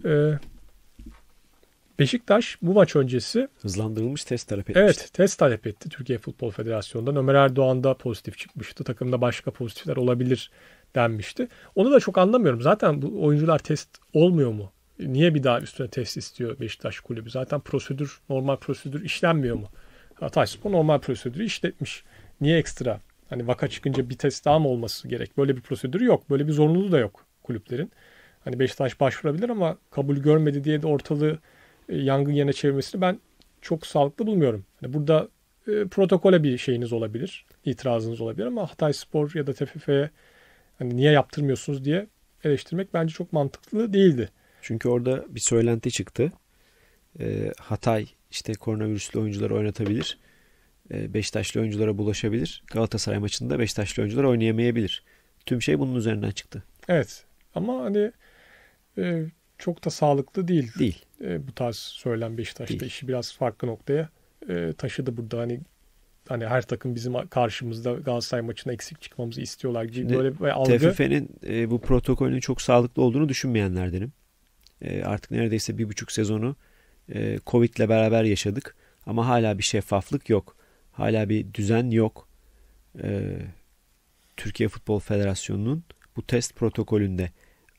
e, Beşiktaş bu maç öncesi hızlandırılmış test talep etti. Evet, test talep etti Türkiye Futbol Federasyonu'ndan. Ömer Erdoğan da pozitif çıkmıştı. Takımda başka pozitifler olabilir denmişti. Onu da çok anlamıyorum. Zaten bu oyuncular test olmuyor mu? Niye bir daha üstüne test istiyor Beşiktaş kulübü? Zaten prosedür, normal prosedür işlenmiyor mu? Hatay Spor normal prosedürü işletmiş. Niye ekstra? Hani vaka çıkınca bir test daha mı olması gerek? Böyle bir prosedür yok. Böyle bir zorunluluğu da yok kulüplerin. Hani Beşiktaş başvurabilir ama kabul görmedi diye de ortalığı e, yangın yerine çevirmesini ben çok sağlıklı bulmuyorum. Hani burada e, protokole bir şeyiniz olabilir, itirazınız olabilir ama Hatay Spor ya da TFF'ye hani niye yaptırmıyorsunuz diye eleştirmek bence çok mantıklı değildi. Çünkü orada bir söylenti çıktı. E, Hatay işte koronavirüslü oyuncuları oynatabilir. E, Beşiktaşlı oyunculara bulaşabilir. Galatasaray maçında Beşiktaşlı oyuncular oynayamayabilir. Tüm şey bunun üzerinden çıktı. Evet. Ama hani e, çok da sağlıklı değil. Değil. E, bu tarz söylen Beşiktaş'ta işi biraz farklı noktaya e, taşıdı burada. Hani hani her takım bizim karşımızda Galatasaray maçına eksik çıkmamızı istiyorlar gibi Şimdi böyle bir algı. TFF'nin e, bu protokolünün çok sağlıklı olduğunu düşünmeyenlerdenim. E, artık neredeyse bir buçuk sezonu e, ile beraber yaşadık. Ama hala bir şeffaflık yok. Hala bir düzen yok. E, Türkiye Futbol Federasyonu'nun bu test protokolünde.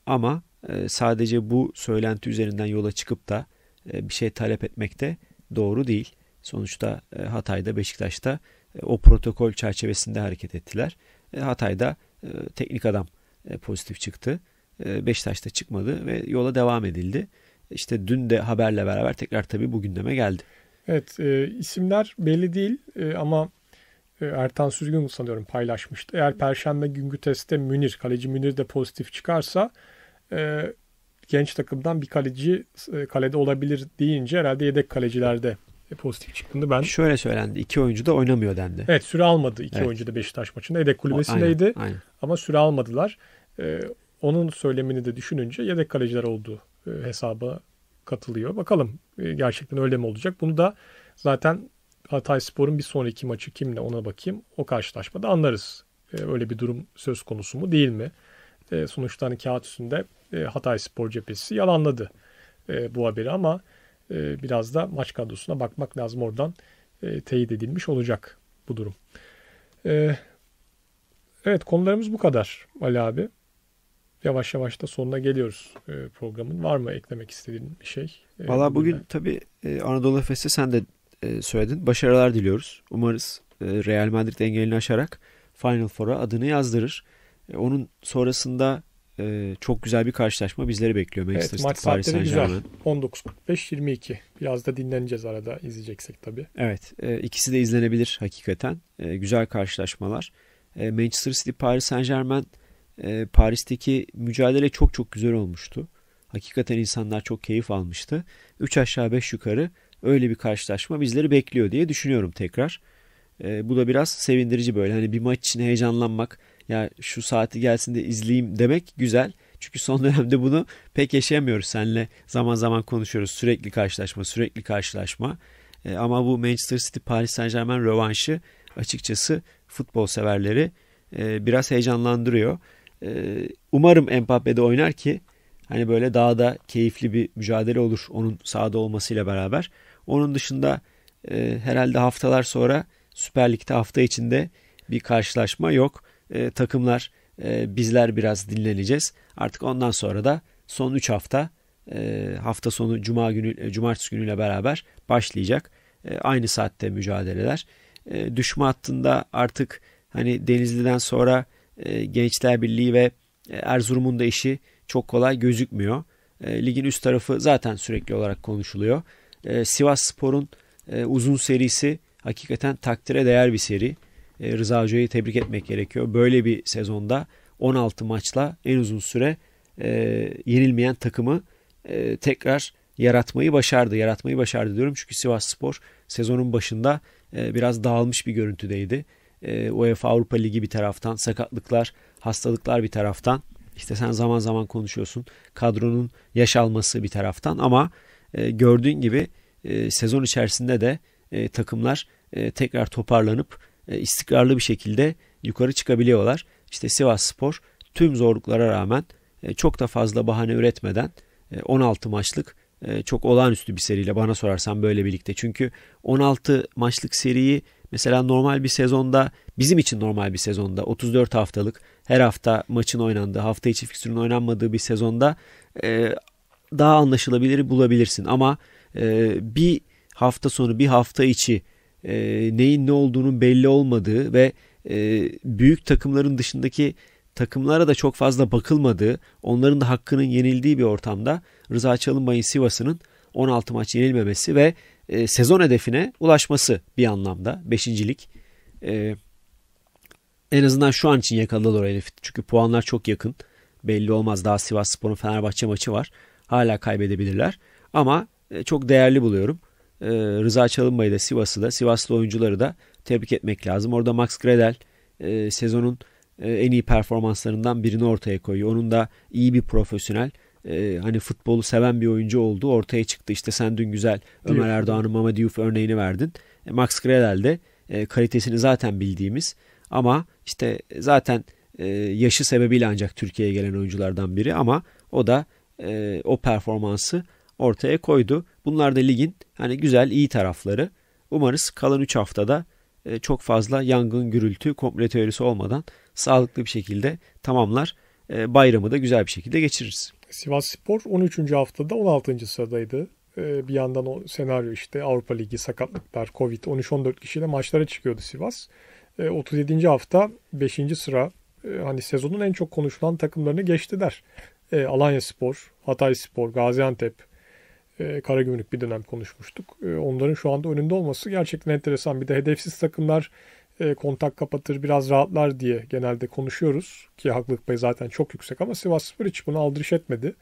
Ama e, sadece bu söylenti üzerinden yola çıkıp da e, bir şey talep etmek de doğru değil. Sonuçta e, Hatay'da, Beşiktaş'ta e, o protokol çerçevesinde hareket ettiler. Hatay'da teknik adam pozitif çıktı. E, Beşiktaş'ta çıkmadı ve yola devam edildi. İşte dün de haberle beraber tekrar tabii bu gündeme geldi. Evet, e, isimler belli değil e, ama e, Ertan Süzgün sanıyorum paylaşmıştı. Eğer Perşembe günkü testte Münir, kaleci Münir de pozitif çıkarsa e, genç takımdan bir kaleci e, kalede olabilir deyince herhalde yedek kalecilerde e, pozitif çıktığını ben... Şöyle söylendi. iki oyuncu da oynamıyor dendi. Evet süre almadı iki evet. oyuncu da Beşiktaş maçında. Yedek kulübesindeydi. Aynen, aynen. Ama süre almadılar. Ee, onun söylemini de düşününce yedek kaleciler olduğu e, hesaba katılıyor. Bakalım e, gerçekten öyle mi olacak? Bunu da zaten Hatay Spor'un bir sonraki maçı kimle ona bakayım. O karşılaşmada anlarız. E, öyle bir durum söz konusu mu değil mi? E, sonuçta hani kağıt üstünde e, Hatay Spor cephesi yalanladı e, bu haberi ama biraz da maç kadrosuna bakmak lazım oradan e, teyit edilmiş olacak bu durum. evet konularımız bu kadar Ali abi. Yavaş yavaş da sonuna geliyoruz programın. Var mı eklemek istediğin bir şey? E, Valla bugün tabii Anadolu Efes'i sen de e, söyledin. Başarılar diliyoruz. Umarız e, Real Madrid engelini aşarak Final Four'a adını yazdırır. E, onun sonrasında çok güzel bir karşılaşma bizleri bekliyor. Manchester evet, maç City, Paris saatleri güzel. 19.45-22. Biraz da dinleneceğiz arada izleyeceksek tabii. Evet. E, ikisi de izlenebilir hakikaten. güzel karşılaşmalar. Manchester City Paris Saint Germain Paris'teki mücadele çok çok güzel olmuştu. Hakikaten insanlar çok keyif almıştı. 3 aşağı 5 yukarı öyle bir karşılaşma bizleri bekliyor diye düşünüyorum tekrar. E, bu da biraz sevindirici böyle. Hani bir maç için heyecanlanmak, ya şu saati gelsin de izleyeyim demek güzel. Çünkü son dönemde bunu pek yaşayamıyoruz seninle. Zaman zaman konuşuyoruz. Sürekli karşılaşma, sürekli karşılaşma. E, ama bu Manchester City Paris Saint Germain rövanşı açıkçası futbol severleri e, biraz heyecanlandırıyor. E, umarım Mbappe de oynar ki hani böyle daha da keyifli bir mücadele olur onun sahada olmasıyla beraber. Onun dışında e, herhalde haftalar sonra Süper Lig'de hafta içinde bir karşılaşma yok. E, takımlar e, bizler biraz dinleneceğiz. Artık ondan sonra da son 3 hafta e, hafta sonu cuma günü e, cumartesi günüyle beraber başlayacak. E, aynı saatte mücadeleler. E, düşme hattında artık hani Denizli'den sonra e, Gençler Birliği ve e, Erzurum'un da işi çok kolay gözükmüyor. E, ligin üst tarafı zaten sürekli olarak konuşuluyor e, Sivas Spor'un e, uzun serisi hakikaten takdire değer bir seri. E, Rıza Hoca'yı tebrik etmek gerekiyor. Böyle bir sezonda 16 maçla en uzun süre e, yenilmeyen takımı e, tekrar yaratmayı başardı. Yaratmayı başardı diyorum çünkü Sivas Spor sezonun başında e, biraz dağılmış bir görüntüdeydi. E, UEFA Avrupa Ligi bir taraftan, sakatlıklar, hastalıklar bir taraftan. İşte sen zaman zaman konuşuyorsun. Kadronun yaş alması bir taraftan ama ee, gördüğün gibi e, sezon içerisinde de e, takımlar e, tekrar toparlanıp istikrarlı bir şekilde yukarı çıkabiliyorlar. İşte Sivas Spor tüm zorluklara rağmen çok da fazla bahane üretmeden 16 maçlık çok olağanüstü bir seriyle bana sorarsan böyle birlikte. Çünkü 16 maçlık seriyi mesela normal bir sezonda bizim için normal bir sezonda 34 haftalık her hafta maçın oynandığı hafta içi fikstürün oynanmadığı bir sezonda daha anlaşılabilir bulabilirsin. Ama e, bir hafta sonu bir hafta içi e, neyin ne olduğunun belli olmadığı ve e, büyük takımların dışındaki takımlara da çok fazla bakılmadığı, onların da hakkının yenildiği bir ortamda Rıza Çalınbay'ın Sivas'ının 16 maç yenilmemesi ve e, sezon hedefine ulaşması bir anlamda. Beşincilik. E, en azından şu an için yakaladılar o Çünkü puanlar çok yakın. Belli olmaz. Daha Sivas Spor'un Fenerbahçe maçı var. Hala kaybedebilirler. Ama e, çok değerli buluyorum. E, Rıza Çalınbay'ı da Sivas'ı da Sivaslı oyuncuları da tebrik etmek lazım. Orada Max Gredel e, sezonun en iyi performanslarından birini ortaya koyuyor. Onun da iyi bir profesyonel hani futbolu seven bir oyuncu olduğu ortaya çıktı. İşte sen dün güzel Ömer Erdoğan'ın Mama Diouf örneğini verdin. Max Gredel de kalitesini zaten bildiğimiz ama işte zaten yaşı sebebiyle ancak Türkiye'ye gelen oyunculardan biri ama o da e, o performansı ortaya koydu. Bunlar da ligin hani güzel iyi tarafları. Umarız kalan 3 haftada e, çok fazla yangın gürültü komple teorisi olmadan sağlıklı bir şekilde tamamlar. E, bayramı da güzel bir şekilde geçiririz. Sivas Spor 13. haftada 16. sıradaydı. E, bir yandan o senaryo işte Avrupa Ligi sakatlıklar, Covid 13-14 kişiyle maçlara çıkıyordu Sivas. 37. E, hafta 5. sıra e, hani sezonun en çok konuşulan takımlarını geçtiler e, Alanya Spor, Hatay Spor, Gaziantep, e, Karagümrük bir dönem konuşmuştuk. E, onların şu anda önünde olması gerçekten enteresan. Bir de hedefsiz takımlar e, kontak kapatır, biraz rahatlar diye genelde konuşuyoruz. Ki haklılık payı zaten çok yüksek ama Sivas Spor hiç bunu aldırış etmedi.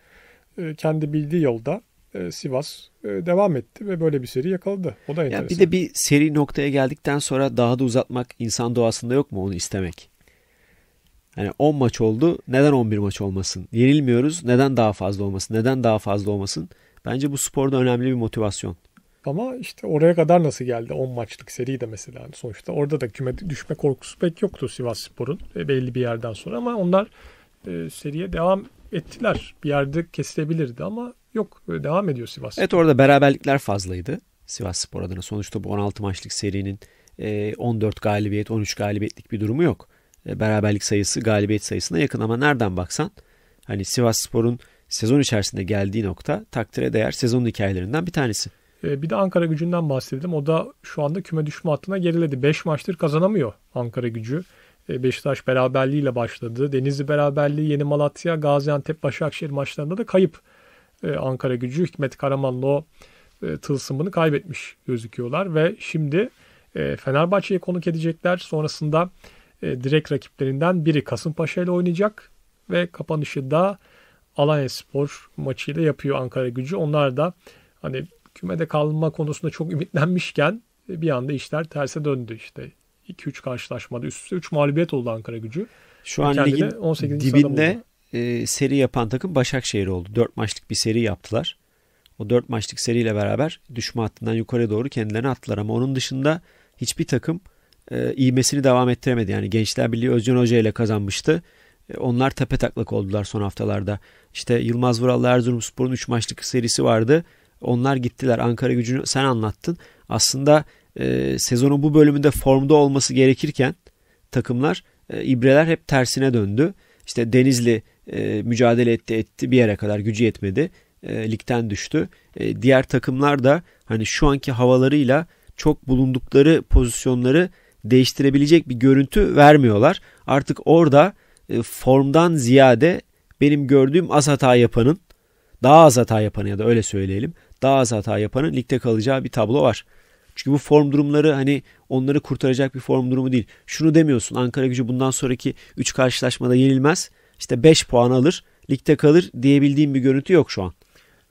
E, kendi bildiği yolda e, Sivas e, devam etti ve böyle bir seri yakaladı. O da enteresan. Ya bir de bir seri noktaya geldikten sonra daha da uzatmak insan doğasında yok mu onu istemek? Yani 10 maç oldu. Neden 11 maç olmasın? Yenilmiyoruz. Neden daha fazla olmasın? Neden daha fazla olmasın? Bence bu sporda önemli bir motivasyon. Ama işte oraya kadar nasıl geldi 10 maçlık seri de mesela sonuçta orada da küme düşme korkusu pek yoktu Sivas Spor'un e, belli bir yerden sonra ama onlar e, seriye devam ettiler. Bir yerde kesilebilirdi ama yok e, devam ediyor Sivas. Spor. Evet orada beraberlikler fazlaydı Sivas Spor adına. Sonuçta bu 16 maçlık serinin e, 14 galibiyet 13 galibiyetlik bir durumu yok. E, beraberlik sayısı galibiyet sayısına yakın ama nereden baksan hani Sivas Spor'un sezon içerisinde geldiği nokta takdire değer sezon hikayelerinden bir tanesi. E, bir de Ankara gücünden bahsedelim. O da şu anda küme düşme hattına geriledi. 5 maçtır kazanamıyor Ankara gücü. E, Beşiktaş beraberliğiyle başladı. Denizli beraberliği Yeni Malatya, Gaziantep, Başakşehir maçlarında da kayıp Ankara gücü. Hikmet Karamanlı tılsımını kaybetmiş gözüküyorlar ve şimdi Fenerbahçe'ye konuk edecekler. Sonrasında e, direkt rakiplerinden biri Kasımpaşa ile oynayacak ve kapanışı da Alanya Spor maçıyla yapıyor Ankara gücü. Onlar da hani kümede kalma konusunda çok ümitlenmişken e, bir anda işler terse döndü işte. 2-3 karşılaşmada üst üste 3 mağlubiyet oldu Ankara gücü. Şu an ligin 18. dibinde e, seri yapan takım Başakşehir oldu. 4 maçlık bir seri yaptılar. O 4 maçlık seriyle beraber düşme hattından yukarı doğru kendilerini attılar ama onun dışında hiçbir takım e, iğmesini devam ettiremedi. Yani Gençler Birliği Özcan Hoca ile kazanmıştı. E, onlar tepe taklak oldular son haftalarda. İşte Yılmaz Vural, Erzurumspor'un 3 maçlık serisi vardı. Onlar gittiler. Ankara gücünü sen anlattın. Aslında e, sezonun bu bölümünde formda olması gerekirken takımlar e, ibreler hep tersine döndü. İşte Denizli e, mücadele etti etti bir yere kadar gücü yetmedi. E, ligden düştü. E, diğer takımlar da hani şu anki havalarıyla çok bulundukları pozisyonları değiştirebilecek bir görüntü vermiyorlar. Artık orada e, formdan ziyade benim gördüğüm az hata yapanın daha az hata yapanı ya da öyle söyleyelim daha az hata yapanın ligde kalacağı bir tablo var. Çünkü bu form durumları hani onları kurtaracak bir form durumu değil. Şunu demiyorsun Ankara gücü bundan sonraki 3 karşılaşmada yenilmez. İşte 5 puan alır ligde kalır diyebildiğim bir görüntü yok şu an.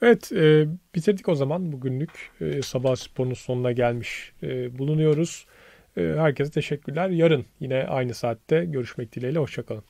Evet e, bitirdik o zaman bugünlük. E, sabah sporunun sonuna gelmiş e, bulunuyoruz. Ee, herkese teşekkürler. Yarın yine aynı saatte görüşmek dileğiyle. Hoşçakalın.